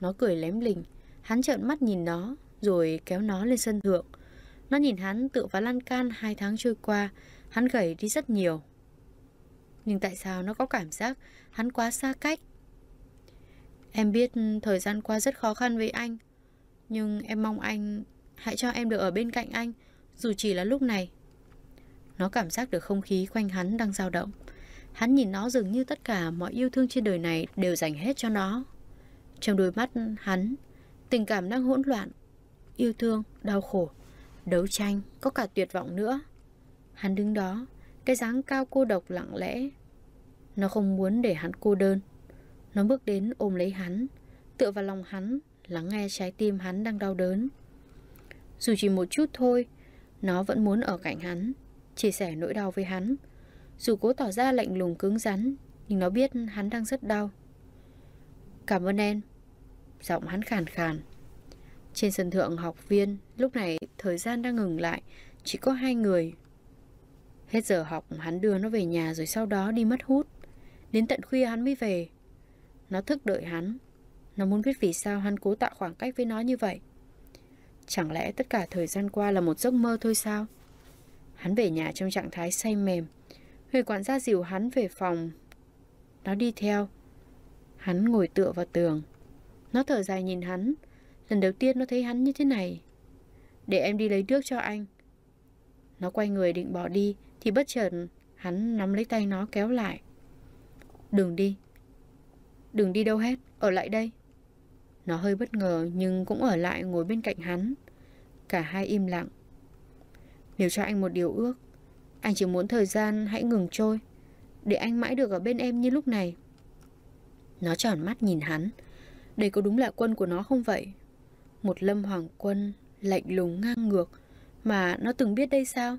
Nó cười lém lỉnh. Hắn trợn mắt nhìn nó rồi kéo nó lên sân thượng. Nó nhìn hắn tựa vào lan can hai tháng trôi qua, hắn gầy đi rất nhiều. Nhưng tại sao nó có cảm giác hắn quá xa cách. Em biết thời gian qua rất khó khăn với anh, nhưng em mong anh hãy cho em được ở bên cạnh anh, dù chỉ là lúc này. Nó cảm giác được không khí quanh hắn đang dao động. Hắn nhìn nó dường như tất cả mọi yêu thương trên đời này đều dành hết cho nó. Trong đôi mắt hắn, tình cảm đang hỗn loạn, yêu thương, đau khổ, đấu tranh, có cả tuyệt vọng nữa. Hắn đứng đó, cái dáng cao cô độc lặng lẽ, nó không muốn để hắn cô đơn. Nó bước đến ôm lấy hắn, tựa vào lòng hắn, lắng nghe trái tim hắn đang đau đớn. Dù chỉ một chút thôi, nó vẫn muốn ở cạnh hắn, chia sẻ nỗi đau với hắn. Dù cố tỏ ra lạnh lùng cứng rắn, nhưng nó biết hắn đang rất đau. Cảm ơn em. Giọng hắn khàn khàn. Trên sân thượng học viên, lúc này thời gian đang ngừng lại, chỉ có hai người. Hết giờ học, hắn đưa nó về nhà rồi sau đó đi mất hút. Đến tận khuya hắn mới về Nó thức đợi hắn Nó muốn biết vì sao hắn cố tạo khoảng cách với nó như vậy Chẳng lẽ tất cả thời gian qua là một giấc mơ thôi sao Hắn về nhà trong trạng thái say mềm Người quản gia dìu hắn về phòng Nó đi theo Hắn ngồi tựa vào tường Nó thở dài nhìn hắn Lần đầu tiên nó thấy hắn như thế này Để em đi lấy nước cho anh Nó quay người định bỏ đi Thì bất chợt hắn nắm lấy tay nó kéo lại Đừng đi. Đừng đi đâu hết, ở lại đây. Nó hơi bất ngờ nhưng cũng ở lại ngồi bên cạnh hắn. Cả hai im lặng. Nếu cho anh một điều ước, anh chỉ muốn thời gian hãy ngừng trôi, để anh mãi được ở bên em như lúc này. Nó tròn mắt nhìn hắn. Đây có đúng là quân của nó không vậy? Một lâm hoàng quân lạnh lùng ngang ngược mà nó từng biết đây sao?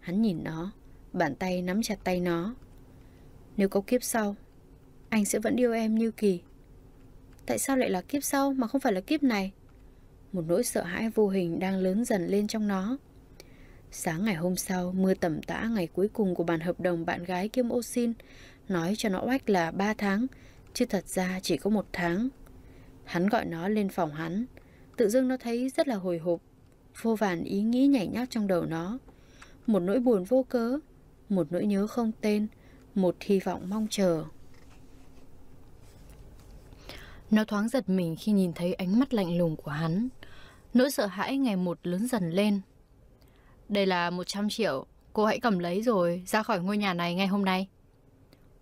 Hắn nhìn nó, bàn tay nắm chặt tay nó. Nếu có kiếp sau, anh sẽ vẫn yêu em như kỳ. Tại sao lại là kiếp sau mà không phải là kiếp này? Một nỗi sợ hãi vô hình đang lớn dần lên trong nó. Sáng ngày hôm sau, mưa tẩm tã ngày cuối cùng của bản hợp đồng bạn gái kiêm ô xin, nói cho nó oách là 3 tháng, chứ thật ra chỉ có một tháng. Hắn gọi nó lên phòng hắn, tự dưng nó thấy rất là hồi hộp, vô vàn ý nghĩ nhảy nhác trong đầu nó. Một nỗi buồn vô cớ, một nỗi nhớ không tên, một hy vọng mong chờ. Nó thoáng giật mình khi nhìn thấy ánh mắt lạnh lùng của hắn. Nỗi sợ hãi ngày một lớn dần lên. Đây là 100 triệu, cô hãy cầm lấy rồi ra khỏi ngôi nhà này ngay hôm nay.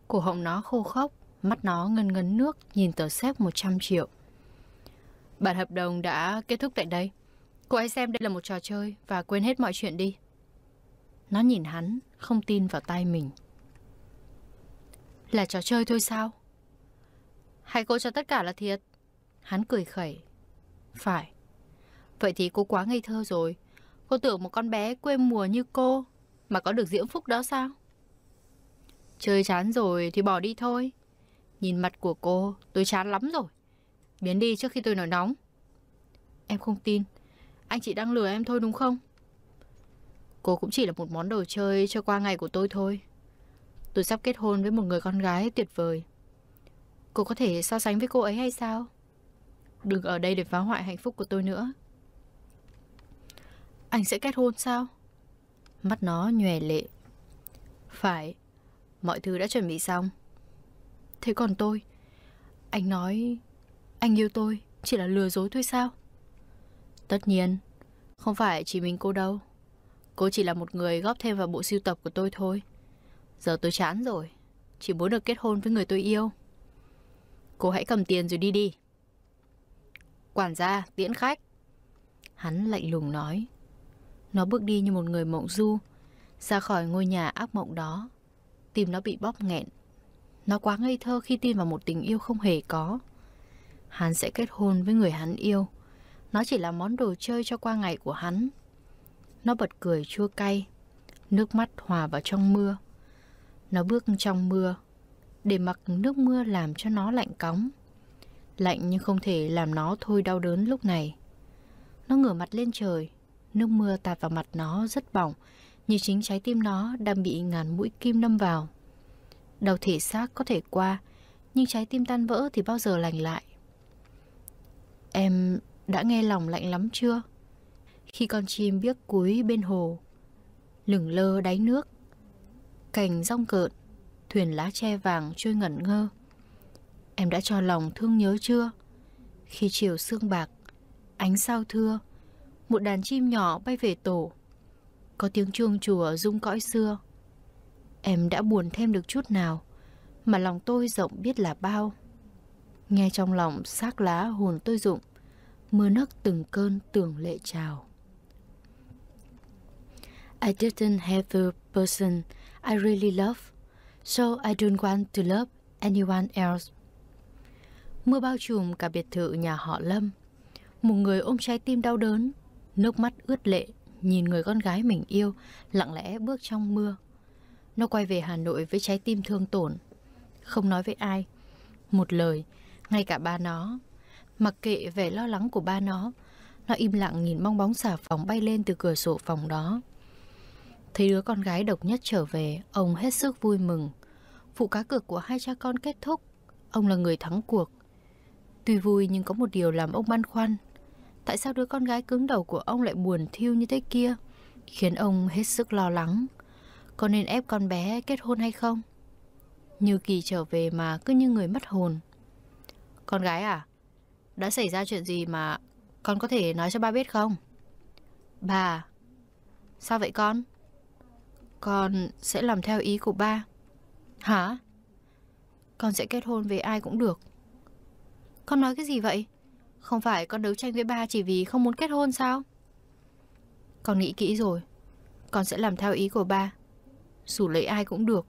Cổ họng nó khô khóc, mắt nó ngân ngấn nước nhìn tờ xếp 100 triệu. Bản hợp đồng đã kết thúc tại đây. Cô hãy xem đây là một trò chơi và quên hết mọi chuyện đi. Nó nhìn hắn, không tin vào tay mình. Là trò chơi thôi sao? Hay cô cho tất cả là thiệt? Hắn cười khẩy. Phải. Vậy thì cô quá ngây thơ rồi. Cô tưởng một con bé quê mùa như cô mà có được diễm phúc đó sao? Chơi chán rồi thì bỏ đi thôi. Nhìn mặt của cô, tôi chán lắm rồi. Biến đi trước khi tôi nổi nóng. Em không tin. Anh chỉ đang lừa em thôi đúng không? Cô cũng chỉ là một món đồ chơi cho qua ngày của tôi thôi. Tôi sắp kết hôn với một người con gái tuyệt vời. Cô có thể so sánh với cô ấy hay sao? Đừng ở đây để phá hoại hạnh phúc của tôi nữa. Anh sẽ kết hôn sao? Mắt nó nhòe lệ. Phải, mọi thứ đã chuẩn bị xong. Thế còn tôi? Anh nói anh yêu tôi chỉ là lừa dối thôi sao? Tất nhiên, không phải chỉ mình cô đâu. Cô chỉ là một người góp thêm vào bộ sưu tập của tôi thôi. Giờ tôi chán rồi Chỉ muốn được kết hôn với người tôi yêu Cô hãy cầm tiền rồi đi đi Quản gia, tiễn khách Hắn lạnh lùng nói Nó bước đi như một người mộng du Ra khỏi ngôi nhà ác mộng đó Tim nó bị bóp nghẹn Nó quá ngây thơ khi tin vào một tình yêu không hề có Hắn sẽ kết hôn với người hắn yêu Nó chỉ là món đồ chơi cho qua ngày của hắn Nó bật cười chua cay Nước mắt hòa vào trong mưa nó bước trong mưa Để mặc nước mưa làm cho nó lạnh cóng Lạnh nhưng không thể làm nó thôi đau đớn lúc này Nó ngửa mặt lên trời Nước mưa tạt vào mặt nó rất bỏng Như chính trái tim nó đang bị ngàn mũi kim đâm vào đầu thể xác có thể qua Nhưng trái tim tan vỡ thì bao giờ lành lại Em đã nghe lòng lạnh lắm chưa? Khi con chim biếc cúi bên hồ Lửng lơ đáy nước cành rong cợn, thuyền lá tre vàng trôi ngẩn ngơ. Em đã cho lòng thương nhớ chưa? Khi chiều sương bạc, ánh sao thưa, một đàn chim nhỏ bay về tổ. Có tiếng chuông chùa rung cõi xưa. Em đã buồn thêm được chút nào, mà lòng tôi rộng biết là bao. Nghe trong lòng xác lá hồn tôi rụng, mưa nước từng cơn tưởng lệ trào. I didn't have a person I really love, so I don't want to love anyone else. Mưa bao trùm cả biệt thự nhà họ Lâm. Một người ôm trái tim đau đớn, nước mắt ướt lệ, nhìn người con gái mình yêu, lặng lẽ bước trong mưa. Nó quay về Hà Nội với trái tim thương tổn, không nói với ai. Một lời, ngay cả ba nó. Mặc kệ vẻ lo lắng của ba nó, nó im lặng nhìn bong bóng xà phòng bay lên từ cửa sổ phòng đó. Thấy đứa con gái độc nhất trở về, ông hết sức vui mừng. Phụ cá cược của hai cha con kết thúc, ông là người thắng cuộc. Tuy vui nhưng có một điều làm ông băn khoăn. Tại sao đứa con gái cứng đầu của ông lại buồn thiêu như thế kia, khiến ông hết sức lo lắng. Có nên ép con bé kết hôn hay không? Như kỳ trở về mà cứ như người mất hồn. Con gái à? Đã xảy ra chuyện gì mà con có thể nói cho ba biết không? Bà Sao vậy con? Con sẽ làm theo ý của ba. Hả? Con sẽ kết hôn với ai cũng được. Con nói cái gì vậy? Không phải con đấu tranh với ba chỉ vì không muốn kết hôn sao? Con nghĩ kỹ rồi. Con sẽ làm theo ý của ba. Dù lấy ai cũng được.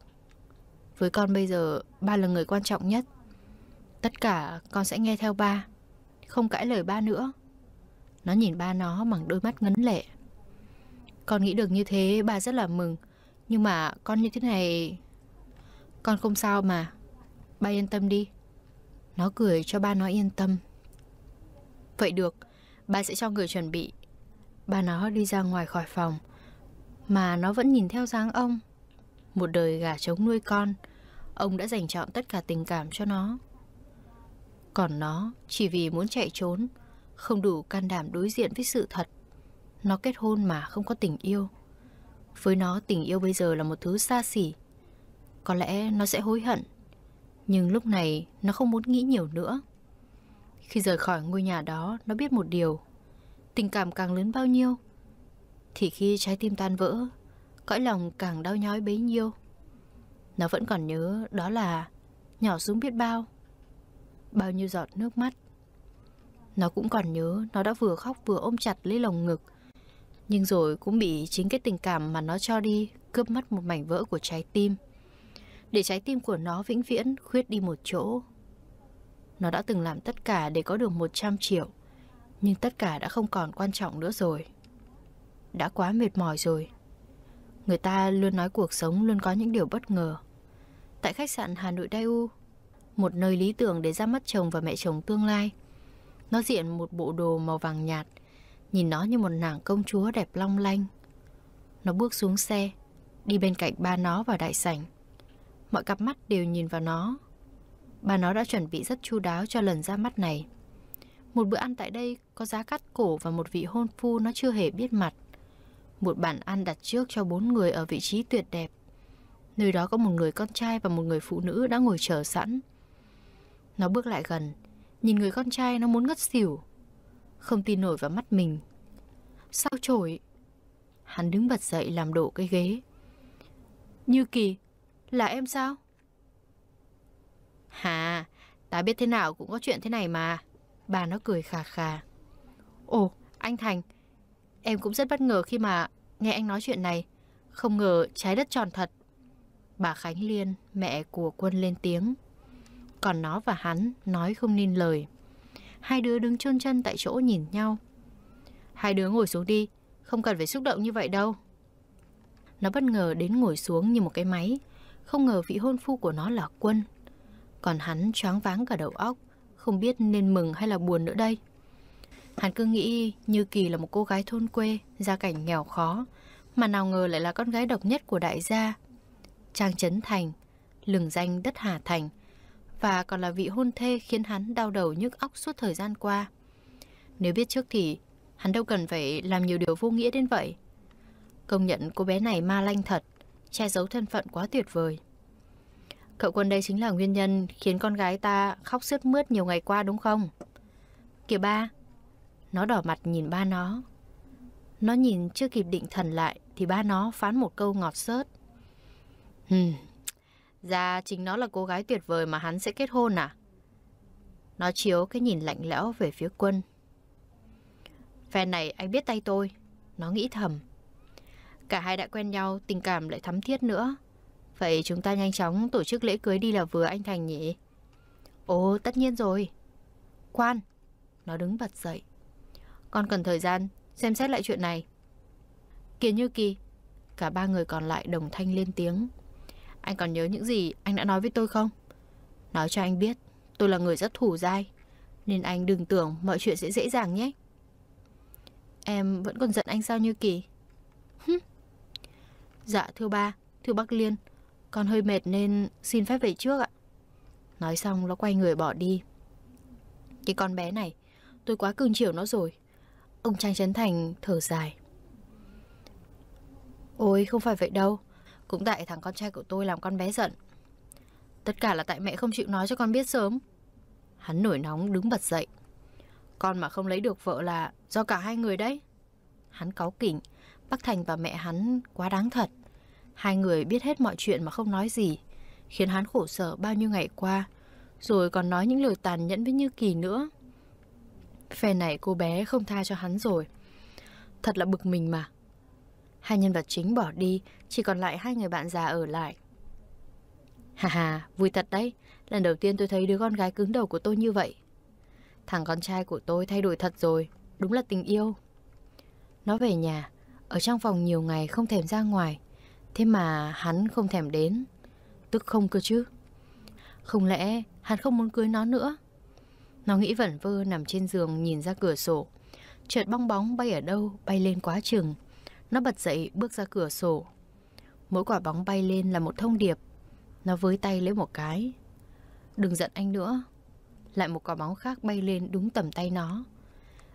Với con bây giờ, ba là người quan trọng nhất. Tất cả con sẽ nghe theo ba. Không cãi lời ba nữa. Nó nhìn ba nó bằng đôi mắt ngấn lệ. Con nghĩ được như thế, ba rất là mừng. Nhưng mà con như thế này Con không sao mà Ba yên tâm đi Nó cười cho ba nó yên tâm Vậy được Ba sẽ cho người chuẩn bị Ba nó đi ra ngoài khỏi phòng Mà nó vẫn nhìn theo dáng ông Một đời gà trống nuôi con Ông đã dành chọn tất cả tình cảm cho nó Còn nó chỉ vì muốn chạy trốn Không đủ can đảm đối diện với sự thật Nó kết hôn mà không có tình yêu với nó tình yêu bây giờ là một thứ xa xỉ. Có lẽ nó sẽ hối hận. Nhưng lúc này nó không muốn nghĩ nhiều nữa. Khi rời khỏi ngôi nhà đó, nó biết một điều. Tình cảm càng lớn bao nhiêu, thì khi trái tim tan vỡ, cõi lòng càng đau nhói bấy nhiêu. Nó vẫn còn nhớ đó là nhỏ xuống biết bao, bao nhiêu giọt nước mắt. Nó cũng còn nhớ nó đã vừa khóc vừa ôm chặt lấy lồng ngực nhưng rồi cũng bị chính cái tình cảm mà nó cho đi cướp mất một mảnh vỡ của trái tim. Để trái tim của nó vĩnh viễn khuyết đi một chỗ. Nó đã từng làm tất cả để có được 100 triệu, nhưng tất cả đã không còn quan trọng nữa rồi. Đã quá mệt mỏi rồi. Người ta luôn nói cuộc sống luôn có những điều bất ngờ. Tại khách sạn Hà Nội Daewoo, một nơi lý tưởng để ra mắt chồng và mẹ chồng tương lai, nó diện một bộ đồ màu vàng nhạt nhìn nó như một nàng công chúa đẹp long lanh. Nó bước xuống xe, đi bên cạnh ba nó vào đại sảnh. Mọi cặp mắt đều nhìn vào nó. Ba nó đã chuẩn bị rất chu đáo cho lần ra mắt này. Một bữa ăn tại đây có giá cắt cổ và một vị hôn phu nó chưa hề biết mặt. Một bàn ăn đặt trước cho bốn người ở vị trí tuyệt đẹp. Nơi đó có một người con trai và một người phụ nữ đã ngồi chờ sẵn. Nó bước lại gần, nhìn người con trai nó muốn ngất xỉu không tin nổi vào mắt mình. Sao trổi? Hắn đứng bật dậy làm đổ cái ghế. Như kỳ, là em sao? Hà, ta biết thế nào cũng có chuyện thế này mà. Bà nó cười khà khà. Ồ, anh Thành, em cũng rất bất ngờ khi mà nghe anh nói chuyện này. Không ngờ trái đất tròn thật. Bà Khánh Liên, mẹ của Quân lên tiếng. Còn nó và hắn nói không nên lời. Hai đứa đứng chôn chân tại chỗ nhìn nhau. Hai đứa ngồi xuống đi, không cần phải xúc động như vậy đâu. Nó bất ngờ đến ngồi xuống như một cái máy, không ngờ vị hôn phu của nó là Quân. Còn hắn choáng váng cả đầu óc, không biết nên mừng hay là buồn nữa đây. Hắn cứ nghĩ Như Kỳ là một cô gái thôn quê, gia cảnh nghèo khó, mà nào ngờ lại là con gái độc nhất của đại gia. Trang Trấn Thành, lừng danh đất Hà Thành, và còn là vị hôn thê khiến hắn đau đầu nhức óc suốt thời gian qua. Nếu biết trước thì hắn đâu cần phải làm nhiều điều vô nghĩa đến vậy. Công nhận cô bé này ma lanh thật, che giấu thân phận quá tuyệt vời. Cậu quân đây chính là nguyên nhân khiến con gái ta khóc sướt mướt nhiều ngày qua đúng không? Kìa ba, nó đỏ mặt nhìn ba nó. Nó nhìn chưa kịp định thần lại thì ba nó phán một câu ngọt sớt. Hừm, ra chính nó là cô gái tuyệt vời mà hắn sẽ kết hôn à? Nó chiếu cái nhìn lạnh lẽo về phía quân. Phe này anh biết tay tôi, nó nghĩ thầm. Cả hai đã quen nhau, tình cảm lại thắm thiết nữa. Vậy chúng ta nhanh chóng tổ chức lễ cưới đi là vừa anh Thành nhỉ? Ồ, tất nhiên rồi. Khoan, nó đứng bật dậy. Con cần thời gian, xem xét lại chuyện này. Kiến Như Kỳ, cả ba người còn lại đồng thanh lên tiếng. Anh còn nhớ những gì anh đã nói với tôi không? Nói cho anh biết, tôi là người rất thủ dai. Nên anh đừng tưởng mọi chuyện sẽ dễ dàng nhé. Em vẫn còn giận anh sao Như Kỳ? dạ thưa ba, thưa bác Liên. Con hơi mệt nên xin phép về trước ạ. Nói xong nó quay người bỏ đi. Cái con bé này, tôi quá cưng chiều nó rồi. Ông Trang Trấn Thành thở dài. Ôi không phải vậy đâu cũng tại thằng con trai của tôi làm con bé giận Tất cả là tại mẹ không chịu nói cho con biết sớm Hắn nổi nóng đứng bật dậy Con mà không lấy được vợ là do cả hai người đấy Hắn cáu kỉnh Bắc Thành và mẹ hắn quá đáng thật Hai người biết hết mọi chuyện mà không nói gì Khiến hắn khổ sở bao nhiêu ngày qua Rồi còn nói những lời tàn nhẫn với Như Kỳ nữa Phe này cô bé không tha cho hắn rồi Thật là bực mình mà Hai nhân vật chính bỏ đi, chỉ còn lại hai người bạn già ở lại. Hà hà, vui thật đấy. Lần đầu tiên tôi thấy đứa con gái cứng đầu của tôi như vậy. Thằng con trai của tôi thay đổi thật rồi, đúng là tình yêu. Nó về nhà, ở trong phòng nhiều ngày không thèm ra ngoài. Thế mà hắn không thèm đến. Tức không cơ chứ. Không lẽ hắn không muốn cưới nó nữa? Nó nghĩ vẩn vơ nằm trên giường nhìn ra cửa sổ. Chợt bong bóng bay ở đâu bay lên quá chừng. Nó bật dậy bước ra cửa sổ. Mỗi quả bóng bay lên là một thông điệp. Nó với tay lấy một cái. Đừng giận anh nữa. Lại một quả bóng khác bay lên đúng tầm tay nó.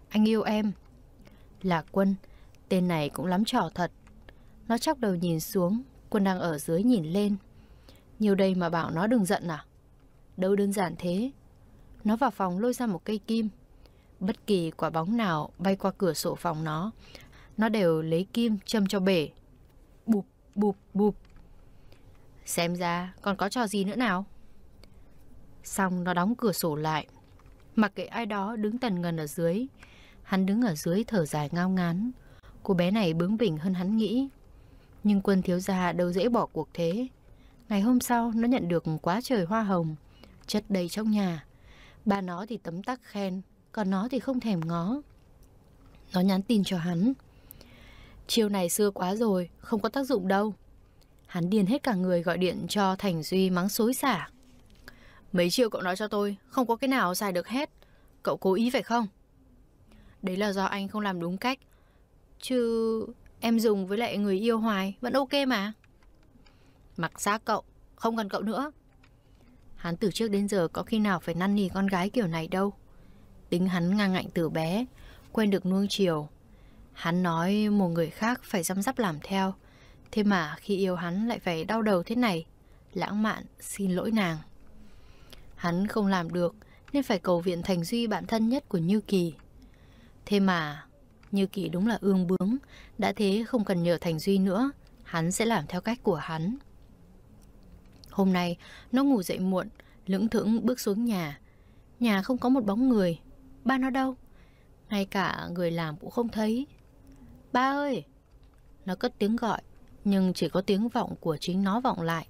Anh yêu em. Là Quân, tên này cũng lắm trò thật. Nó chóc đầu nhìn xuống, Quân đang ở dưới nhìn lên. Nhiều đây mà bảo nó đừng giận à? Đâu đơn giản thế. Nó vào phòng lôi ra một cây kim. Bất kỳ quả bóng nào bay qua cửa sổ phòng nó nó đều lấy kim châm cho bể. Bụp, bụp, bụp. Xem ra còn có trò gì nữa nào? Xong nó đóng cửa sổ lại. Mặc kệ ai đó đứng tần ngần ở dưới. Hắn đứng ở dưới thở dài ngao ngán. Cô bé này bướng bỉnh hơn hắn nghĩ. Nhưng quân thiếu gia đâu dễ bỏ cuộc thế. Ngày hôm sau nó nhận được quá trời hoa hồng. Chất đầy trong nhà. Ba nó thì tấm tắc khen. Còn nó thì không thèm ngó. Nó nhắn tin cho hắn. Chiêu này xưa quá rồi, không có tác dụng đâu. Hắn điên hết cả người gọi điện cho Thành Duy mắng xối xả. Mấy chiêu cậu nói cho tôi, không có cái nào xài được hết. Cậu cố ý phải không? Đấy là do anh không làm đúng cách. Chứ em dùng với lại người yêu hoài vẫn ok mà. Mặc xác cậu, không cần cậu nữa. Hắn từ trước đến giờ có khi nào phải năn nỉ con gái kiểu này đâu. Tính hắn ngang ngạnh từ bé, quen được nuông chiều, Hắn nói một người khác phải chăm sóc làm theo. Thế mà khi yêu hắn lại phải đau đầu thế này. Lãng mạn xin lỗi nàng. Hắn không làm được nên phải cầu viện Thành Duy bạn thân nhất của Như Kỳ. Thế mà Như Kỳ đúng là ương bướng. Đã thế không cần nhờ Thành Duy nữa. Hắn sẽ làm theo cách của hắn. Hôm nay nó ngủ dậy muộn lững thững bước xuống nhà. Nhà không có một bóng người. Ba nó đâu? Ngay cả người làm cũng không thấy. Ba ơi! Nó cất tiếng gọi, nhưng chỉ có tiếng vọng của chính nó vọng lại.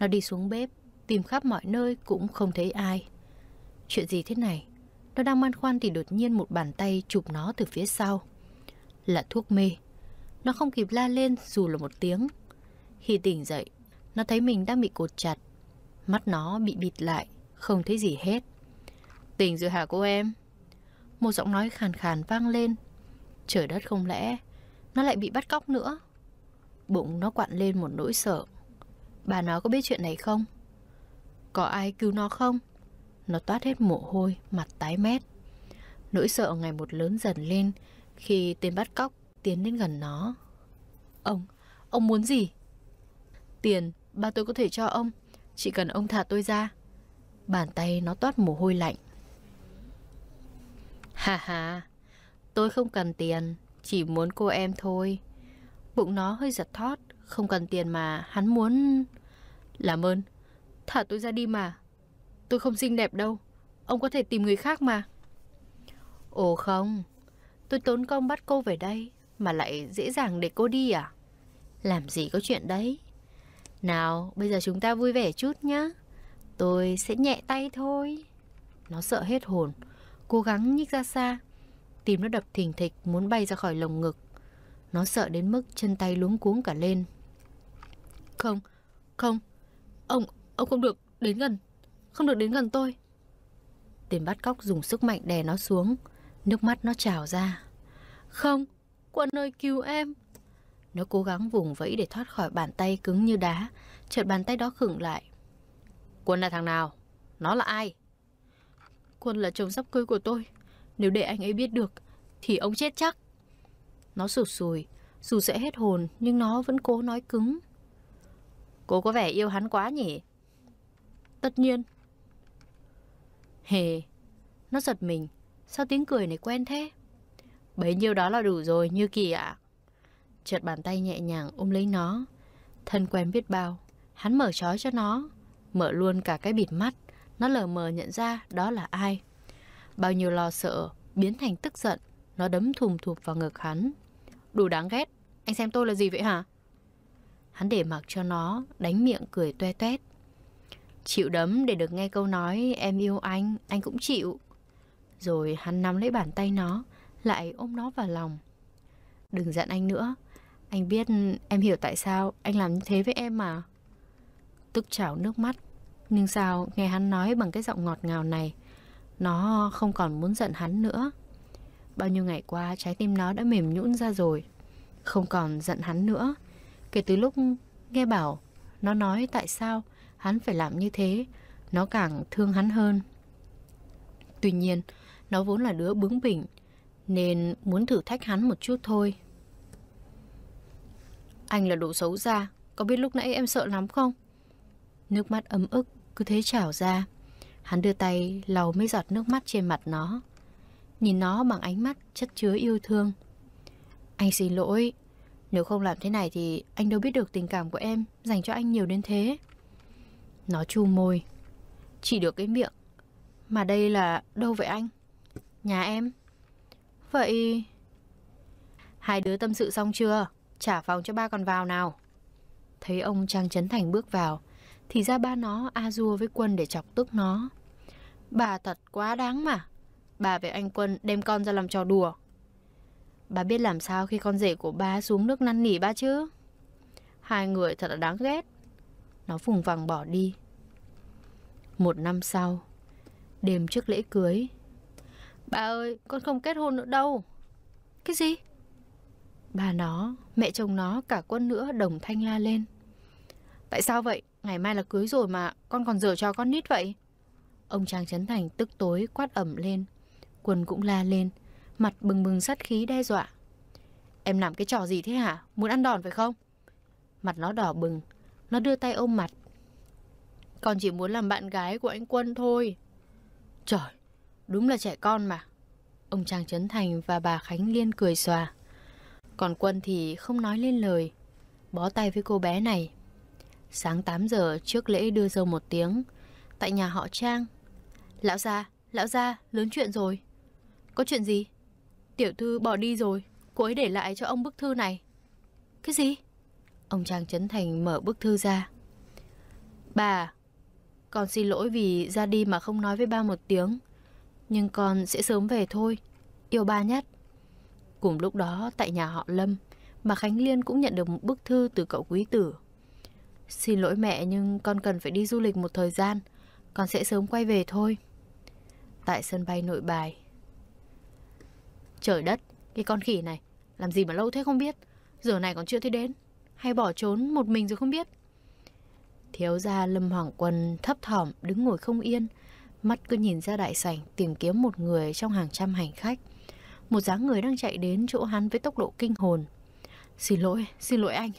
Nó đi xuống bếp, tìm khắp mọi nơi cũng không thấy ai. Chuyện gì thế này? Nó đang băn khoăn thì đột nhiên một bàn tay chụp nó từ phía sau. Là thuốc mê. Nó không kịp la lên dù là một tiếng. Khi tỉnh dậy, nó thấy mình đang bị cột chặt. Mắt nó bị bịt lại, không thấy gì hết. Tỉnh rồi hả cô em? Một giọng nói khàn khàn vang lên Trời đất không lẽ Nó lại bị bắt cóc nữa Bụng nó quặn lên một nỗi sợ Bà nó có biết chuyện này không Có ai cứu nó không Nó toát hết mồ hôi Mặt tái mét Nỗi sợ ngày một lớn dần lên Khi tên bắt cóc tiến đến gần nó Ông, ông muốn gì? Tiền, ba tôi có thể cho ông Chỉ cần ông thả tôi ra Bàn tay nó toát mồ hôi lạnh Hà hà, Tôi không cần tiền, chỉ muốn cô em thôi. Bụng nó hơi giật thót, không cần tiền mà hắn muốn... Làm ơn, thả tôi ra đi mà. Tôi không xinh đẹp đâu, ông có thể tìm người khác mà. Ồ không, tôi tốn công bắt cô về đây mà lại dễ dàng để cô đi à? Làm gì có chuyện đấy? Nào, bây giờ chúng ta vui vẻ chút nhá. Tôi sẽ nhẹ tay thôi. Nó sợ hết hồn, cố gắng nhích ra xa tim nó đập thình thịch muốn bay ra khỏi lồng ngực. Nó sợ đến mức chân tay luống cuống cả lên. Không, không, ông, ông không được đến gần, không được đến gần tôi. Tiền bắt cóc dùng sức mạnh đè nó xuống, nước mắt nó trào ra. Không, quân ơi cứu em. Nó cố gắng vùng vẫy để thoát khỏi bàn tay cứng như đá, chợt bàn tay đó khựng lại. Quân là thằng nào? Nó là ai? Quân là chồng sắp cưới của tôi. Nếu để anh ấy biết được Thì ông chết chắc Nó sụt sùi Dù sẽ hết hồn Nhưng nó vẫn cố nói cứng Cô có vẻ yêu hắn quá nhỉ Tất nhiên Hề Nó giật mình Sao tiếng cười này quen thế Bấy nhiêu đó là đủ rồi như kỳ ạ Chợt bàn tay nhẹ nhàng ôm lấy nó Thân quen biết bao Hắn mở trói cho nó Mở luôn cả cái bịt mắt Nó lờ mờ nhận ra đó là ai Bao nhiêu lo sợ, biến thành tức giận, nó đấm thùm thụp vào ngực hắn. Đủ đáng ghét, anh xem tôi là gì vậy hả? Hắn để mặc cho nó, đánh miệng cười toe toét. Chịu đấm để được nghe câu nói em yêu anh, anh cũng chịu. Rồi hắn nắm lấy bàn tay nó, lại ôm nó vào lòng. Đừng giận anh nữa, anh biết em hiểu tại sao anh làm như thế với em mà. Tức chảo nước mắt, nhưng sao nghe hắn nói bằng cái giọng ngọt ngào này, nó không còn muốn giận hắn nữa Bao nhiêu ngày qua trái tim nó đã mềm nhũn ra rồi Không còn giận hắn nữa Kể từ lúc nghe bảo Nó nói tại sao hắn phải làm như thế Nó càng thương hắn hơn Tuy nhiên Nó vốn là đứa bướng bỉnh Nên muốn thử thách hắn một chút thôi Anh là đồ xấu xa Có biết lúc nãy em sợ lắm không Nước mắt ấm ức cứ thế trào ra Hắn đưa tay lau mấy giọt nước mắt trên mặt nó. Nhìn nó bằng ánh mắt chất chứa yêu thương. Anh xin lỗi. Nếu không làm thế này thì anh đâu biết được tình cảm của em dành cho anh nhiều đến thế. Nó chu môi. Chỉ được cái miệng. Mà đây là đâu vậy anh? Nhà em. Vậy... Hai đứa tâm sự xong chưa? Trả phòng cho ba còn vào nào. Thấy ông Trang Trấn Thành bước vào, thì ra ba nó a dua với quân để chọc tức nó. Bà thật quá đáng mà. Bà với anh Quân đem con ra làm trò đùa. Bà biết làm sao khi con rể của ba xuống nước năn nỉ ba chứ. Hai người thật là đáng ghét. Nó phùng vằng bỏ đi. Một năm sau, đêm trước lễ cưới. Bà ơi, con không kết hôn nữa đâu. Cái gì? Bà nó, mẹ chồng nó, cả quân nữa đồng thanh la lên. Tại sao vậy? Ngày mai là cưới rồi mà con còn dở cho con nít vậy? Ông chàng Trấn Thành tức tối quát ẩm lên Quân cũng la lên Mặt bừng bừng sát khí đe dọa Em làm cái trò gì thế hả? Muốn ăn đòn phải không? Mặt nó đỏ bừng Nó đưa tay ôm mặt Con chỉ muốn làm bạn gái của anh Quân thôi Trời Đúng là trẻ con mà Ông chàng Trấn Thành và bà Khánh Liên cười xòa Còn Quân thì không nói lên lời Bó tay với cô bé này Sáng 8 giờ trước lễ đưa dâu một tiếng Tại nhà họ Trang Lão gia, lão gia, lớn chuyện rồi. Có chuyện gì? Tiểu thư bỏ đi rồi, cô ấy để lại cho ông bức thư này. Cái gì? Ông Trang Trấn Thành mở bức thư ra. Bà, con xin lỗi vì ra đi mà không nói với ba một tiếng. Nhưng con sẽ sớm về thôi, yêu ba nhất. Cùng lúc đó tại nhà họ Lâm, bà Khánh Liên cũng nhận được một bức thư từ cậu quý tử. Xin lỗi mẹ nhưng con cần phải đi du lịch một thời gian, con sẽ sớm quay về thôi tại sân bay nội bài. Trời đất, cái con khỉ này, làm gì mà lâu thế không biết, giờ này còn chưa thấy đến, hay bỏ trốn một mình rồi không biết. Thiếu gia Lâm Hoàng Quân thấp thỏm đứng ngồi không yên, mắt cứ nhìn ra đại sảnh tìm kiếm một người trong hàng trăm hành khách. Một dáng người đang chạy đến chỗ hắn với tốc độ kinh hồn. Xin lỗi, xin lỗi anh.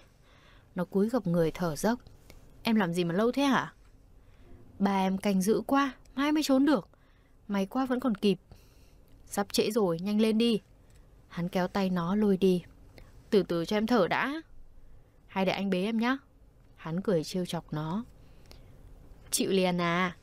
Nó cúi gặp người thở dốc. Em làm gì mà lâu thế hả? Ba em canh giữ quá, mai mới trốn được. May quá vẫn còn kịp. Sắp trễ rồi, nhanh lên đi. Hắn kéo tay nó lôi đi. Từ từ cho em thở đã. Hay để anh bế em nhé. Hắn cười trêu chọc nó. Chịu liền à.